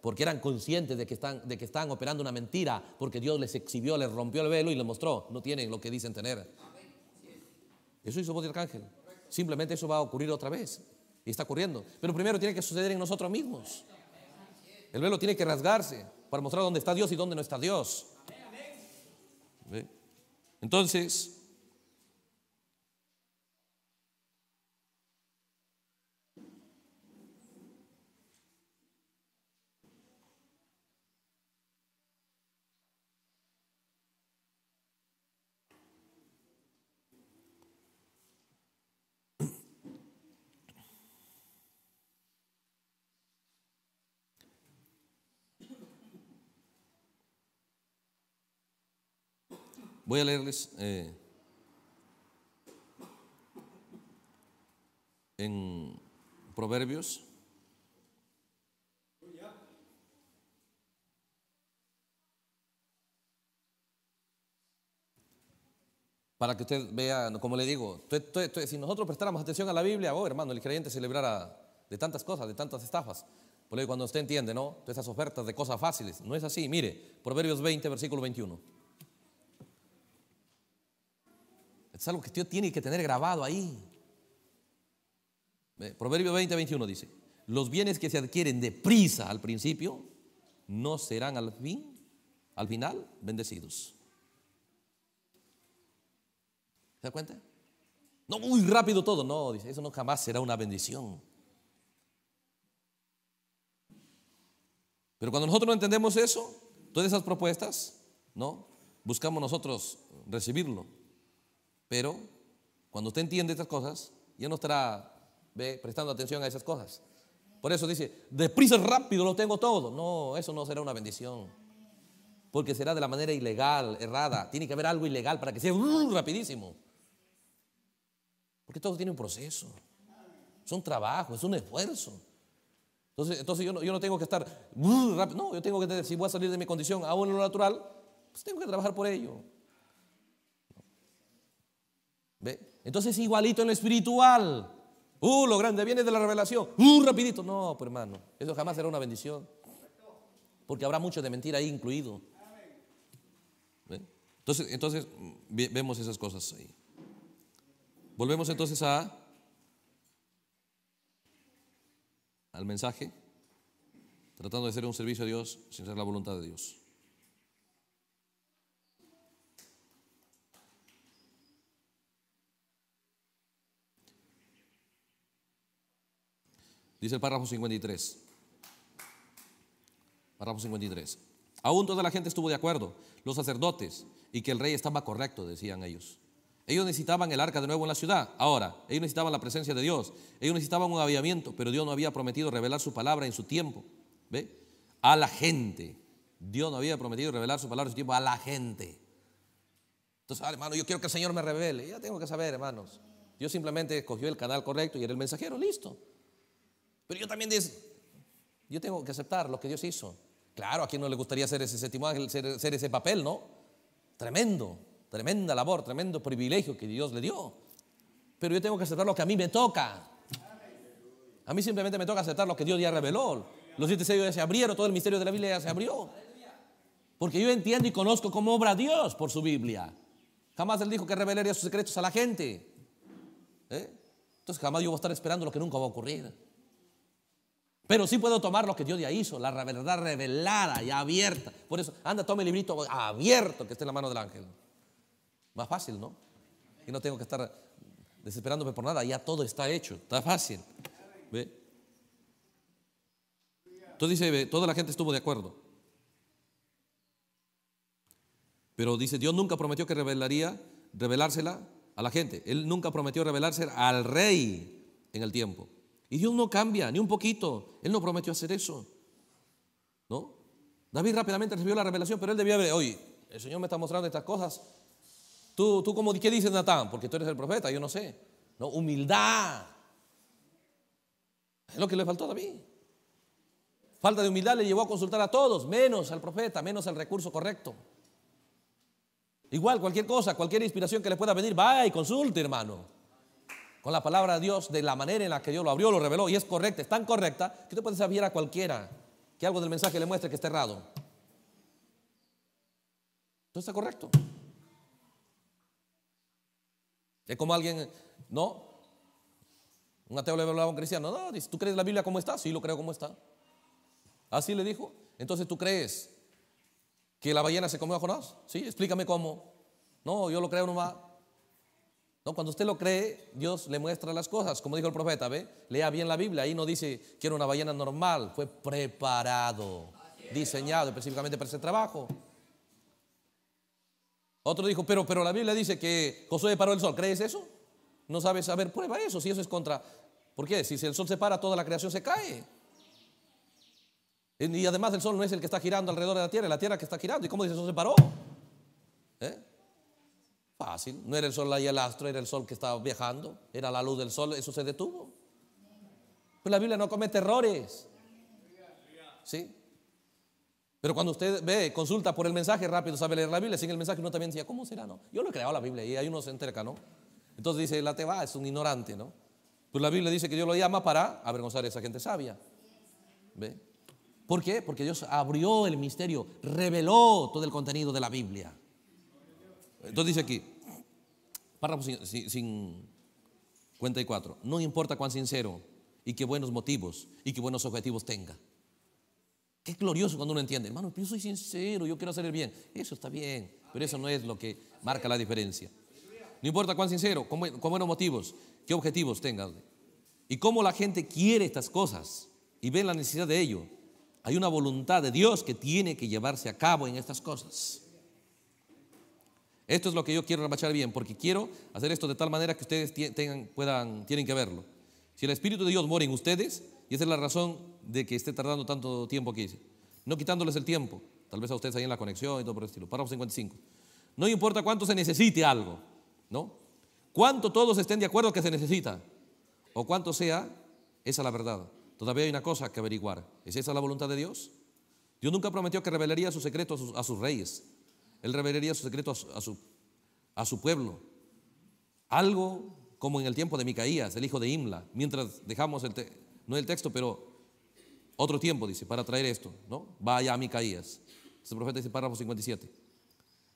Porque eran conscientes de que, están, de que están operando una mentira. Porque Dios les exhibió, les rompió el velo y les mostró. No tienen lo que dicen tener. Eso hizo voz arcángel. Simplemente eso va a ocurrir otra vez. Y está ocurriendo. Pero primero tiene que suceder en nosotros mismos. El velo tiene que rasgarse para mostrar dónde está Dios y dónde no está Dios. Entonces, Voy a leerles eh, en Proverbios. Para que usted vea, como le digo, si nosotros prestáramos atención a la Biblia, oh hermano, el creyente celebrara de tantas cosas, de tantas estafas. Por cuando usted entiende, ¿no? Todas esas ofertas de cosas fáciles. No es así. Mire, Proverbios 20, versículo 21. es algo que usted tiene que tener grabado ahí. Proverbio 20, 21 dice, los bienes que se adquieren deprisa al principio no serán al fin, al final, bendecidos. ¿Se da cuenta? No muy rápido todo, no, dice, eso no jamás será una bendición. Pero cuando nosotros no entendemos eso, todas esas propuestas, ¿no? Buscamos nosotros recibirlo. Pero cuando usted entiende estas cosas, ya no estará prestando atención a esas cosas. Por eso dice, deprisa rápido, lo tengo todo. No, eso no será una bendición. Porque será de la manera ilegal, errada. Tiene que haber algo ilegal para que sea uh, rapidísimo. Porque todo tiene un proceso. Es un trabajo, es un esfuerzo. Entonces, entonces yo, no, tengo que estar uh, rápido. No, yo tengo que, si voy a salir de mi condición en lo natural, pues tengo que trabajar por ello. Entonces igualito en lo espiritual. Uh, lo grande viene de la revelación. Uh, rapidito. No, pues hermano, eso jamás será una bendición. Porque habrá mucho de mentira ahí incluido. Entonces, entonces vemos esas cosas ahí. Volvemos entonces a al mensaje, tratando de hacer un servicio a Dios sin ser la voluntad de Dios. Dice el párrafo 53. Párrafo 53. Aún toda la gente estuvo de acuerdo, los sacerdotes, y que el rey estaba correcto, decían ellos. Ellos necesitaban el arca de nuevo en la ciudad. Ahora, ellos necesitaban la presencia de Dios. Ellos necesitaban un avivamiento, pero Dios no había prometido revelar su palabra en su tiempo. ¿Ve? A la gente. Dios no había prometido revelar su palabra en su tiempo a la gente. Entonces, ah, hermano, yo quiero que el Señor me revele. Ya tengo que saber, hermanos. Dios simplemente escogió el canal correcto y era el mensajero. Listo. Pero yo también digo, yo tengo que aceptar lo que Dios hizo. Claro, a quien no le gustaría ser ese séptimo ser, ese papel, ¿no? Tremendo, tremenda labor, tremendo privilegio que Dios le dio. Pero yo tengo que aceptar lo que a mí me toca. A mí simplemente me toca aceptar lo que Dios ya reveló. Los siete sellos ya se abrieron, todo el misterio de la Biblia ya se abrió. Porque yo entiendo y conozco cómo obra Dios por su Biblia. Jamás Él dijo que revelaría sus secretos a la gente. ¿Eh? Entonces jamás yo voy a estar esperando lo que nunca va a ocurrir. Pero sí puedo tomar lo que Dios ya hizo, la verdad revelada, y abierta. Por eso, anda, tome el librito abierto que esté en la mano del ángel. Más fácil, ¿no? Y no tengo que estar desesperándome por nada, ya todo está hecho, está fácil. ¿Ve? Entonces dice, toda la gente estuvo de acuerdo. Pero dice, Dios nunca prometió que revelaría, revelársela a la gente. Él nunca prometió revelarse al rey en el tiempo. Y Dios no cambia ni un poquito. Él no prometió hacer eso. ¿No? David rápidamente recibió la revelación, pero él debía haber, oye, el Señor me está mostrando estas cosas. Tú, tú como, ¿qué dices, Natán? Porque tú eres el profeta, yo no sé. No, humildad. Es lo que le faltó a David. Falta de humildad le llevó a consultar a todos, menos al profeta, menos al recurso correcto. Igual, cualquier cosa, cualquier inspiración que le pueda venir, va y consulte, hermano con la palabra de Dios de la manera en la que Dios lo abrió, lo reveló y es correcta, es tan correcta que tú puede saber a cualquiera que algo del mensaje le muestre que está errado. Entonces está correcto. Es como alguien, no, un ateo le hablaba a un cristiano, no, dice, ¿tú crees la Biblia como está? Sí, lo creo como está. Así le dijo. Entonces, ¿tú crees que la ballena se comió a Jonás? Sí, explícame cómo. No, yo lo creo nomás cuando usted lo cree, Dios le muestra las cosas. Como dijo el profeta, ve, lea bien la Biblia. Ahí no dice que era una ballena normal. Fue preparado, diseñado específicamente para ese trabajo. Otro dijo, pero, pero la Biblia dice que Josué paró el sol. ¿Crees eso? No sabes, a ver, prueba eso. Si eso es contra. ¿Por qué? Si el sol se para, toda la creación se cae. Y además el sol no es el que está girando alrededor de la tierra, es la tierra que está girando. ¿Y cómo dice eso se paró? ¿Eh? Fácil, no era el sol ahí el astro, era el sol que estaba viajando, era la luz del sol, eso se detuvo. Pues la Biblia no comete errores. ¿Sí? Pero cuando usted ve, consulta por el mensaje, rápido sabe leer la Biblia. Sin el mensaje uno también decía, ¿cómo será? No, yo lo he creado la Biblia y hay uno se enterca, ¿no? Entonces dice, la te va, es un ignorante, ¿no? Pues la Biblia dice que Dios lo llama para avergonzar a esa gente sabia. ¿Ve? ¿Por qué? Porque Dios abrió el misterio, reveló todo el contenido de la Biblia. Entonces dice aquí, párrafo 54, no importa cuán sincero y qué buenos motivos y qué buenos objetivos tenga. Qué glorioso cuando uno entiende, hermano, pero yo soy sincero, yo quiero hacer el bien. Eso está bien, pero eso no es lo que marca la diferencia. No importa cuán sincero, con buenos motivos, qué objetivos tenga. Y cómo la gente quiere estas cosas y ve la necesidad de ello. Hay una voluntad de Dios que tiene que llevarse a cabo en estas cosas. Esto es lo que yo quiero remachar bien, porque quiero hacer esto de tal manera que ustedes tengan, tienen que verlo. Si el Espíritu de Dios muere en ustedes, y esa es la razón de que esté tardando tanto tiempo aquí, no quitándoles el tiempo, tal vez a ustedes ahí en la conexión y todo por el estilo. Párrafo 55. No importa cuánto se necesite algo, ¿no? Cuánto todos estén de acuerdo que se necesita, o cuánto sea, esa es la verdad. Todavía hay una cosa que averiguar. ¿Es esa la voluntad de Dios? Dios nunca prometió que revelaría su secreto a sus reyes. Él revelaría su secreto a su, a su, pueblo. Algo como en el tiempo de Micaías, el hijo de Imla, mientras dejamos el el texto, pero otro tiempo, dice, para traer esto, ¿no? Vaya a Micaías. Este profeta dice, párrafo 57.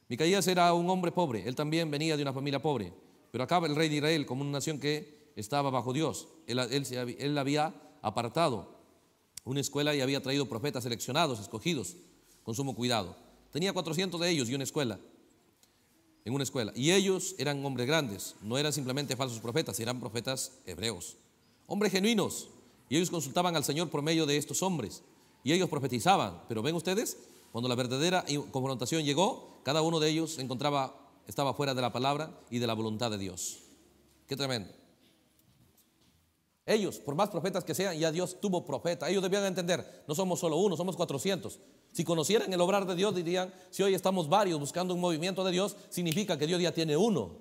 Micaías era un hombre pobre, él también venía de una familia pobre, pero acaba el rey de Israel como una nación que estaba bajo Dios. Él, él, él había apartado una escuela y había traído profetas seleccionados, escogidos, con sumo cuidado. Tenía 400 de ellos y una escuela. En una escuela. Y ellos eran hombres grandes, no eran simplemente falsos profetas, eran profetas hebreos. Hombres genuinos. Y ellos consultaban al Señor por medio de estos hombres. Y ellos profetizaban. Pero ven ustedes, cuando la verdadera confrontación llegó, cada uno de ellos encontraba, estaba fuera de la palabra y de la voluntad de Dios. Qué tremendo. Ellos, por más profetas que sean, ya Dios tuvo profeta. Ellos debían entender, no somos solo uno, somos 400. Si conocieran el obrar de Dios, dirían, si hoy estamos varios buscando un movimiento de Dios, significa que Dios ya tiene uno.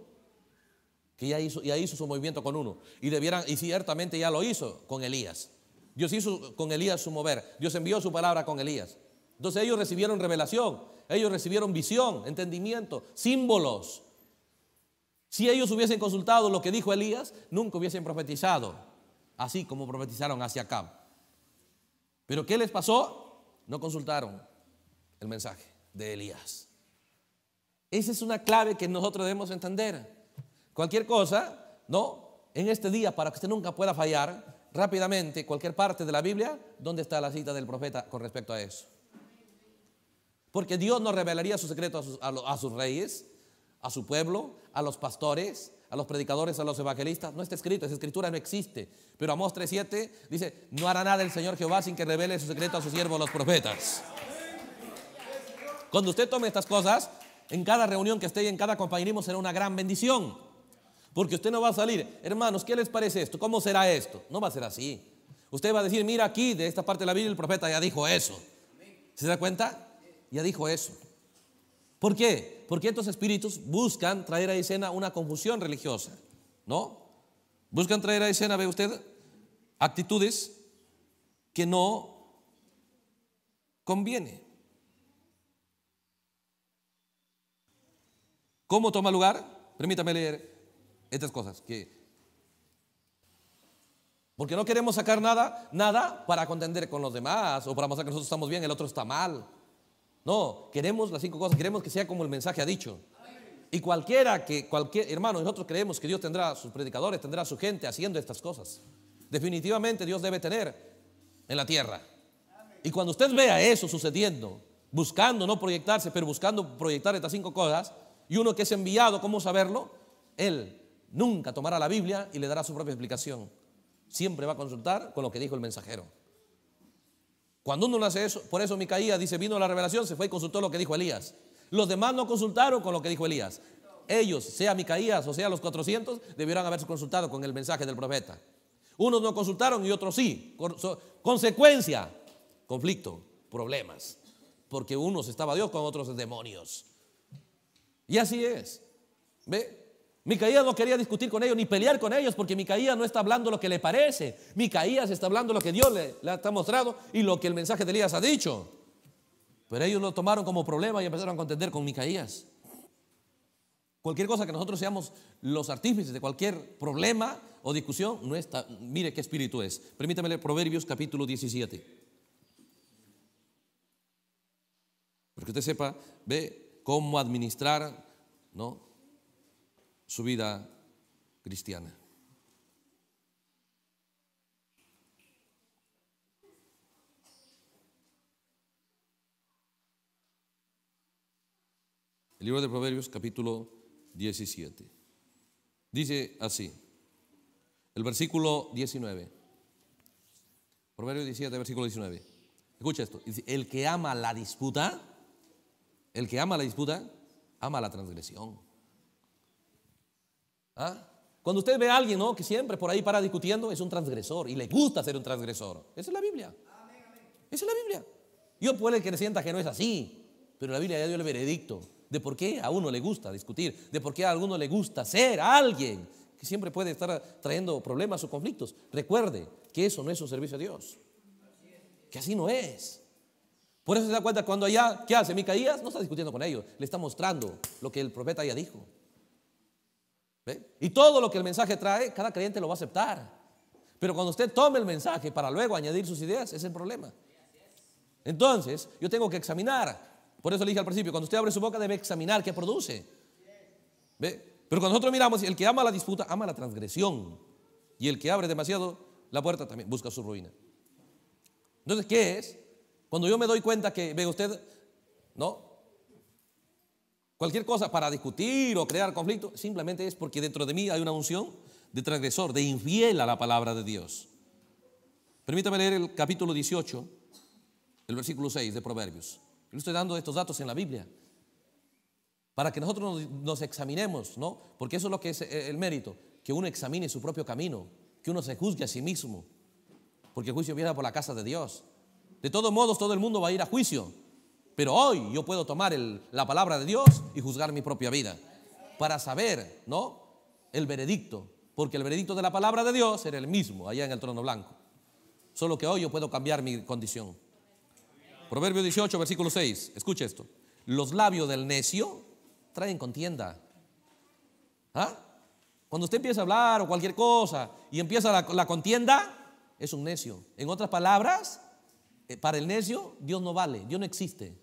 Que ya hizo, ya hizo su movimiento con uno. Y debieran, y ciertamente ya lo hizo con Elías. Dios hizo con Elías su mover. Dios envió su palabra con Elías. Entonces ellos recibieron revelación, ellos recibieron visión, entendimiento, símbolos. Si ellos hubiesen consultado lo que dijo Elías, nunca hubiesen profetizado así como profetizaron hacia acá, Pero ¿qué les pasó? No consultaron el mensaje de Elías. Esa es una clave que nosotros debemos entender. Cualquier cosa, ¿no? En este día, para que usted nunca pueda fallar, rápidamente, cualquier parte de la Biblia, ¿dónde está la cita del profeta con respecto a eso? Porque Dios nos revelaría su secreto a sus, a sus reyes, a su pueblo, a los pastores, a los predicadores, a los evangelistas. No está escrito, esa escritura no existe. Pero Amós 3.7 dice, no hará nada el Señor Jehová sin que revele su secreto a sus siervos los profetas. Cuando usted tome estas cosas, en cada reunión que esté y en cada compañerismo será una gran bendición. Porque usted no va a salir, hermanos, ¿qué les parece esto? ¿Cómo será esto? No va a ser así. Usted va a decir, mira aquí, de esta parte de la Biblia el profeta ya dijo eso. ¿Se da cuenta? Ya dijo eso. ¿Por qué? Porque estos espíritus buscan traer a escena una confusión religiosa, ¿no? Buscan traer a escena, ve usted, actitudes que no conviene. ¿Cómo toma lugar? Permítame leer estas cosas porque no queremos sacar nada, nada para contender con los demás o para mostrar que nosotros estamos bien, el otro está mal. No, queremos las cinco cosas, queremos que sea como el mensaje ha dicho. Y cualquiera que, cualquier, hermano, nosotros creemos que Dios tendrá sus predicadores, tendrá su gente haciendo estas cosas. Definitivamente Dios debe tener en la tierra. Y cuando usted vea eso sucediendo, buscando no proyectarse, pero buscando proyectar estas cinco cosas, y uno que es enviado, ¿cómo saberlo? Él nunca tomará la Biblia y le dará su propia explicación. Siempre va a consultar con lo que dijo el mensajero. Cuando uno no hace eso, por eso Micaías dice, vino la revelación, se fue y consultó lo que dijo Elías. Los demás no consultaron con lo que dijo Elías. Ellos, sea Micaías o sea los 400, debieron haberse consultado con el mensaje del profeta. Unos no consultaron y otros sí. Consecuencia, conflicto, problemas. Porque unos estaba Dios con otros demonios. Y así es. ¿Ve? Micaías no quería discutir con ellos ni pelear con ellos porque Micaías no está hablando lo que le parece. Micaías está hablando lo que Dios le, ha está mostrado y lo que el mensaje de Elías ha dicho. Pero ellos lo tomaron como problema y empezaron a contender con Micaías. Cualquier cosa que nosotros seamos los artífices de cualquier problema o discusión, no está, mire qué espíritu es. Permítame leer Proverbios capítulo 17. Porque usted sepa, ve cómo administrar, ¿no? su vida cristiana. El libro de Proverbios capítulo 17. Dice así, el versículo 19. Proverbios 17, versículo 19. Escucha esto. el que ama la disputa, el que ama la disputa, ama la transgresión. ¿Ah? Cuando usted ve a alguien que siempre por ahí para discutiendo, es un transgresor y le gusta ser un transgresor. Esa es la Biblia. Esa es la Biblia. Yo puede que le sienta que no es así, pero la Biblia ya dio el veredicto de por qué a uno le gusta discutir, de por qué a alguno le gusta ser alguien que siempre puede estar trayendo problemas o conflictos. Recuerde que eso no es un servicio a Dios, que así no es. Por eso se da cuenta cuando allá, ¿qué hace? Micaías no está discutiendo con ellos, le está mostrando lo que el profeta ya dijo. Y todo lo que el mensaje trae, cada creyente lo va a aceptar. Pero cuando usted tome el mensaje para luego añadir sus ideas, es el problema. Entonces, yo tengo que examinar. Por eso le dije al principio, cuando usted abre su boca debe examinar qué produce. ¿Ve? Pero cuando nosotros miramos, el que ama la disputa, ama la transgresión. Y el que abre demasiado la puerta también busca su ruina. Entonces, ¿qué es? Cuando yo me doy cuenta que, ve usted, ¿no? Cualquier cosa para discutir o crear conflicto, simplemente es porque dentro de mí hay una unción de transgresor, de infiel a la palabra de Dios. Permítame leer el capítulo 18, el versículo 6 de Proverbios. Yo estoy dando estos datos en la Biblia para que nosotros nos, examinemos, ¿no? Porque eso es lo que es eh, el mérito, que uno examine su propio camino, que uno se juzgue a sí mismo, porque el juicio viene por la casa de Dios. De todos modos, todo el mundo va a ir a juicio. Pero hoy yo puedo tomar la palabra de Dios y juzgar mi propia vida para saber, ¿no? El veredicto, porque el veredicto de la palabra de Dios era el mismo allá en el trono blanco. Solo que hoy yo puedo cambiar mi condición. Proverbio 18, versículo 6. Escuche esto. Los labios del necio traen contienda. ¿Ah? Cuando usted empieza a hablar o cualquier cosa y empieza la contienda, es un necio. En otras palabras, eh, para el necio, Dios no vale, Dios no existe.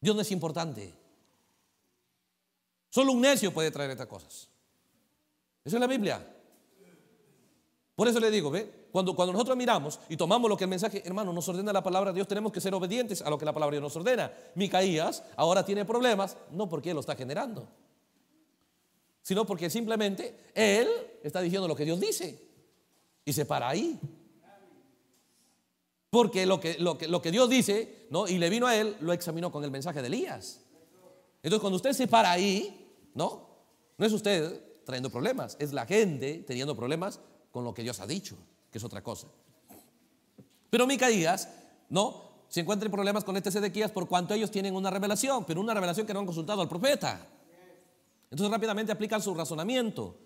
Dios no es importante. Solo un necio puede traer estas cosas. Eso es la Biblia. Por eso le digo, ¿ve? Cuando, cuando nosotros miramos y tomamos lo que el mensaje, hermano, nos ordena la palabra de Dios, tenemos que ser obedientes a lo que la palabra de Dios nos ordena. Micaías ahora tiene problemas, no porque él lo está generando, sino porque simplemente él está diciendo lo que Dios dice y se para ahí. Porque lo que, Dios dice, ¿no? Y le vino a él, lo examinó con el mensaje de Elías. Entonces, cuando usted se para ahí, ¿no? No es usted trayendo problemas, es la gente teniendo problemas con lo que Dios ha dicho, que es otra cosa. Pero Micaías, ¿no? Se encuentra problemas con este Sedequías por cuanto ellos tienen una revelación, pero una revelación que no han consultado al profeta. Entonces rápidamente aplican su razonamiento,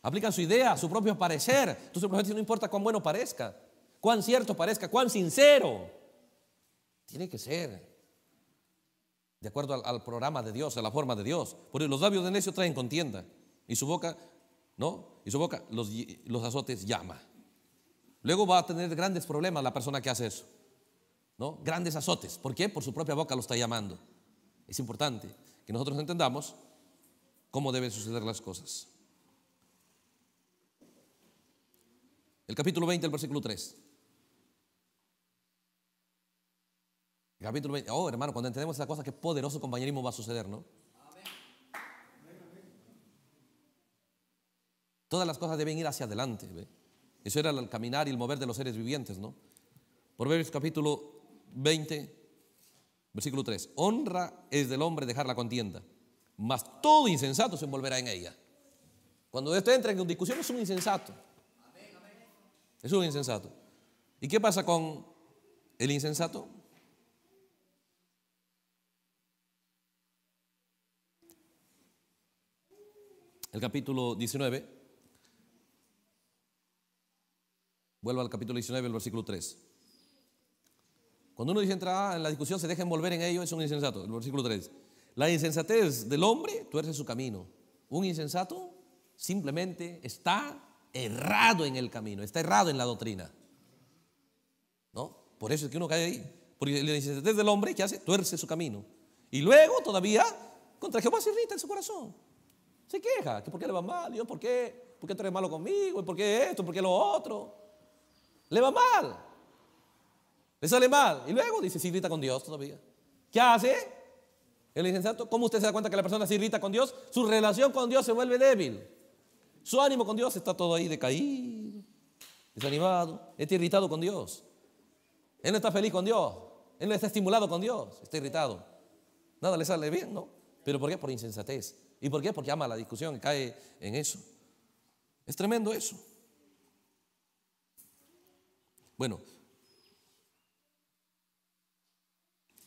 aplican su idea, su propio parecer. Entonces el profeta no importa cuán bueno parezca, cuán cierto parezca, cuán sincero, tiene que ser de acuerdo al, programa de Dios, a la forma de Dios. Porque los labios de necio traen contienda y su boca, ¿no? Y su boca los, los azotes llama. Luego va a tener grandes problemas la persona que hace eso, ¿no? Grandes azotes. ¿Por qué? Por su propia boca lo está llamando. Es importante que nosotros entendamos cómo deben suceder las cosas. El capítulo 20, el versículo 3. Capítulo 20. Oh, hermano, cuando entendemos esa cosa, qué poderoso compañerismo va a suceder, ¿no? Todas las cosas deben ir hacia adelante. Eso era el caminar y el mover de los seres vivientes, ¿no? Proverbios capítulo 20, versículo 3. Honra es del hombre dejar la contienda, mas todo insensato se envolverá en ella. Cuando esto entra en discusión es un insensato. Es un insensato. ¿Y qué pasa con el insensato? el capítulo 19. Vuelvo al capítulo 19, el versículo 3. Cuando uno dice entrar ah, en la discusión, se deja envolver en ello, es un insensato. El versículo 3. La insensatez del hombre tuerce su camino. Un insensato simplemente está errado en el camino, está errado en la doctrina. ¿No? Por eso es que uno cae ahí. Porque la insensatez del hombre, ¿qué hace? Tuerce su camino. Y luego todavía contra Jehová se irrita en su corazón. Se queja, por qué le va mal, Dios, ¿por qué? ¿Por qué tú eres malo conmigo? ¿Y por qué esto? ¿Por qué lo otro? Le va mal. Le sale mal. Y luego dice, si grita con Dios todavía. ¿Qué hace? El insensato, ¿cómo usted se da cuenta que la persona se irrita con Dios? Su relación con Dios se vuelve débil. Su ánimo con Dios está todo ahí decaído, desanimado, está irritado con Dios. Él no está feliz con Dios, él no está estimulado con Dios, está irritado. Nada le sale bien, ¿no? ¿Pero por qué? Por insensatez. ¿Y por qué? Porque ama la discusión, cae en eso. Es tremendo eso. Bueno,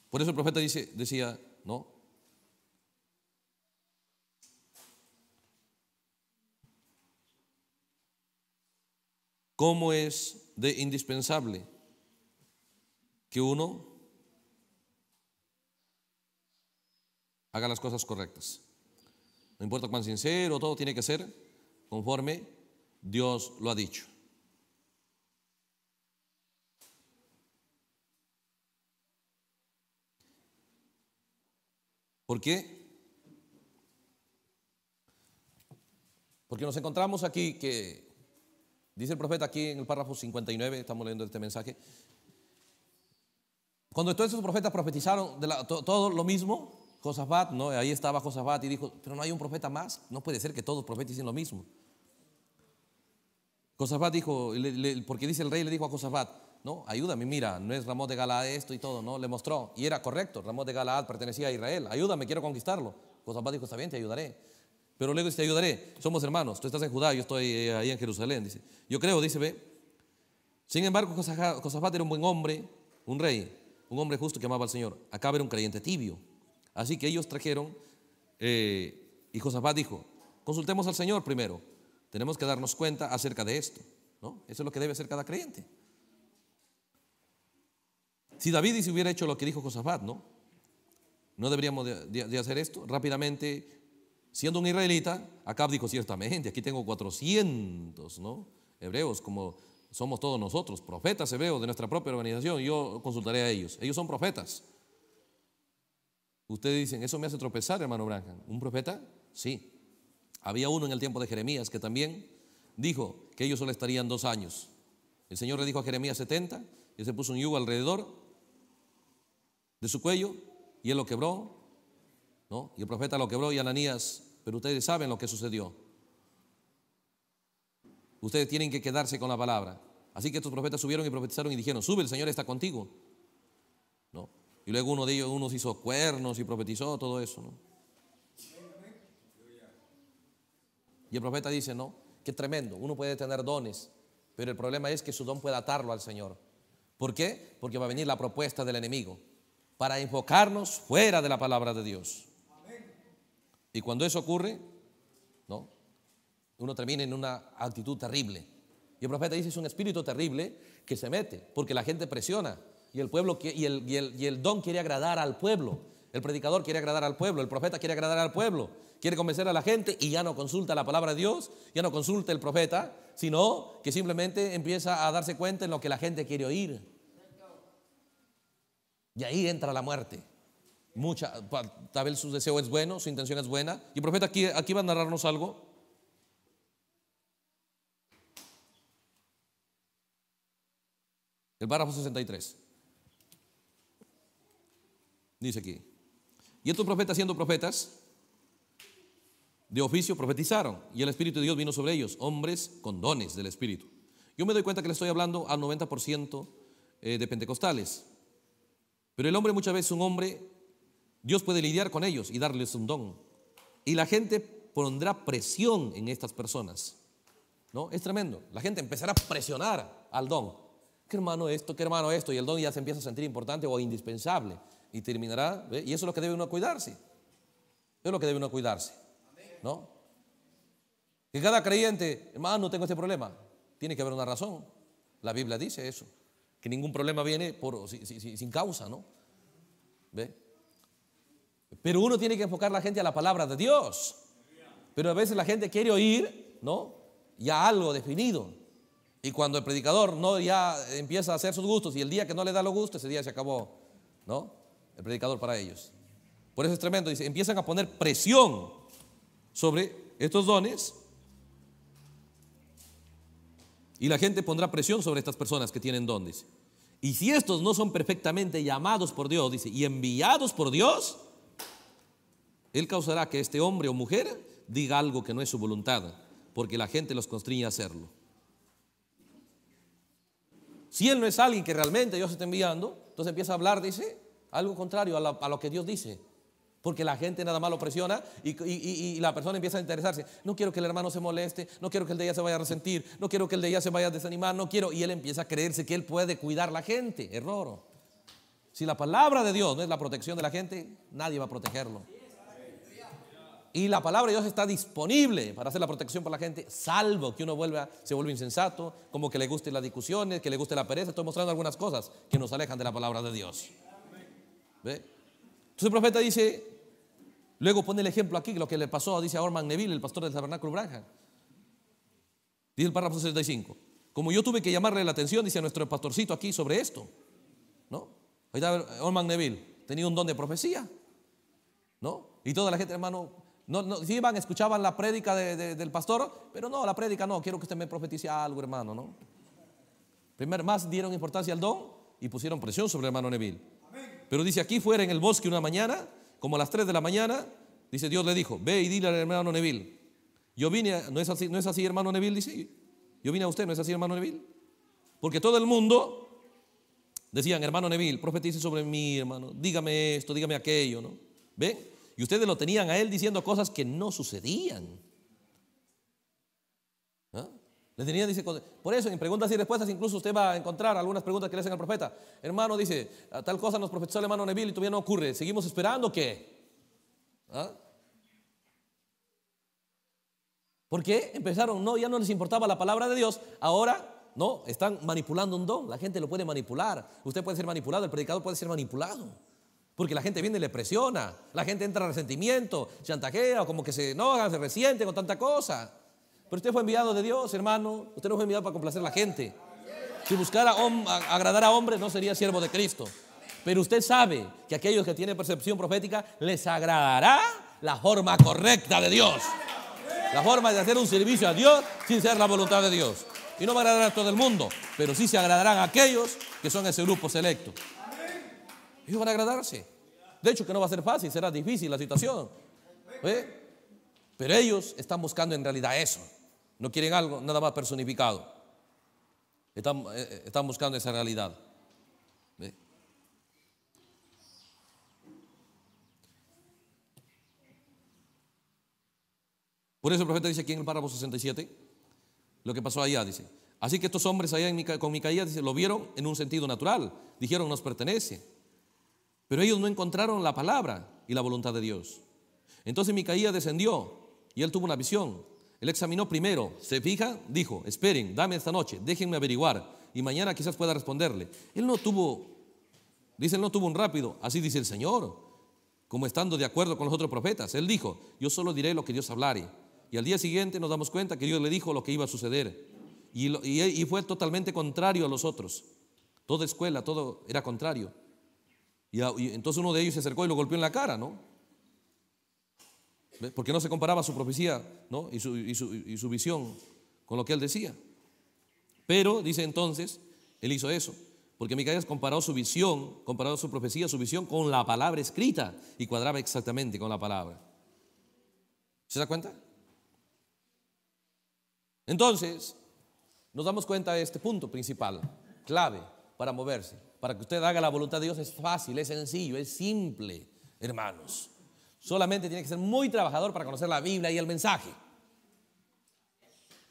por eso el profeta dice, decía, ¿no? ¿Cómo es de indispensable que uno haga las cosas correctas? No importa cuán sincero, todo tiene que ser conforme Dios lo ha dicho. ¿Por qué? Porque nos encontramos aquí que, dice el profeta aquí en el párrafo 59, estamos leyendo este mensaje, cuando todos esos profetas profetizaron de todo lo mismo, Josafat, ¿no? Ahí estaba Josafat y dijo, pero no hay un profeta más. No puede ser que todos profetas dicen lo mismo. Josafat dijo, porque dice el rey, le dijo a Josafat, no, ayúdame, mira, no es Ramón de Galaad esto y todo, ¿no? Le mostró, y era correcto, Ramón de Galaad pertenecía a Israel, ayúdame, quiero conquistarlo. Josafat dijo, está bien, te ayudaré. Pero luego dice, te ayudaré, somos hermanos, tú estás en Judá, yo estoy eh, ahí en Jerusalén, dice. Yo creo, dice, ve. Sin embargo, Josafat era un buen hombre, un rey, un hombre justo que amaba al Señor. Acá era un creyente tibio, Así que ellos trajeron, eh, y Josafat dijo, consultemos al Señor primero, tenemos que darnos cuenta acerca de esto, ¿no? Eso es lo que debe hacer cada creyente. Si David y si hubiera hecho lo que dijo Josafat, ¿no? No deberíamos de, hacer esto. Rápidamente, siendo un israelita, acá dijo ciertamente, aquí tengo 400, ¿no? Hebreos, como somos todos nosotros, profetas hebreos de nuestra propia organización, yo consultaré a ellos. Ellos son profetas. Ustedes dicen, eso me hace tropezar, hermano Branham. ¿Un profeta? Sí. Había uno en el tiempo de Jeremías que también dijo que ellos solo estarían dos años. El Señor le dijo a Jeremías 70, y se puso un yugo alrededor de su cuello, y él lo quebró, ¿no? Y el profeta lo quebró, y Ananías, pero ustedes saben lo que sucedió. Ustedes tienen que quedarse con la palabra. Así que estos profetas subieron y profetizaron y dijeron, sube, el Señor está contigo. Y luego uno de ellos, uno hizo cuernos y profetizó todo eso, Y el profeta dice, no, qué tremendo, uno puede tener dones, pero el problema es que su don puede atarlo al Señor. ¿Por qué? Porque va a venir la propuesta del enemigo para enfocarnos fuera de la palabra de Dios. Y cuando eso ocurre, ¿no? Uno termina en una actitud terrible. Y el profeta dice, es un espíritu terrible que se mete, porque la gente presiona y el pueblo y el, y, el, don quiere agradar al pueblo. El predicador quiere agradar al pueblo, el profeta quiere agradar al pueblo, quiere convencer a la gente y ya no consulta la palabra de Dios, ya no consulta el profeta, sino que simplemente empieza a darse cuenta en lo que la gente quiere oír. Y ahí entra la muerte. Mucha, tal vez su deseo es bueno, su intención es buena. Y el profeta aquí, aquí va a narrarnos algo. El párrafo 63. Dice aquí. Y estos profetas siendo profetas, de oficio profetizaron y el Espíritu de Dios vino sobre ellos, hombres con dones del Espíritu. Yo me doy cuenta que le estoy hablando al 90% eh, de pentecostales, pero el hombre muchas veces un hombre, Dios puede lidiar con ellos y darles un don. Y la gente pondrá presión en estas personas. ¿No? Es tremendo. La gente empezará a presionar al don. ¿Qué hermano esto? ¿Qué hermano esto? Y el don ya se empieza a sentir importante o indispensable y terminará. ¿ve? Y eso es lo que debe uno cuidarse. es lo que debe uno cuidarse. ¿No? Que cada creyente, hermano, no tengo este problema. Tiene que haber una razón. La Biblia dice eso. Que ningún problema viene por, sin causa, ¿no? ¿Ve? Pero uno tiene que enfocar la gente a la palabra de Dios. Pero a veces la gente quiere oír, ¿no? Ya algo definido. Y cuando el predicador no ya empieza a hacer sus gustos y el día que no le da los gustos, ese día se acabó, ¿no? el predicador para ellos. Por eso es tremendo, dice, empiezan a poner presión sobre estos dones y la gente pondrá presión sobre estas personas que tienen dones. Y si estos no son perfectamente llamados por Dios, dice, y enviados por Dios, Él causará que este hombre o mujer diga algo que no es su voluntad, porque la gente los constriñe a hacerlo. Si Él no es alguien que realmente Dios está enviando, entonces empieza a hablar, dice, algo contrario a lo, que Dios dice. Porque la gente nada más lo presiona y, la persona empieza a interesarse. No quiero que el hermano se moleste, no quiero que el de ella se vaya a resentir, no quiero que el de ella se vaya a desanimar, no quiero. Y él empieza a creerse que él puede cuidar la gente. Error. Si la palabra de Dios no es la protección de la gente, nadie va a protegerlo. Y la palabra de Dios está disponible para hacer la protección para la gente, salvo que uno vuelva, se vuelva insensato, como que le gusten las discusiones, que le guste la pereza. Estoy mostrando algunas cosas que nos alejan de la palabra de Dios. Entonces el profeta dice, luego pone el ejemplo aquí, lo que le pasó, dice a Orman Neville, el pastor del tabernáculo Branja. Dice el párrafo 65. Como yo tuve que llamarle la atención, dice a nuestro pastorcito aquí sobre esto. ¿No? Ahí Orman Neville, tenía un don de profecía. ¿No? Y toda la gente, hermano, no, si iban, escuchaban la prédica del pastor, pero no, la prédica no, quiero que usted me profetice algo, hermano, ¿no? Primero, más dieron importancia al don y pusieron presión sobre el hermano Neville. Pero dice, aquí fuera en el bosque una mañana, como a las 3 de la mañana, dice, Dios le dijo, ve y dile al hermano Neville. Yo vine, no es así, no es así hermano Neville, dice, yo vine a usted, no es así hermano Neville. Porque todo el mundo decían, hermano Neville, profetice sobre mí, hermano, dígame esto, dígame aquello, ¿no? ¿Ven? Y ustedes lo tenían a él diciendo cosas que no sucedían tenía, dice, por eso en preguntas y respuestas incluso usted va a encontrar algunas preguntas que le hacen al profeta. Hermano, dice, tal cosa nos profetizó el hermano Neville y todavía no ocurre. ¿Seguimos esperando qué? ¿Ah? Porque empezaron, no, ya no les importaba la palabra de Dios, ahora, no, están manipulando un don. La gente lo puede manipular, usted puede ser manipulado, el predicador puede ser manipulado. Porque la gente viene y le presiona, la gente entra en resentimiento, chantajea, o como que se enoja, se resiente con tanta cosa. Pero usted fue enviado de Dios, hermano. Usted no fue enviado para complacer a la gente. Si buscara agradar a hombres, no sería siervo de Cristo. Pero usted sabe que aquellos que tienen percepción profética les agradará la forma correcta de Dios. La forma de hacer un servicio a Dios sin ser la voluntad de Dios. Y no va a agradar a todo el mundo, pero sí se agradarán a aquellos que son ese grupo selecto. Ellos van a agradarse. De hecho, que no va a ser fácil, será difícil la situación. ¿Eh? Pero ellos están buscando en realidad eso. No quieren algo nada más personificado. Están, eh, eh, buscando esa realidad. Por eso el profeta dice aquí en el párrafo 67, lo que pasó allá, dice. Así que estos hombres allá con Micaías dice, lo vieron en un sentido natural, dijeron nos pertenece. Pero ellos no encontraron la palabra y la voluntad de Dios. Entonces Micaías descendió y él tuvo una visión él examinó primero, se fija, dijo, esperen, dame esta noche, déjenme averiguar y mañana quizás pueda responderle. Él no tuvo, dice, él no tuvo un rápido, así dice el Señor, como estando de acuerdo con los otros profetas. Él dijo, yo solo diré lo que Dios hablare. Y al día siguiente nos damos cuenta que Dios le dijo lo que iba a suceder. Y, fue totalmente contrario a los otros. Toda escuela, todo era contrario. y entonces uno de ellos se acercó y lo golpeó en la cara, ¿no? Porque no se comparaba su profecía y, su, y su visión con lo que él decía. Pero, dice entonces, él hizo eso. Porque Micaías comparó su visión, comparó su profecía, su visión con la palabra escrita y cuadraba exactamente con la palabra. ¿Se da cuenta? Entonces, nos damos cuenta de este punto principal, clave para moverse. Para que usted haga la voluntad de Dios es fácil, es sencillo, es simple, hermanos. Solamente tiene que ser muy trabajador para conocer la Biblia y el mensaje.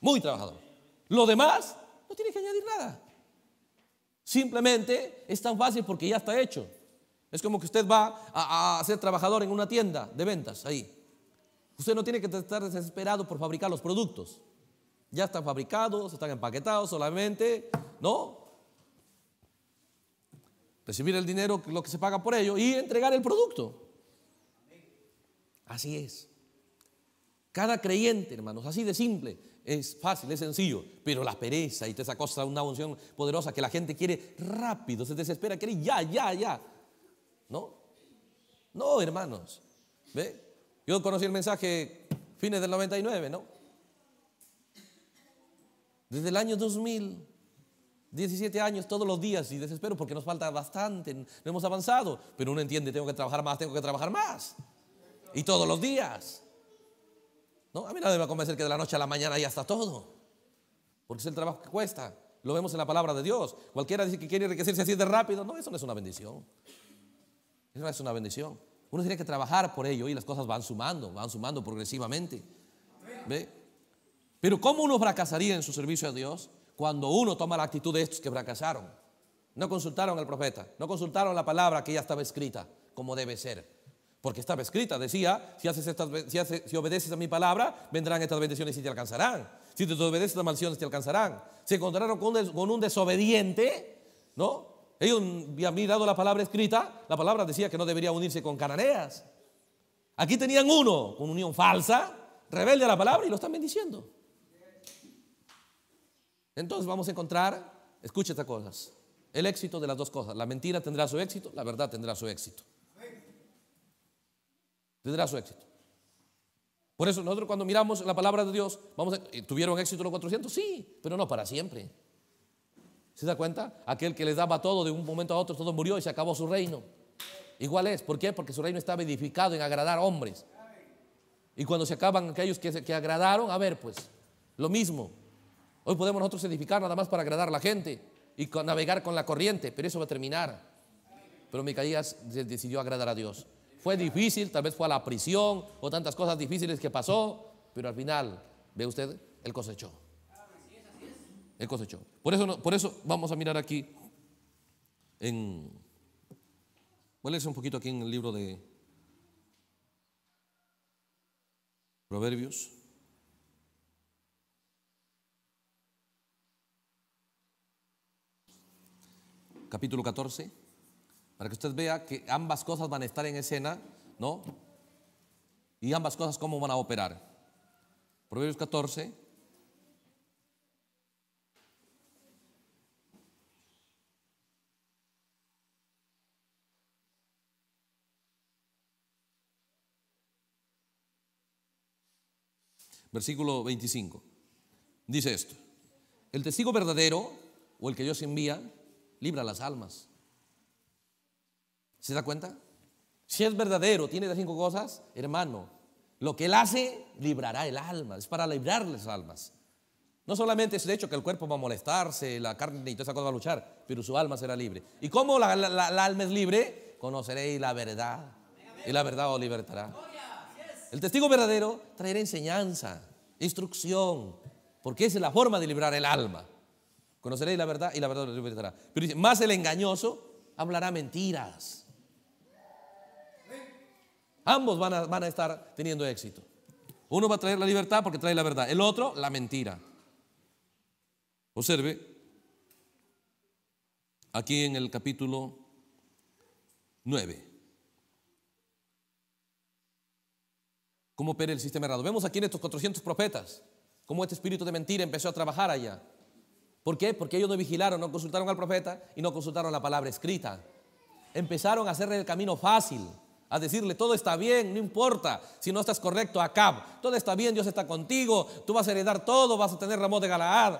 Muy trabajador. Lo demás, no tiene que añadir nada. Simplemente es tan fácil porque ya está hecho. Es como que usted va a, ser trabajador en una tienda de ventas ahí. Usted no tiene que estar desesperado por fabricar los productos. Ya están fabricados, están empaquetados solamente, ¿no? Recibir el dinero, lo que se paga por ello, y entregar el producto. Así es. Cada creyente, hermanos, así de simple, es fácil, es sencillo, pero la pereza y toda esa cosa, una unción poderosa que la gente quiere rápido, se desespera, quiere ya, ya, ya. No, no, hermanos. ¿Ve? Yo conocí el mensaje fines del 99, ¿no? Desde el año 2000, 17 años todos los días y desespero porque nos falta bastante, no hemos avanzado, pero uno entiende, tengo que trabajar más, tengo que trabajar más. Y todos los días. No, a mí nadie me va a convencer que de la noche a la mañana ya está todo. Porque es el trabajo que cuesta. Lo vemos en la palabra de Dios. Cualquiera dice que quiere enriquecerse así de rápido. No, eso no es una bendición. Eso no es una bendición. Uno tiene que trabajar por ello y las cosas van sumando, van sumando progresivamente. Pero ¿cómo uno fracasaría en su servicio a Dios cuando uno toma la actitud de estos que fracasaron? No consultaron al profeta, no consultaron la palabra que ya estaba escrita como debe ser. Porque estaba escrita, decía, si, haces estas, si, obedeces a mi palabra, vendrán estas bendiciones y te alcanzarán. Si te obedeces las maldiciones te alcanzarán. Se encontraron con, un desobediente, ¿no? Ellos habían mirado la palabra escrita, la palabra decía que no debería unirse con cananeas. Aquí tenían uno, con unión falsa, rebelde a la palabra y lo están bendiciendo. Entonces vamos a encontrar, escucha estas cosas, el éxito de las dos cosas. La mentira tendrá su éxito, la verdad tendrá su éxito tendrá su éxito. Por eso nosotros cuando miramos la palabra de Dios, vamos a, eh, ¿tuvieron éxito los 400? Sí, pero no para siempre. ¿Se da cuenta? Aquel que les daba todo de un momento a otro, todo murió y se acabó su reino. Igual es, ¿por qué? Porque su reino estaba edificado en agradar hombres. Y cuando se acaban aquellos que, que agradaron, a ver, pues, lo mismo. Hoy podemos nosotros edificar nada más para agradar a la gente y navegar con la corriente, pero eso va a terminar. Pero Micaías decidió agradar a Dios fue difícil, tal vez fue a la prisión o tantas cosas difíciles que pasó, pero al final, ve usted, él cosechó. Él cosechó. Por eso, por eso vamos a mirar aquí en... Voy a un poquito aquí en el libro de Proverbios. Capítulo 14 para que usted vea que ambas cosas van a estar en escena, ¿no? Y ambas cosas cómo van a operar. Proverbios 14. Versículo 25. Dice esto. El testigo verdadero o el que Dios envía libra las almas. ¿Se da cuenta? Si es verdadero, tiene las cinco cosas, hermano, lo que él hace librará el alma, es para librar las almas. No solamente es el hecho que el cuerpo va a molestarse, la carne y toda esa cosa va a luchar, pero su alma será libre. ¿Y cómo la, alma es libre? Conoceréis la verdad y la verdad os libertará. El testigo verdadero traerá enseñanza, instrucción, porque esa es la forma de librar el alma. Conoceréis la verdad y la verdad os libertará. Pero dice, más el engañoso hablará mentiras. Ambos van a, estar teniendo éxito. Uno va a traer la libertad porque trae la verdad. El otro, la mentira. Observe, aquí en el capítulo 9. ¿Cómo opera el sistema errado? Vemos aquí en estos 400 profetas cómo este espíritu de mentira empezó a trabajar allá. ¿Por qué? Porque ellos no vigilaron, no consultaron al profeta y no consultaron la palabra escrita. Empezaron a hacerle el camino fácil a decirle, todo está bien, no importa si no estás correcto, Acab, todo está bien, Dios está contigo, tú vas a heredar todo, vas a tener Ramón de Galaad.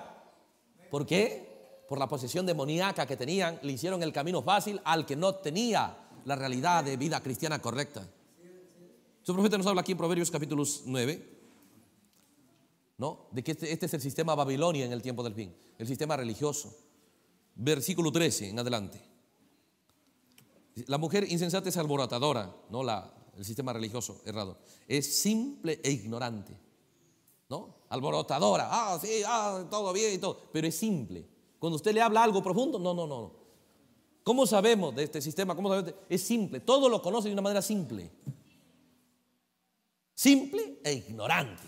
¿Por qué? Por la posesión demoníaca que tenían, le hicieron el camino fácil al que no tenía la realidad de vida cristiana correcta. Su profeta nos habla aquí en Proverbios capítulos 9, ¿no? De que este, este es el sistema Babilonia en el tiempo del fin, el sistema religioso. Versículo 13 en adelante. La mujer insensata es alborotadora, no la, el sistema religioso errado. Es simple e ignorante. ¿No? Alborotadora. Ah, sí, ah, todo bien y todo. Pero es simple. Cuando usted le habla algo profundo, no, no, no. ¿Cómo sabemos de este sistema? ¿Cómo sabemos? Este? Es simple. Todo lo conoce de una manera simple. Simple e ignorante.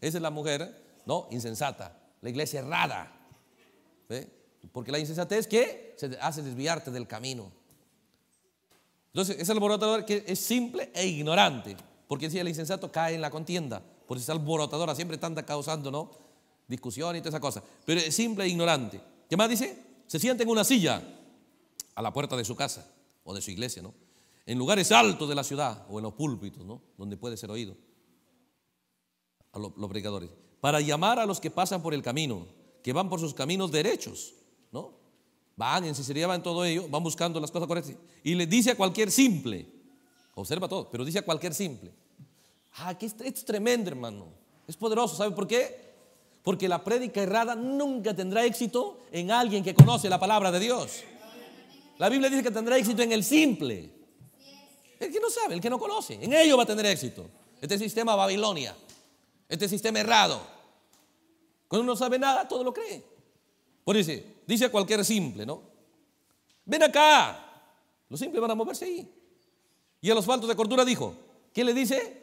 Esa es la mujer, ¿no? Insensata. La iglesia errada. ¿eh? Porque la insensatez que se hace desviarte del camino. Entonces, ese alborotador que es simple e ignorante, porque si el insensato cae en la contienda, por eso es alborotadora, siempre está causando, ¿no? Discusión y toda esa cosa. Pero es simple e ignorante. ¿Qué más dice? Se sienta en una silla a la puerta de su casa o de su iglesia, ¿no? En lugares altos de la ciudad o en los púlpitos, ¿no? Donde puede ser oído a los predicadores. Para llamar a los que pasan por el camino, que van por sus caminos derechos Van en sinceridad, van todo ello, van buscando las cosas correctas. Y le dice a cualquier simple, observa todo, pero dice a cualquier simple. Ah, que es tremendo, hermano. Es poderoso, ¿sabe por qué? Porque la prédica errada nunca tendrá éxito en alguien que conoce la palabra de Dios. La Biblia dice que tendrá éxito en el simple. El que no sabe, el que no conoce. En ello va a tener éxito. Este sistema Babilonia. Este sistema errado. Cuando uno no sabe nada, todo lo cree. Por dice, dice a cualquier simple, ¿no? Ven acá. Los simples van a moverse ahí. Y a los faltos de cordura dijo, ¿qué le dice?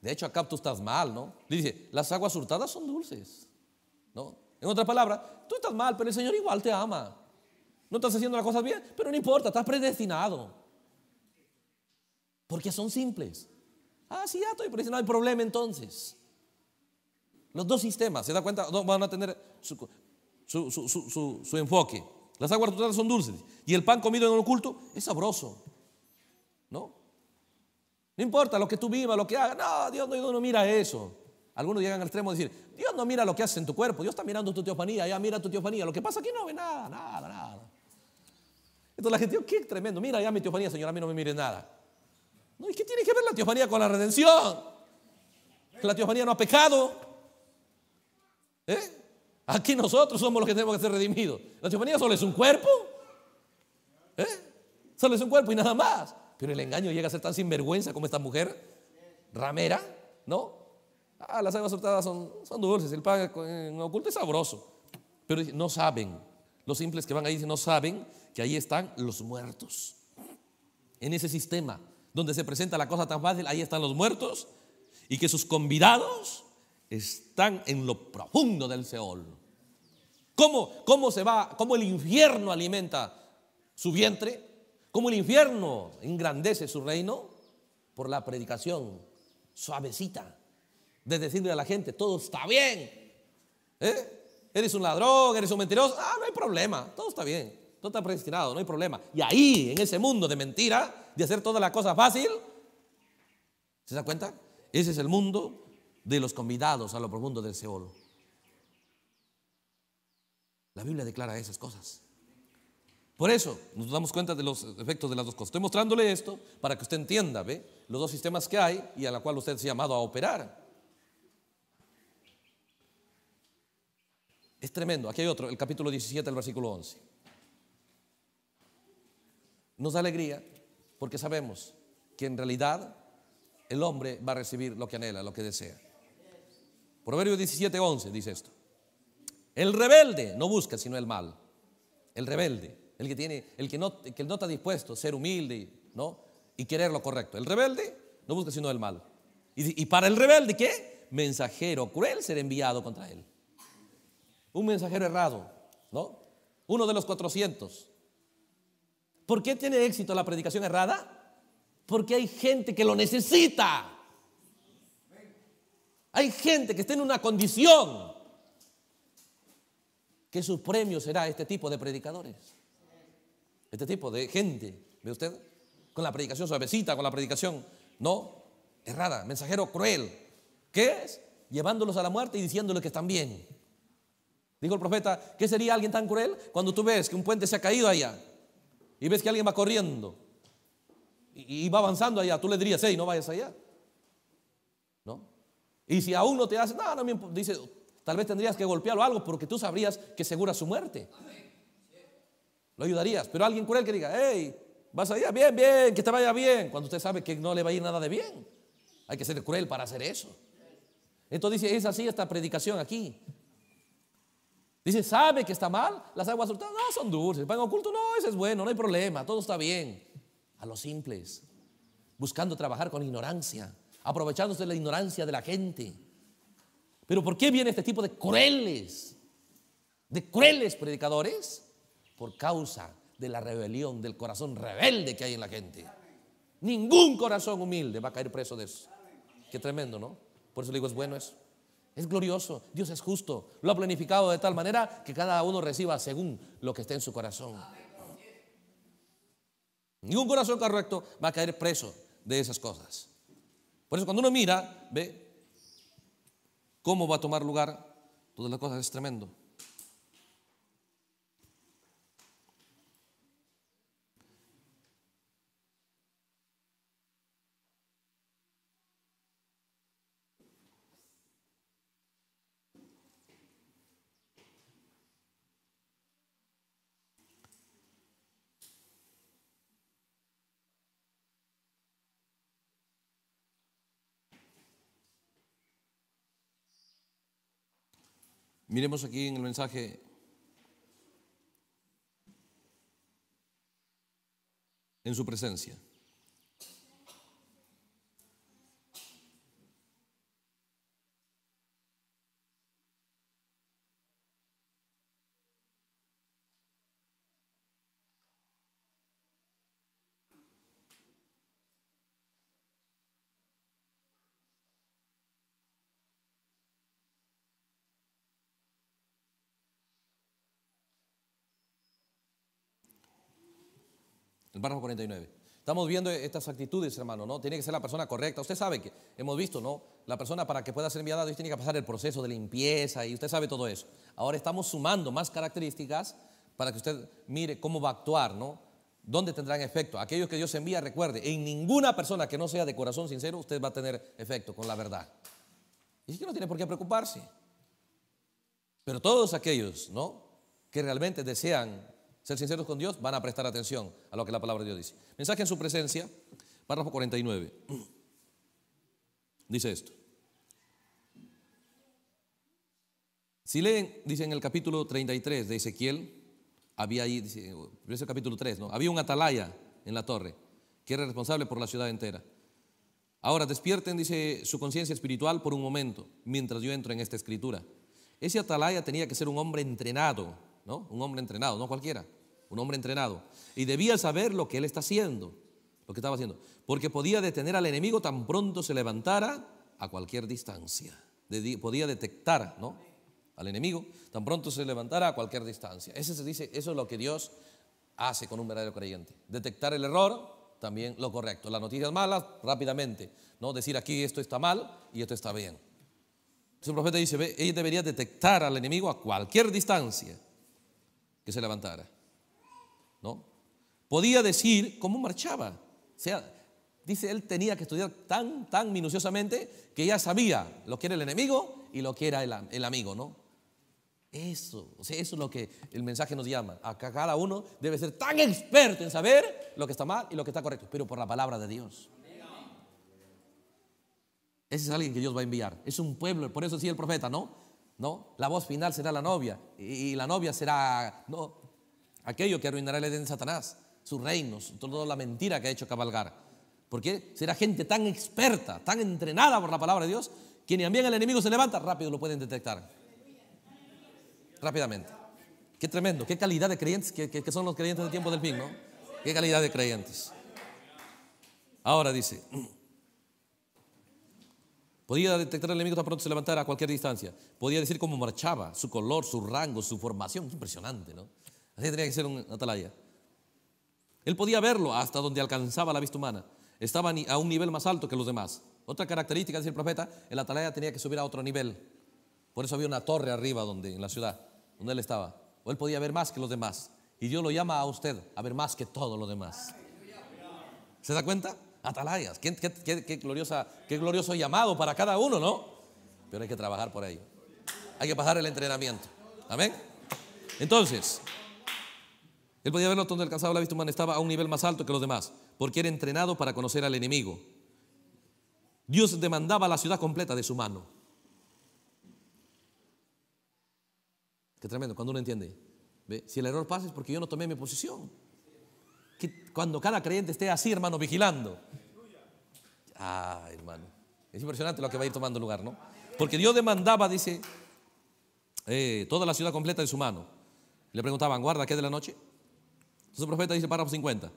De hecho, acá tú estás mal, ¿no? dice, las aguas hurtadas son dulces, ¿no? En otras palabras, tú estás mal, pero el Señor igual te ama. No estás haciendo las cosas bien, pero no importa, estás predestinado. Porque son simples. Ah, sí, ya estoy predestinado, hay problema entonces. Los dos sistemas, ¿se da cuenta? No, van a tener su, su, su, su, su enfoque. Las aguas totales son dulces. Y el pan comido en un culto es sabroso. ¿No? No importa lo que tú vivas, lo que hagas. No, Dios no, mira eso. Algunos llegan al extremo de decir, Dios no mira lo que hace en tu cuerpo, Dios está mirando tu teofanía, ya mira tu teofanía. Lo que pasa aquí no ve nada, nada, nada. Entonces la gente, que qué tremendo, mira ya mi teofanía, señora a mí no me mire nada. No, ¿y qué tiene que ver la teofanía con la redención? La teofanía no ha pecado. ¿Eh? Aquí nosotros somos los que tenemos que ser redimidos. La chamanía solo es un cuerpo. ¿eh? Solo es un cuerpo y nada más. Pero el engaño llega a ser tan sinvergüenza como esta mujer ramera, ¿no? Ah, las aguas soltadas son, dulces, el pan en oculto es sabroso. Pero no saben, los simples que van ahí no saben que ahí están los muertos. En ese sistema donde se presenta la cosa tan fácil, ahí están los muertos y que sus convidados están en lo profundo del Seol. ¿Cómo, se va, cómo el infierno alimenta su vientre? ¿Cómo el infierno engrandece su reino? Por la predicación suavecita de decirle a la gente, todo está bien. ¿Eh? Eres un ladrón, eres un mentiroso. Ah, no hay problema, todo está bien. Todo está predestinado, no hay problema. Y ahí, en ese mundo de mentira, de hacer toda la cosa fácil, ¿se da cuenta? Ese es el mundo de los convidados a lo profundo del Seol. La Biblia declara esas cosas. Por eso nos damos cuenta de los efectos de las dos cosas. Estoy mostrándole esto para que usted entienda, ¿ve? Los dos sistemas que hay y a la cual usted se ha llamado a operar. Es tremendo. Aquí hay otro, el capítulo 17, el versículo 11. Nos da alegría porque sabemos que en realidad el hombre va a recibir lo que anhela, lo que desea. Proverbio 17, 11 dice esto. El rebelde no busca sino el mal. El rebelde, el que tiene, el que no, está dispuesto a ser humilde, ¿no? Y querer lo correcto. El rebelde no busca sino el mal. Y, y para el rebelde, ¿qué? Mensajero cruel será enviado contra él. Un mensajero errado, ¿no? Uno de los 400. ¿Por qué tiene éxito la predicación errada? Porque hay gente que lo necesita. Hay gente que está en una condición ¿Qué su premio será este tipo de predicadores. Este tipo de gente, ¿ve usted? Con la predicación suavecita, con la predicación no errada, mensajero cruel. ¿Qué es? Llevándolos a la muerte y diciéndoles que están bien. Dijo el profeta, ¿qué sería alguien tan cruel cuando tú ves que un puente se ha caído allá y ves que alguien va corriendo y, va avanzando allá? Tú le dirías, hey, no vayas allá. ¿No? Y si aún no te hace, no, no, dice, Tal vez tendrías que golpearlo algo porque tú sabrías que segura su muerte. Lo ayudarías. Pero alguien cruel que diga, hey, vas allá, bien, bien, que te vaya bien. Cuando usted sabe que no le va a ir nada de bien. Hay que ser cruel para hacer eso. Entonces dice, es así esta predicación aquí. Dice, ¿sabe que está mal? Las aguas soltadas no son dulces. El pan oculto no, ese es bueno, no hay problema, todo está bien. A los simples, buscando trabajar con ignorancia, aprovechándose de la ignorancia de la gente. Pero ¿por qué viene este tipo de crueles, de crueles predicadores? Por causa de la rebelión, del corazón rebelde que hay en la gente. Ningún corazón humilde va a caer preso de eso. Qué tremendo, ¿no? Por eso le digo, es bueno eso. Es glorioso, Dios es justo, lo ha planificado de tal manera que cada uno reciba según lo que esté en su corazón. Ningún corazón correcto va a caer preso de esas cosas. Por eso cuando uno mira, ve, ¿Cómo va a tomar lugar? Todas las cosas es tremendo. Miremos aquí en el mensaje. En su presencia. el 49. Estamos viendo estas actitudes, hermano, ¿no? Tiene que ser la persona correcta. Usted sabe que hemos visto, ¿no? La persona para que pueda ser enviada a tiene que pasar el proceso de limpieza y usted sabe todo eso. Ahora estamos sumando más características para que usted mire cómo va a actuar, ¿no? ¿Dónde tendrán efecto? Aquellos que Dios envía, recuerde, en ninguna persona que no sea de corazón sincero, usted va a tener efecto con la verdad. Y es que no tiene por qué preocuparse. Pero todos aquellos, ¿no? Que realmente desean ser sinceros con Dios, van a prestar atención a lo que la palabra de Dios dice. Mensaje en su presencia, párrafo 49. Dice esto. Si leen, dice en el capítulo 33 de Ezequiel, había ahí, dice, capítulo 3, ¿no? Había un atalaya en la torre, que era responsable por la ciudad entera. Ahora, despierten, dice, su conciencia espiritual por un momento, mientras yo entro en esta escritura. Ese atalaya tenía que ser un hombre entrenado un hombre entrenado, no cualquiera, un hombre entrenado. Y debía saber lo que él está haciendo, lo que estaba haciendo, porque podía detener al enemigo tan pronto se levantara a cualquier distancia. Podía detectar, ¿no? Al enemigo tan pronto se levantara a cualquier distancia. Eso se dice, eso es lo que Dios hace con un verdadero creyente. Detectar el error, también lo correcto. Las noticias malas, rápidamente. No decir aquí esto está mal y esto está bien. Su el profeta dice, ella debería detectar al enemigo a cualquier distancia se levantara. ¿No? Podía decir cómo marchaba. O sea, dice, él tenía que estudiar tan, tan minuciosamente que ya sabía lo que era el enemigo y lo que era el, amigo, ¿no? Eso, es lo que el mensaje nos llama. A cada uno debe ser tan experto en saber lo que está mal y lo que está correcto, pero por la palabra de Dios. Ese es alguien que Dios va a enviar. Es un pueblo, por eso decía el profeta, ¿no? ¿no? La voz final será la novia y, la novia será, ¿no? Aquello que arruinará el Edén de Satanás, sus reinos, toda la mentira que ha hecho cabalgar. Porque será gente tan experta, tan entrenada por la palabra de Dios, que ni bien el enemigo se levanta, rápido lo pueden detectar. Rápidamente. Qué tremendo, qué calidad de creyentes que, son los creyentes del tiempo del fin, Qué calidad de creyentes. Ahora dice, Podía detectar el enemigo tan pronto se levantara a cualquier distancia. Podía decir cómo marchaba, su color, su rango, su formación. Impresionante, ¿no? Así tenía que ser un atalaya. Él podía verlo hasta donde alcanzaba la vista humana. Estaba a un nivel más alto que los demás. Otra característica, dice el profeta, el atalaya tenía que subir a otro nivel. Por eso había una torre arriba donde, en la ciudad, donde él estaba. O él podía ver más que los demás. Y Dios lo llama a usted a ver más que todos los demás. ¿Se da cuenta? Atalayas. ¿Qué, gloriosa, qué glorioso llamado para cada uno, ¿no? Pero hay que trabajar por ello. Hay que pasar el entrenamiento. Amén. Entonces, él podía verlo donde alcanzaba la vista humana, estaba a un nivel más alto que los demás, porque era entrenado para conocer al enemigo. Dios demandaba la ciudad completa de su mano. Qué tremendo, cuando uno entiende. Si el error pasa es porque yo no tomé mi posición cuando cada creyente esté así, hermano, vigilando. Ah, hermano. Es impresionante lo que va a ir tomando lugar, ¿no? Porque Dios demandaba, dice, eh, toda la ciudad completa de su mano. Le preguntaban, ¿guarda qué de la noche? Entonces el profeta dice, párrafo 50.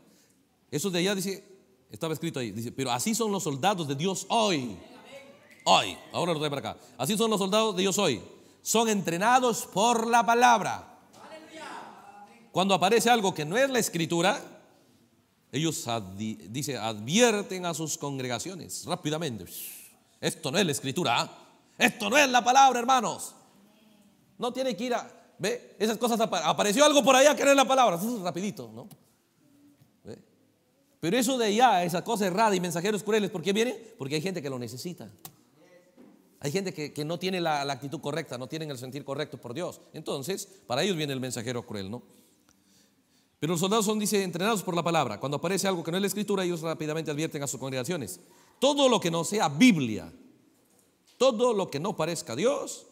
Eso de allá dice, estaba escrito ahí, dice, pero así son los soldados de Dios hoy. Hoy, ahora lo trae para acá. Así son los soldados de Dios hoy. Son entrenados por la palabra. Cuando aparece algo que no es la escritura, ellos dice, advierten a sus congregaciones rápidamente. Esto no es la escritura, ¿ah? esto no es la palabra, hermanos. No tiene que ir a, ve, esas cosas apareció algo por allá que no es la palabra, rapidito, ¿no? Pero eso de allá, esa cosa errada y mensajeros crueles, ¿por qué vienen? Porque hay gente que lo necesita. Hay gente que, no tiene la actitud correcta, no tienen el sentir correcto por Dios. Entonces, para ellos viene el mensajero cruel, ¿no? Pero los soldados son, dice, entrenados por la palabra. Cuando aparece algo que no es la escritura, ellos rápidamente advierten a sus congregaciones. Todo lo que no sea Biblia, todo lo que no parezca Dios,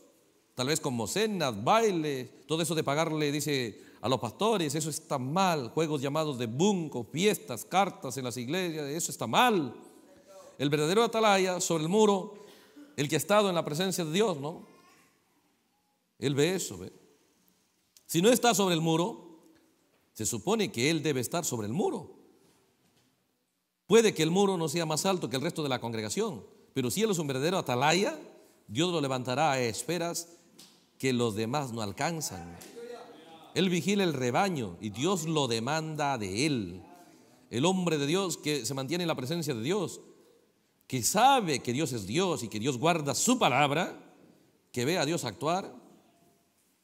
tal vez como cenas, bailes, todo eso de pagarle, dice, a los pastores, eso está mal. Juegos llamados de bunco, fiestas, cartas en las iglesias, eso está mal. El verdadero atalaya sobre el muro, el que ha estado en la presencia de Dios, ¿no? Él ve eso, ¿ve? Si no está sobre el muro, se supone que él debe estar sobre el muro. Puede que el muro no sea más alto que el resto de la congregación, pero si él es un verdadero atalaya, Dios lo levantará a esferas que los demás no alcanzan. Él vigila el rebaño y Dios lo demanda de él. El hombre de Dios que se mantiene en la presencia de Dios, que sabe que Dios es Dios y que Dios guarda su palabra, que ve a Dios actuar,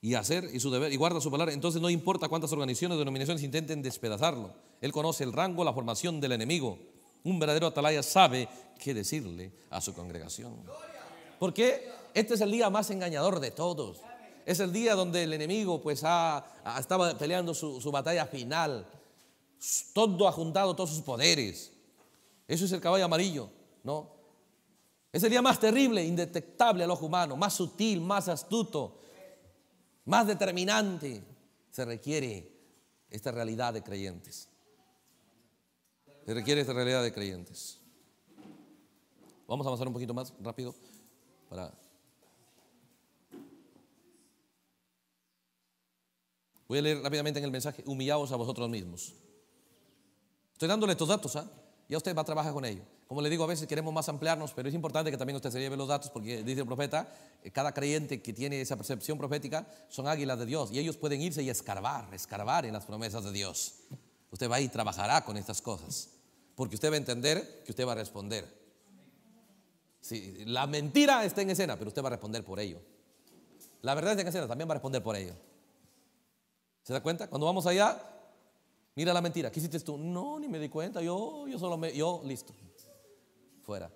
y hacer y su deber y guarda su palabra, entonces no importa cuántas organizaciones o denominaciones intenten despedazarlo. Él conoce el rango, la formación del enemigo. Un verdadero atalaya sabe qué decirle a su congregación. Porque este es el día más engañador de todos. Es el día donde el enemigo pues ha, estaba peleando su, batalla final. Todo ha juntado todos sus poderes. Eso es el caballo amarillo, ¿no? Es el día más terrible, indetectable al ojo humano, más sutil, más astuto, más determinante se requiere esta realidad de creyentes. Se requiere esta realidad de creyentes. Vamos a avanzar un poquito más rápido para... Voy a leer rápidamente en el mensaje, humillaos a vosotros mismos. Estoy dándole estos datos, ¿ah? ya usted va a trabajar con ello. Como le digo, a veces queremos más ampliarnos, pero es importante que también usted se lleve los datos, porque dice el profeta, eh, cada creyente que tiene esa percepción profética son águilas de Dios, y ellos pueden irse y escarbar, escarbar en las promesas de Dios. Usted va y trabajará con estas cosas, porque usted va a entender que usted va a responder. Sí, la mentira está en escena, pero usted va a responder por ello. La verdad está en escena, también va a responder por ello. ¿Se da cuenta? Cuando vamos allá, Mira la mentira, ¿qué hiciste tú? No, ni me di cuenta, yo, yo solo me, yo, listo, fuera.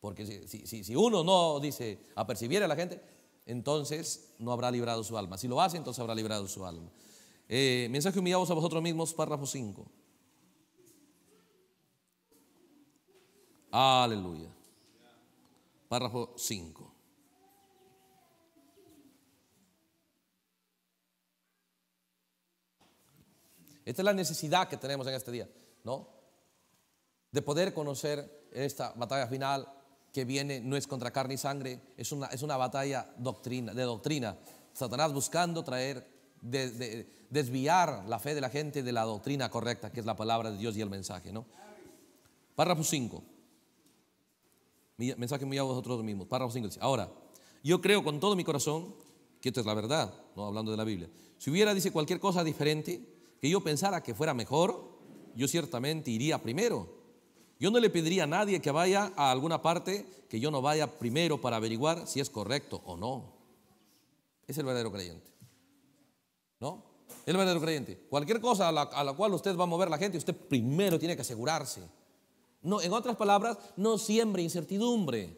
Porque si, si, si uno no dice, apercibiera a la gente, entonces no habrá librado su alma. Si lo hace, entonces habrá librado su alma. Eh, mensaje humillados a vosotros mismos, párrafo 5. Aleluya. Párrafo 5. Esta es la necesidad que tenemos en este día, ¿no? De poder conocer esta batalla final que viene, no es contra carne y sangre, es una, es una batalla doctrina, de doctrina. Satanás buscando traer, desviar la fe de la gente de la doctrina correcta, que es la palabra de Dios y el mensaje, ¿no? Párrafo 5. Mensaje muy a vosotros mismos. Párrafo 5 dice, ahora, yo creo con todo mi corazón que esto es la verdad, no hablando de la Biblia. Si hubiera, dice, cualquier cosa diferente, que yo pensara que fuera mejor, yo ciertamente iría primero. Yo no le pediría a nadie que vaya a alguna parte que yo no vaya primero para averiguar si es correcto o no. Es el verdadero creyente. ¿No? El verdadero creyente. Cualquier cosa a la, cual usted va a mover la gente, usted primero tiene que asegurarse. No, en otras palabras, no siembre incertidumbre.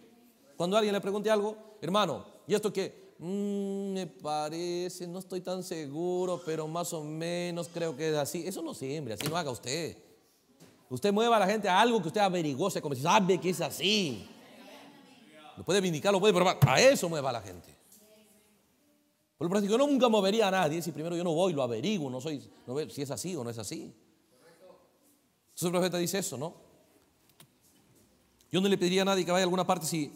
Cuando alguien le pregunte algo, hermano, ¿y esto qué? Mm, me parece, no estoy tan seguro, pero más o menos creo que es así. Eso no siempre, así no haga usted. Usted mueva a la gente a algo que usted averiguó se como sabe que es así. Lo puede vindicar, lo puede probar. A eso mueva a la gente. Por lo yo nunca movería a nadie si primero yo no voy, lo averiguo, no soy, no si es así o no es así. Entonces el profeta dice eso, ¿no? Yo no le pediría a nadie que vaya a alguna parte si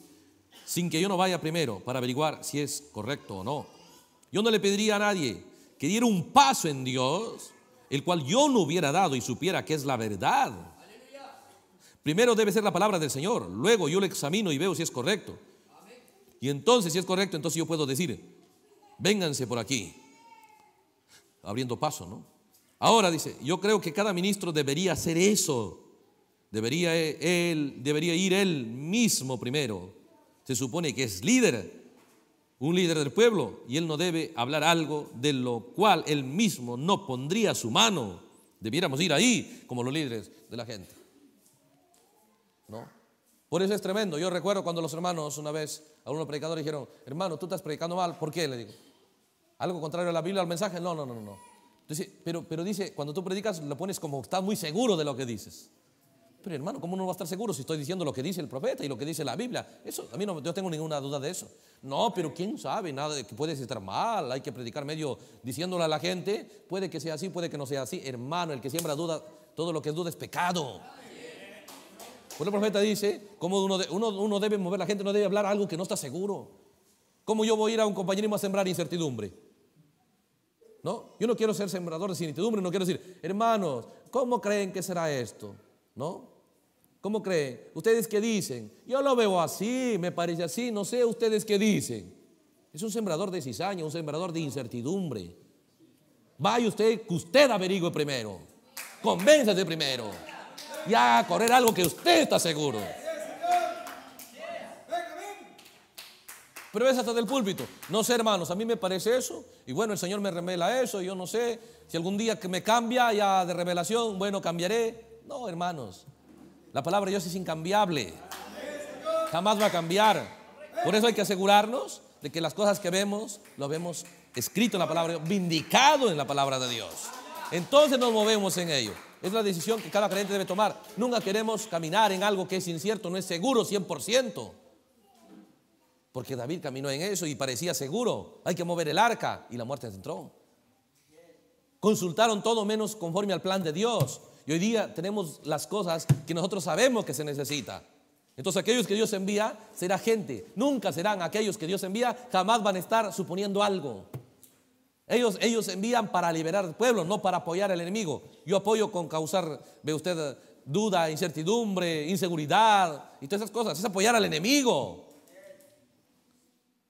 sin que yo no vaya primero para averiguar si es correcto o no. Yo no le pediría a nadie que diera un paso en Dios, el cual yo no hubiera dado y supiera que es la verdad. Primero debe ser la palabra del Señor, luego yo lo examino y veo si es correcto. Y entonces, si es correcto, entonces yo puedo decir, vénganse por aquí, abriendo paso, ¿no? Ahora dice, yo creo que cada ministro debería hacer eso, debería, e-, él, debería ir él mismo primero se supone que es líder, un líder del pueblo, y él no debe hablar algo de lo cual él mismo no pondría su mano. Debiéramos ir ahí como los líderes de la gente. ¿No? Por eso es tremendo. Yo recuerdo cuando los hermanos una vez a predicador predicadores dijeron, hermano, tú estás predicando mal, ¿por qué? Le digo, algo contrario a la Biblia, al mensaje. No, no, no, no. Entonces, pero, pero dice, cuando tú predicas, lo pones como estás muy seguro de lo que dices. Pero hermano, ¿cómo uno va a estar seguro si estoy diciendo lo que dice el profeta y lo que dice la Biblia? Eso, a mí no yo tengo ninguna duda de eso. No, pero quién sabe, nada de que puede estar mal, hay que predicar medio diciéndole a la gente, puede que sea así, puede que no sea así. Hermano, el que siembra duda, todo lo que es duda es pecado. Pues el profeta dice, ¿cómo uno, debe mover la gente, no debe hablar algo que no está seguro? ¿Cómo yo voy a ir a un voy a sembrar incertidumbre? ¿No? Yo no quiero ser sembrador de incertidumbre, no quiero decir, hermanos, ¿cómo creen que será esto? ¿No? ¿Cómo creen? ¿Ustedes qué dicen? Yo lo veo así, me parece así, no sé, ¿ustedes qué dicen? Es un sembrador de cizaña, un sembrador de incertidumbre. Vaya usted, que usted averigüe primero. Convénzase primero. Ya a correr algo que usted está seguro. Pero es hasta del púlpito. No sé, hermanos, a mí me parece eso. Y bueno, el Señor me revela eso. Yo no sé. Si algún día que me cambia ya de revelación, bueno, cambiaré. No, hermanos. La palabra de Dios es incambiable. Jamás va a cambiar. Por eso hay que asegurarnos de que las cosas que vemos, lo vemos escrito en la palabra de Dios, vindicado en la palabra de Dios. Entonces nos movemos en ello. Es la decisión que cada creyente debe tomar. Nunca queremos caminar en algo que es incierto, no es seguro 100%. Porque David caminó en eso y parecía seguro. Hay que mover el arca y la muerte entró. Consultaron todo menos conforme al plan de Dios hoy día tenemos las cosas que nosotros sabemos que se necesita. Entonces aquellos que Dios envía será gente. Nunca serán aquellos que Dios envía, jamás van a estar suponiendo algo. Ellos, ellos envían para liberar al pueblo, no para apoyar al enemigo. Yo apoyo con causar, ve usted, duda, incertidumbre, inseguridad y todas esas cosas. Es apoyar al enemigo.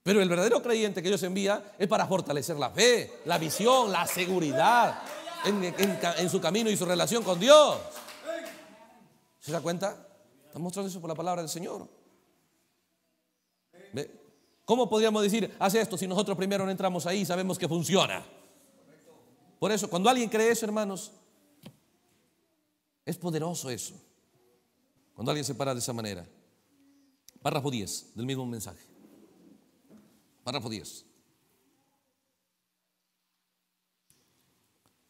Pero el verdadero creyente que Dios envía es para fortalecer la fe, la visión, la seguridad, en, su camino y su relación con Dios. ¿Se da cuenta? Estamos mostrando eso por la palabra del Señor. ¿Cómo podríamos decir, hace esto si nosotros primero no entramos ahí sabemos que funciona? Por eso, cuando alguien cree eso, hermanos, es poderoso eso. Cuando alguien se para de esa manera. Párrafo 10 del mismo mensaje. Párrafo 10.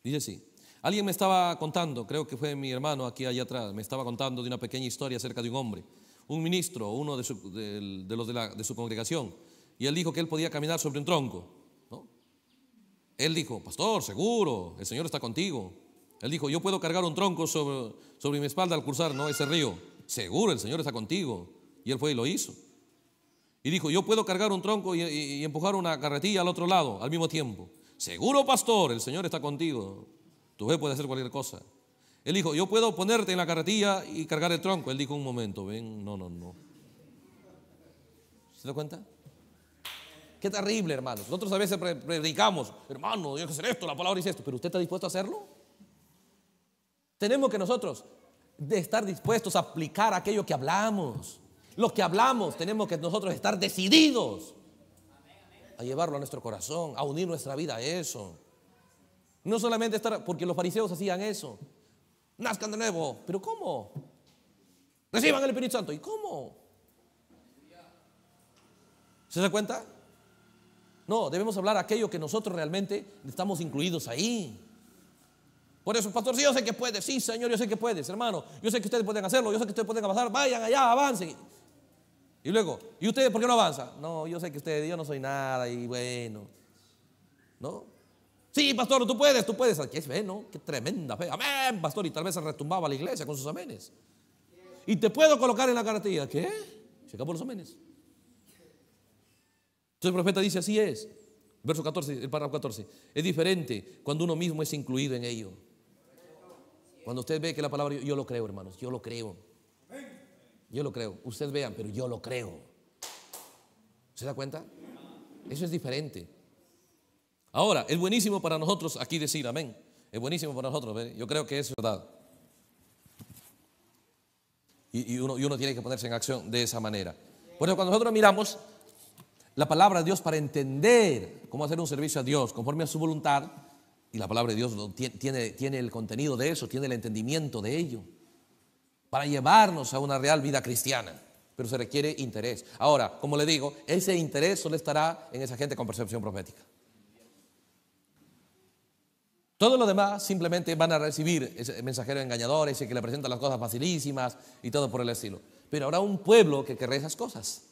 Dice así, alguien me estaba contando, creo que fue mi hermano aquí allá atrás, me estaba contando de una pequeña historia acerca de un hombre, un ministro, uno de, su, los de, su congregación, y él dijo que él podía caminar sobre un tronco. Él dijo, pastor, seguro, el Señor está contigo. Él dijo, yo puedo cargar un tronco sobre, sobre mi espalda al cruzar ese río. Seguro, el Señor está contigo. Y él fue y lo hizo. Y dijo, yo puedo cargar un tronco y empujar una carretilla al otro lado al mismo tiempo. Seguro, pastor, el Señor está contigo. Tu fe puede hacer cualquier cosa. Él dijo, yo puedo ponerte en la carretilla y cargar el tronco. Él dijo, un momento, ven, no, no, no. ¿Se da cuenta? Qué terrible, hermanos. Nosotros a veces predicamos, hermano, Dios que hacer esto, la palabra dice esto, pero ¿usted está dispuesto a hacerlo? Tenemos que nosotros de estar dispuestos a aplicar aquello que hablamos. Lo que hablamos tenemos que nosotros estar decididos a llevarlo a nuestro corazón, a unir nuestra vida a eso. No solamente estar, porque los fariseos hacían eso. Nazcan de nuevo, pero ¿cómo? Reciban el Espíritu Santo, ¿y cómo? ¿Se da cuenta? No, debemos hablar aquello que nosotros realmente estamos incluidos ahí. Por eso, pastor, sí, yo sé que puedes sí, Señor, yo sé que puedes, hermano, yo sé que ustedes pueden hacerlo, yo sé que ustedes pueden avanzar, vayan allá, avancen. Y luego, ¿y ustedes por qué no avanzan? No, yo sé que ustedes, yo no soy nada y bueno. ¿No? Sí, pastor, tú puedes, tú puedes. Qué fe, ¿no? Qué tremenda fe. Amén, pastor. Y tal vez se retumbaba la iglesia con sus amenes. Y te puedo colocar en la garantía ¿Qué? Checa por los amenes. Entonces el profeta dice, así es. Verso 14, el párrafo 14. Es diferente cuando uno mismo es incluido en ello. Cuando usted ve que la palabra, yo lo creo, hermanos, yo lo creo. Yo lo creo. Ustedes vean, pero yo lo creo. ¿Se da cuenta? Eso es diferente. Ahora, es buenísimo para nosotros aquí decir amén. Es buenísimo para nosotros. Yo creo que es verdad. Y, uno, uno tiene que ponerse en acción de esa manera. Por eso cuando nosotros miramos la palabra de Dios para entender cómo hacer un servicio a Dios conforme a su voluntad, y la palabra de Dios tiene, tiene el contenido de eso, tiene el entendimiento de ello para llevarnos a una real vida cristiana. Pero se requiere interés. Ahora, como le digo, ese interés solo estará en esa gente con percepción profética. Todo lo demás simplemente van a recibir ese mensajero engañador, ese que le presenta las cosas facilísimas y todo por el estilo. Pero habrá un pueblo que querrá esas cosas.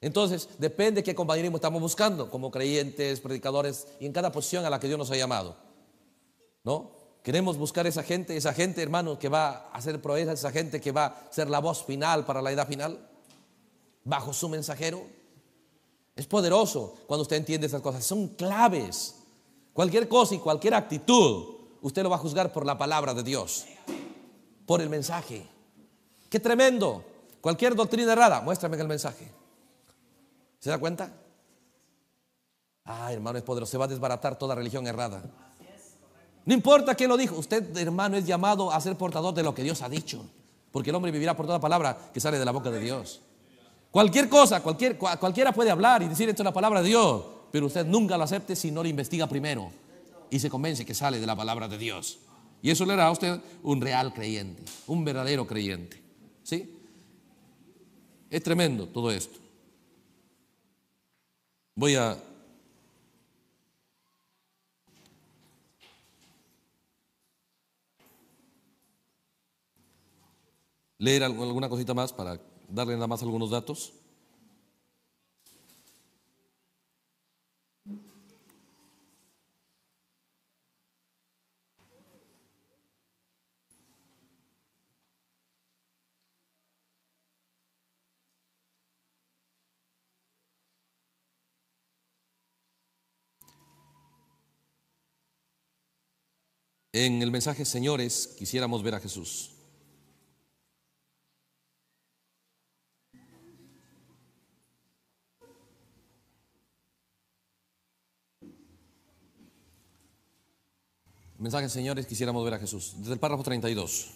Entonces, depende qué compañerismo estamos buscando como creyentes, predicadores y en cada posición a la que Dios nos ha llamado. ¿No? Queremos buscar esa gente, esa gente, hermano que va a hacer proeza, esa gente que va a ser la voz final para la edad final, bajo su mensajero. Es poderoso cuando usted entiende esas cosas. Son claves. Cualquier cosa y cualquier actitud, usted lo va a juzgar por la palabra de Dios, por el mensaje. Qué tremendo. Cualquier doctrina errada, muéstrame el mensaje. ¿Se da cuenta? Ah, hermano, es poderoso. Se va a desbaratar toda religión errada. No importa quién lo dijo, usted hermano es llamado a ser portador de lo que Dios ha dicho, porque el hombre vivirá por toda palabra que sale de la boca de Dios. Cualquier cosa, cualquier, cualquiera puede hablar y decir esto es la palabra de Dios, pero usted nunca lo acepte si no lo investiga primero y se convence que sale de la palabra de Dios. Y eso le hará a usted un real creyente, un verdadero creyente. ¿Sí? Es tremendo todo esto. Voy a leer alguna cosita más para darle nada más algunos datos. En el mensaje, señores, quisiéramos ver a Jesús. Mensajes, señores, quisiéramos ver a Jesús. Desde el párrafo 32.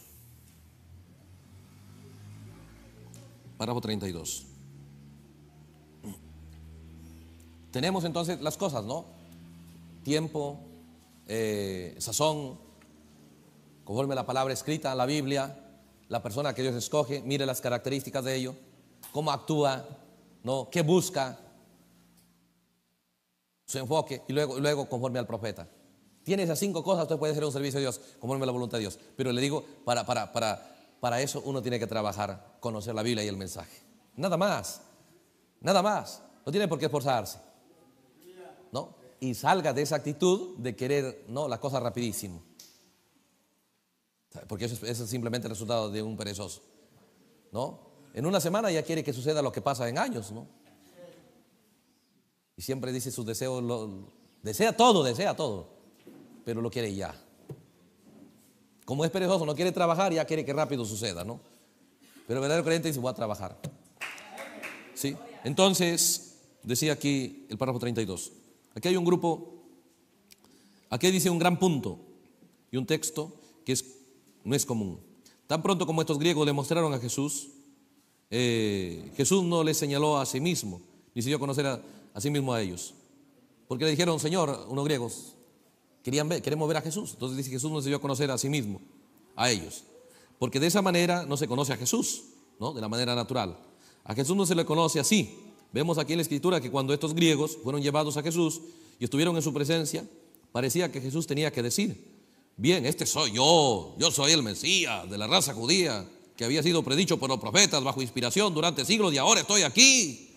Párrafo 32. Tenemos entonces las cosas, ¿no? Tiempo, eh, sazón, conforme a la palabra escrita, la Biblia, la persona que Dios escoge, mire las características de ello, cómo actúa, ¿no? ¿Qué busca? Su enfoque y luego, luego conforme al profeta. Tiene esas cinco cosas, usted puede hacer un servicio a Dios, conforme es la voluntad de Dios. Pero le digo, para, para, para, para eso uno tiene que trabajar, conocer la Biblia y el mensaje. Nada más, nada más. No tiene por qué esforzarse. ¿No? Y salga de esa actitud de querer, no, las cosas rapidísimo. Porque eso es, simplemente el resultado de un perezoso. ¿No? En una semana ya quiere que suceda lo que pasa en años, Y siempre dice sus deseos, lo, desea todo, desea todo pero lo quiere ya. Como es perezoso, no quiere trabajar, ya quiere que rápido suceda, ¿no? Pero el verdadero creyente dice, voy a trabajar. ¿Sí? Entonces, decía aquí el párrafo 32. Aquí hay un grupo, aquí dice un gran punto y un texto que es, no es común. Tan pronto como estos griegos le mostraron a Jesús, eh, Jesús no le señaló a sí mismo, ni se dio a conocer a, a sí mismo a ellos. Porque le dijeron, Señor, unos griegos, Querían ver, queremos ver a Jesús. Entonces dice Jesús no se dio a conocer a sí mismo, a ellos. Porque de esa manera no se conoce a Jesús, ¿no? De la manera natural. A Jesús no se le conoce así. Vemos aquí en la escritura que cuando estos griegos fueron llevados a Jesús y estuvieron en su presencia, parecía que Jesús tenía que decir, bien, este soy yo, yo soy el Mesías de la raza judía, que había sido predicho por los profetas bajo inspiración durante siglos y ahora estoy aquí.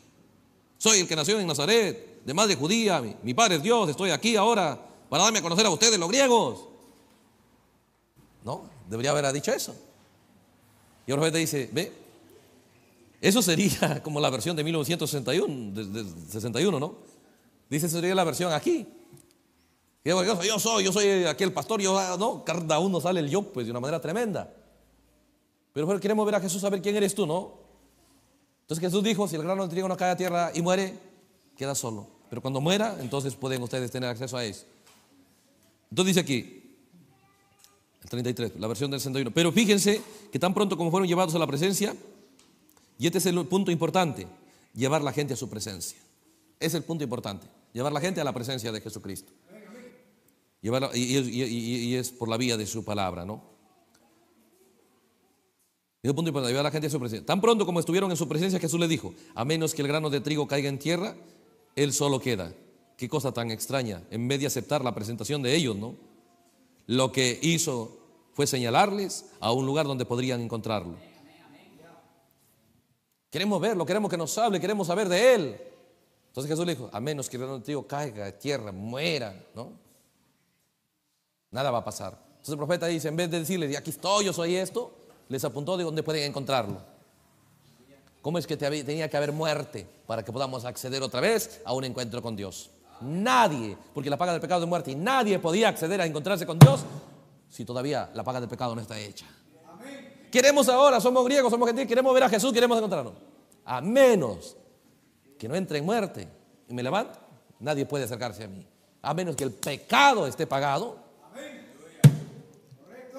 Soy el que nació en Nazaret, de madre judía, mi padre es Dios, estoy aquí ahora para darme a conocer a ustedes, los griegos. No, debería haber dicho eso. Y ahora te dice, ve, eso sería como la versión de 1961, 61, ¿no? Dice, eso sería la versión aquí. yo, soy, yo soy aquí el pastor, yo, ah, no, cada uno sale el yo, pues, de una manera tremenda. Pero, queremos ver a Jesús, saber quién eres tú, ¿no? Entonces Jesús dijo, si el grano de trigo no cae a tierra y muere, queda solo. Pero cuando muera, entonces pueden ustedes tener acceso a eso. Entonces dice aquí, el 33, la versión del 61. Pero fíjense que tan pronto como fueron llevados a la presencia, y este es el punto importante, llevar la gente a su presencia. Es el punto importante, llevar la gente a la presencia de Jesucristo. y, es por la vía de su palabra, ¿no? Es el punto importante, llevar la gente a su presencia. Tan pronto como estuvieron en su presencia, Jesús le dijo, a menos que el grano de trigo caiga en tierra, él solo queda Qué cosa tan extraña, en vez de aceptar la presentación de ellos, ¿no? Lo que hizo fue señalarles a un lugar donde podrían encontrarlo. Queremos verlo, queremos que nos hable, queremos saber de él. Entonces Jesús le dijo, a menos que el antiguo caiga de tierra, muera, ¿no? Nada va a pasar. Entonces el profeta dice, en vez de decirles, aquí estoy, yo soy esto, les apuntó de dónde pueden encontrarlo. ¿Cómo es que tenía que haber muerte para que podamos acceder otra vez a un encuentro con Dios? Nadie, porque la paga del pecado de muerte, y nadie podía acceder a encontrarse con Dios si todavía la paga del pecado no está hecha. Queremos ahora, somos griegos, somos gentiles, queremos ver a Jesús, queremos encontrarnos. A menos que no entre en muerte y me levanto, nadie puede acercarse a mí. A menos que el pecado esté pagado.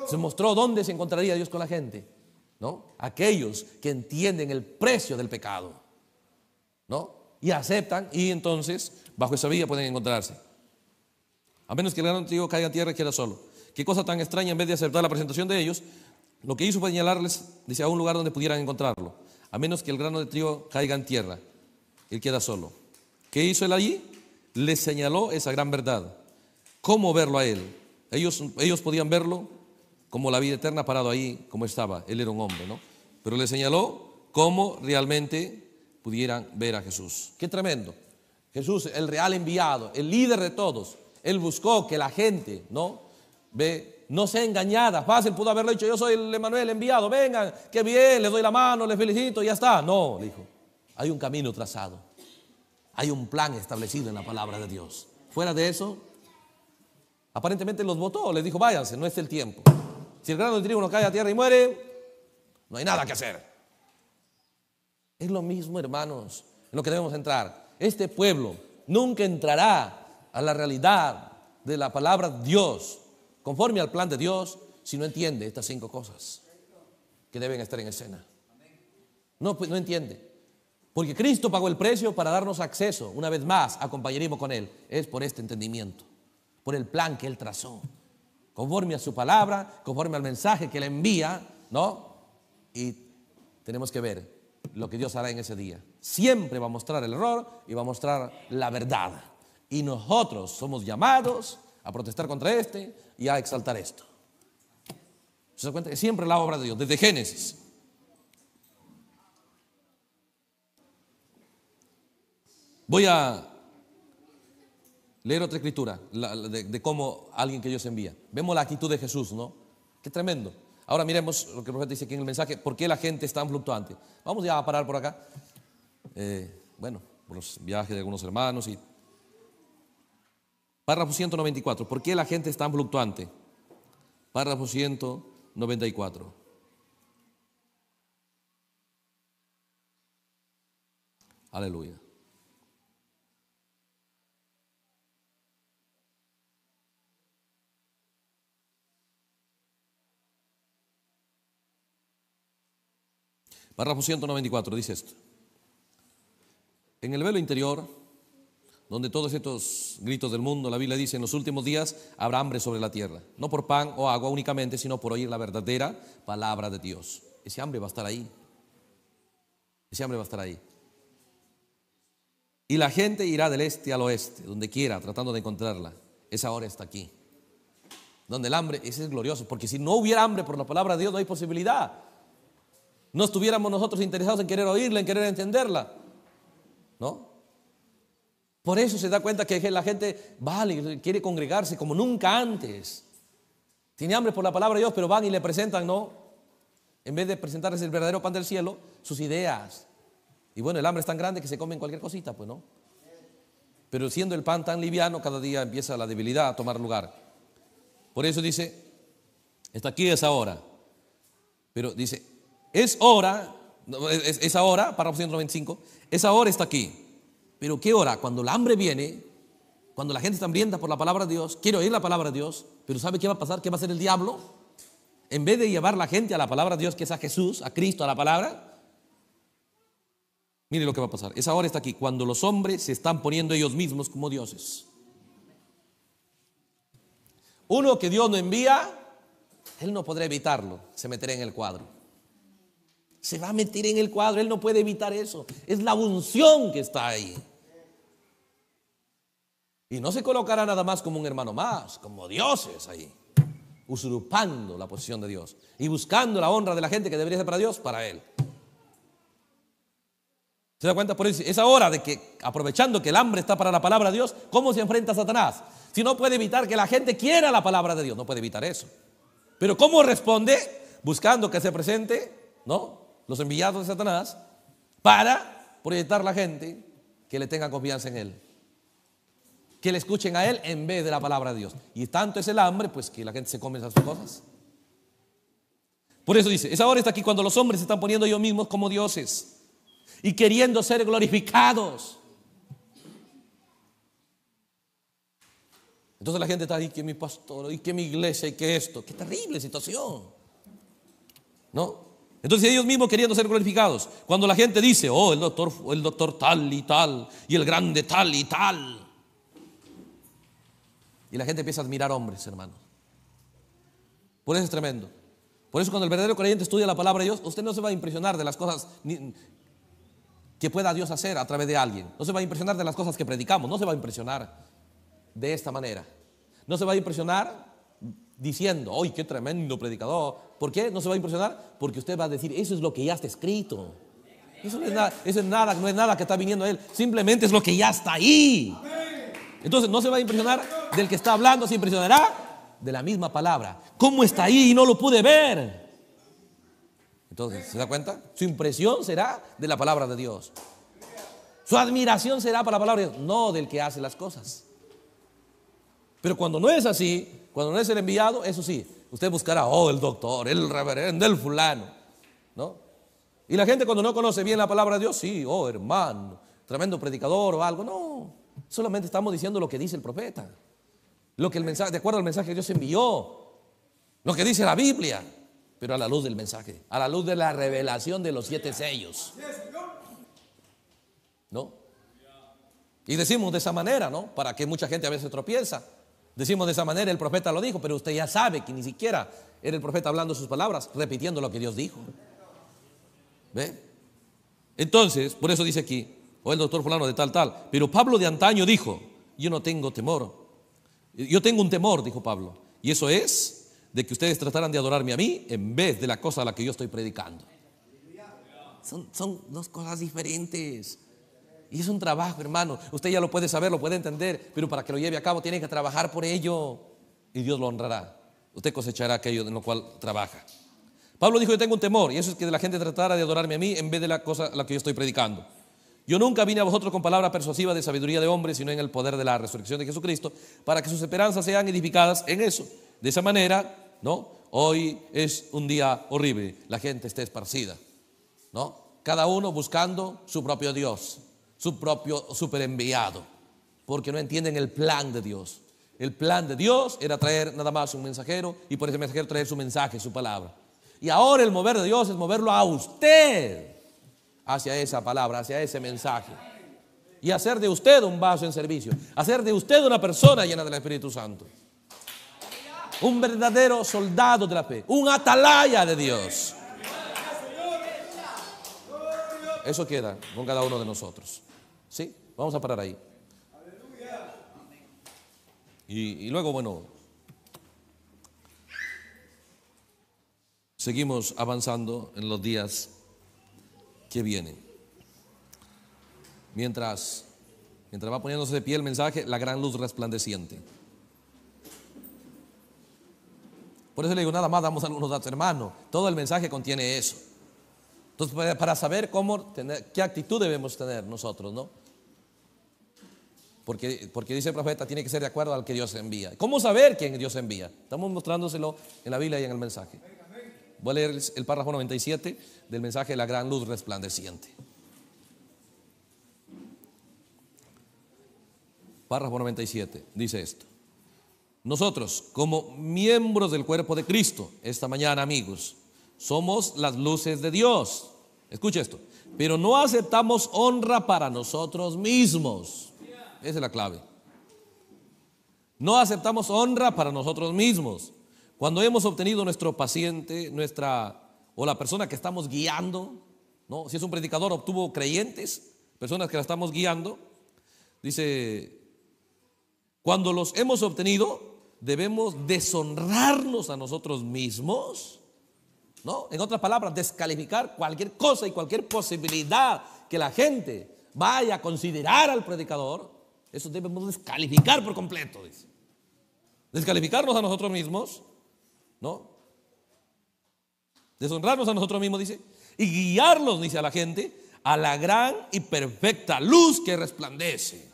Se mostró dónde se encontraría Dios con la gente, ¿no? Aquellos que entienden el precio del pecado, ¿no? Y aceptan y entonces Bajo esa vía pueden encontrarse. A menos que el grano de trigo caiga en tierra y quiera solo. Qué cosa tan extraña, en vez de aceptar la presentación de ellos, lo que hizo fue señalarles, dice, a un lugar donde pudieran encontrarlo. A menos que el grano de trigo caiga en tierra, él queda solo. ¿Qué hizo él allí? Les señaló esa gran verdad. ¿Cómo verlo a él? Ellos, ellos podían verlo como la vida eterna parado ahí, como estaba. Él era un hombre, ¿no? Pero le señaló cómo realmente pudieran ver a Jesús. Qué tremendo. Jesús, el real enviado, el líder de todos, él buscó que la gente, ¿no? Ve, no sea engañada. Fácil pudo haberlo dicho, yo soy el Emanuel enviado, vengan, qué bien, les doy la mano, les felicito, ya está. No, dijo, hay un camino trazado, hay un plan establecido en la palabra de Dios. Fuera de eso, aparentemente los votó, les dijo, váyanse, no es el tiempo. Si el grano del trigo no cae a tierra y muere, no hay nada que hacer. Es lo mismo, hermanos, en lo que debemos entrar este pueblo nunca entrará a la realidad de la palabra Dios, conforme al plan de Dios, si no entiende estas cinco cosas que deben estar en escena. No, pues, no entiende. Porque Cristo pagó el precio para darnos acceso, una vez más, a compañerismo con Él. Es por este entendimiento, por el plan que Él trazó, conforme a su palabra, conforme al mensaje que Él envía, ¿no? Y tenemos que ver lo que Dios hará en ese día. Siempre va a mostrar el error y va a mostrar la verdad. Y nosotros somos llamados a protestar contra este y a exaltar esto. ¿Se cuenta? Es siempre la obra de Dios, desde Génesis. Voy a leer otra escritura de, de, cómo alguien que Dios envía. Vemos la actitud de Jesús, ¿no? Qué tremendo. Ahora miremos lo que el profeta dice aquí en el mensaje, ¿por qué la gente es tan fluctuante? Vamos ya a parar por acá. Eh, bueno, por los viajes de algunos hermanos y... Párrafo 194. ¿Por qué la gente es tan fluctuante? Párrafo 194. Aleluya. Párrafo 194 dice esto. En el velo interior, donde todos estos gritos del mundo, la Biblia dice, en los últimos días habrá hambre sobre la tierra, no por pan o agua únicamente, sino por oír la verdadera palabra de Dios. Ese hambre va a estar ahí. Ese hambre va a estar ahí. Y la gente irá del este al oeste, donde quiera, tratando de encontrarla. Esa hora está aquí. Donde el hambre, ese es glorioso, porque si no hubiera hambre por la palabra de Dios, no hay posibilidad. No estuviéramos nosotros interesados en querer oírla, en querer entenderla. ¿no? Por eso se da cuenta que la gente vale, quiere congregarse como nunca antes. Tiene hambre por la palabra de Dios, pero van y le presentan, ¿no? En vez de presentarles el verdadero pan del cielo, sus ideas. Y bueno, el hambre es tan grande que se comen cualquier cosita, pues, ¿no? Pero siendo el pan tan liviano, cada día empieza la debilidad a tomar lugar. Por eso dice, está aquí es ahora. Pero dice, es hora esa hora, párrafo 195, esa hora está aquí. Pero ¿qué hora? Cuando el hambre viene, cuando la gente está hambrienta por la palabra de Dios, quiere oír la palabra de Dios, pero ¿sabe qué va a pasar? ¿Qué va a hacer el diablo? En vez de llevar la gente a la palabra de Dios, que es a Jesús, a Cristo, a la palabra, mire lo que va a pasar. Esa hora está aquí, cuando los hombres se están poniendo ellos mismos como dioses. Uno que Dios no envía, él no podrá evitarlo, se meterá en el cuadro. Se va a meter en el cuadro, él no puede evitar eso. Es la unción que está ahí. Y no se colocará nada más como un hermano más, como dioses ahí, usurpando la posición de Dios y buscando la honra de la gente que debería ser para Dios, para él. ¿Se da cuenta? Por eso es ahora de que, aprovechando que el hambre está para la palabra de Dios, ¿cómo se enfrenta a Satanás? Si no puede evitar que la gente quiera la palabra de Dios, no puede evitar eso. Pero ¿cómo responde? Buscando que se presente, ¿no? los enviados de Satanás, para proyectar a la gente que le tenga confianza en Él. Que le escuchen a Él en vez de la palabra de Dios. Y tanto es el hambre, pues que la gente se come esas cosas. Por eso dice, esa hora está aquí cuando los hombres se están poniendo ellos mismos como dioses y queriendo ser glorificados. Entonces la gente está ahí que mi pastor, y que mi iglesia, y que esto. Qué terrible situación. ¿No? Entonces ellos mismos queriendo ser glorificados. Cuando la gente dice, oh, el doctor, el doctor tal y tal, y el grande tal y tal. Y la gente empieza a admirar hombres, hermanos. Por eso es tremendo. Por eso cuando el verdadero creyente estudia la palabra de Dios, usted no se va a impresionar de las cosas que pueda Dios hacer a través de alguien. No se va a impresionar de las cosas que predicamos, no se va a impresionar de esta manera. No se va a impresionar diciendo, ¡ay, qué tremendo predicador! ¿Por qué? ¿No se va a impresionar? Porque usted va a decir, eso es lo que ya está escrito. Eso no es nada, eso es nada, no es nada que está viniendo a él, simplemente es lo que ya está ahí. Entonces no se va a impresionar del que está hablando, se impresionará de la misma palabra. ¿Cómo está ahí y no lo pude ver? Entonces, ¿se da cuenta? Su impresión será de la palabra de Dios. Su admiración será para la palabra de Dios, no del que hace las cosas. Pero cuando no es así, cuando no es el enviado, eso sí, usted buscará, oh, el doctor, el reverendo, el fulano, ¿no? Y la gente cuando no conoce bien la palabra de Dios, sí, oh, hermano, tremendo predicador o algo, no, solamente estamos diciendo lo que dice el profeta, lo que el mensaje, de acuerdo al mensaje que Dios envió, lo que dice la Biblia, pero a la luz del mensaje, a la luz de la revelación de los siete sellos. ¿No? Y decimos de esa manera, ¿no? Para que mucha gente a veces tropieza. Decimos de esa manera, el profeta lo dijo, pero usted ya sabe que ni siquiera era el profeta hablando sus palabras, repitiendo lo que Dios dijo. ¿Ve? Entonces, por eso dice aquí, o oh, el doctor fulano de tal, tal, pero Pablo de antaño dijo, yo no tengo temor. Yo tengo un temor, dijo Pablo, y eso es de que ustedes trataran de adorarme a mí en vez de la cosa a la que yo estoy predicando. Son, son dos cosas diferentes. Y es un trabajo, hermano. Usted ya lo puede saber, lo puede entender, pero para que lo lleve a cabo tiene que trabajar por ello. Y Dios lo honrará. Usted cosechará aquello en lo cual trabaja. Pablo dijo, yo tengo un temor, y eso es que la gente tratara de adorarme a mí en vez de la cosa a la que yo estoy predicando. Yo nunca vine a vosotros con palabra persuasiva de sabiduría de hombres, sino en el poder de la resurrección de Jesucristo, para que sus esperanzas sean edificadas en eso. De esa manera, ¿no? Hoy es un día horrible, la gente está esparcida, ¿no? Cada uno buscando su propio Dios su propio superenviado, porque no entienden el plan de Dios. El plan de Dios era traer nada más un mensajero y por ese mensajero traer su mensaje, su palabra. Y ahora el mover de Dios es moverlo a usted hacia esa palabra, hacia ese mensaje. Y hacer de usted un vaso en servicio. Hacer de usted una persona llena del Espíritu Santo. Un verdadero soldado de la fe. Un atalaya de Dios. Eso queda con cada uno de nosotros. ¿Sí? Vamos a parar ahí. Y, y luego, bueno, seguimos avanzando en los días que vienen. Mientras, mientras va poniéndose de pie el mensaje, la gran luz resplandeciente. Por eso le digo, nada más damos algunos datos, hermano. Todo el mensaje contiene eso. Entonces, para saber cómo tener, qué actitud debemos tener nosotros, ¿no? Porque, dice el profeta, tiene que ser de acuerdo al que Dios envía. ¿Cómo saber quién Dios envía? Estamos mostrándoselo en la Biblia y en el mensaje. Voy a leer el párrafo 97 del mensaje de la gran luz resplandeciente. Párrafo 97 dice esto. Nosotros, como miembros del cuerpo de Cristo, esta mañana, amigos, somos las luces de Dios. Escucha esto. Pero no aceptamos honra para nosotros mismos. Esa es la clave. No aceptamos honra para nosotros mismos. Cuando hemos obtenido nuestro paciente, nuestra o la persona que estamos guiando, ¿no? Si es un predicador, obtuvo creyentes, personas que la estamos guiando. Dice, cuando los hemos obtenido, debemos deshonrarnos a nosotros mismos, ¿no? En otras palabras, descalificar cualquier cosa y cualquier posibilidad que la gente vaya a considerar al predicador eso debemos descalificar por completo, dice. Descalificarnos a nosotros mismos, ¿no? Deshonrarnos a nosotros mismos, dice. Y guiarlos, dice a la gente, a la gran y perfecta luz que resplandece.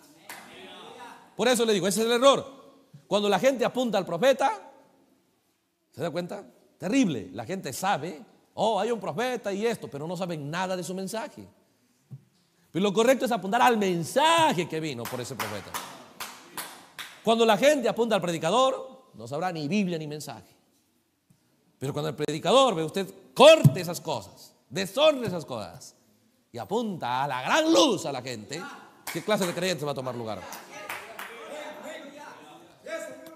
Por eso le digo, ese es el error. Cuando la gente apunta al profeta, ¿se da cuenta? Terrible. La gente sabe, oh, hay un profeta y esto, pero no saben nada de su mensaje. Pero lo correcto es apuntar al mensaje que vino por ese profeta. Cuando la gente apunta al predicador, no sabrá ni Biblia ni mensaje. Pero cuando el predicador ve usted, corte esas cosas, deshonre esas cosas y apunta a la gran luz a la gente, ¿qué clase de creencia va a tomar lugar?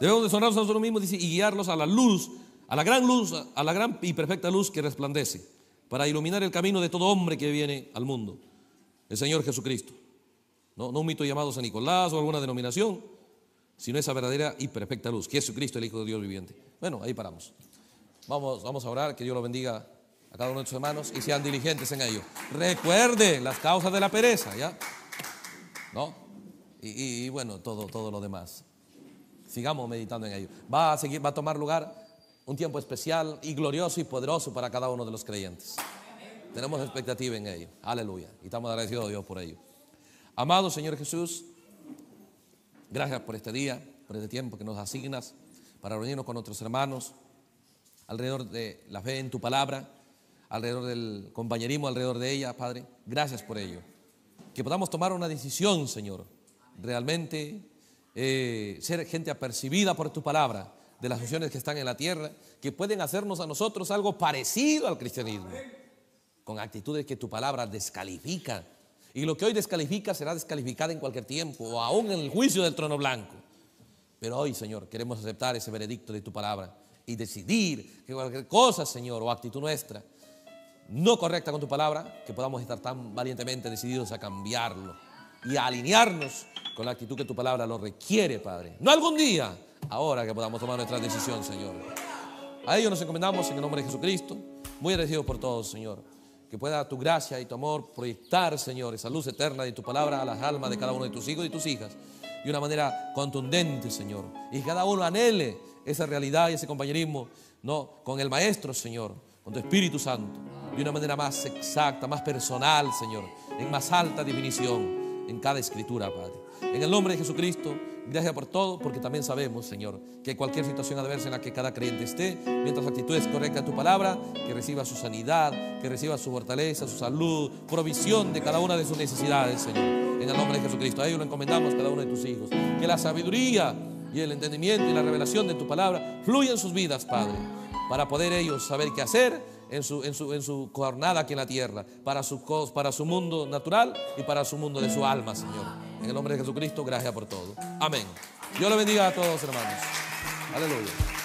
Debemos deshonrarnos a nosotros mismos y guiarlos a la luz, a la gran luz, a la gran y perfecta luz que resplandece, para iluminar el camino de todo hombre que viene al mundo el Señor Jesucristo. No, un mito llamado San Nicolás o alguna denominación, sino esa verdadera y perfecta luz, Jesucristo, el Hijo de Dios viviente. Bueno, ahí paramos. Vamos, vamos a orar, que Dios lo bendiga a cada uno de sus hermanos y sean diligentes en ello. Recuerde las causas de la pereza, ¿ya? ¿No? Y, bueno, todo, todo lo demás. Sigamos meditando en ello. Va a seguir, va a tomar lugar un tiempo especial y glorioso y poderoso para cada uno de los creyentes. Tenemos expectativa en ello. Aleluya. Y estamos agradecidos a Dios por ello. Amado Señor Jesús, gracias por este día, por este tiempo que nos asignas para reunirnos con nuestros hermanos alrededor de la fe en tu palabra, alrededor del compañerismo, alrededor de ella, Padre. Gracias por ello. Que podamos tomar una decisión, Señor. Realmente eh, ser gente apercibida por tu palabra de las naciones que están en la tierra, que pueden hacernos a nosotros algo parecido al cristianismo con actitudes que tu palabra descalifica. Y lo que hoy descalifica será descalificada en cualquier tiempo, o aún en el juicio del trono blanco. Pero hoy, Señor, queremos aceptar ese veredicto de tu palabra y decidir que cualquier cosa, Señor, o actitud nuestra, no correcta con tu palabra, que podamos estar tan valientemente decididos a cambiarlo y a alinearnos con la actitud que tu palabra lo requiere, Padre. No algún día, ahora que podamos tomar nuestra decisión, Señor. A ellos nos encomendamos en el nombre de Jesucristo. Muy agradecidos por todos, Señor que pueda tu gracia y tu amor proyectar, Señor, esa luz eterna de tu palabra a las almas de cada uno de tus hijos y tus hijas de una manera contundente, Señor. Y cada uno anhele esa realidad y ese compañerismo, ¿no? Con el Maestro, Señor, con tu Espíritu Santo, de una manera más exacta, más personal, Señor, en más alta definición en cada escritura, Padre. En el nombre de Jesucristo. Gracias por todo, porque también sabemos, Señor, que cualquier situación adversa en la que cada creyente esté, mientras actitud es correcta tu palabra, que reciba su sanidad, que reciba su fortaleza, su salud, provisión de cada una de sus necesidades, Señor. En el nombre de Jesucristo, a ellos lo encomendamos cada uno de tus hijos. Que la sabiduría y el entendimiento y la revelación de tu palabra Fluya en sus vidas, Padre, para poder ellos saber qué hacer en su, en, su, en su, jornada aquí en la tierra, para para su mundo natural y para su mundo de su alma, Señor. En el nombre de Jesucristo, gracias por todo. Amén. Dios le bendiga a todos, hermanos. Aleluya.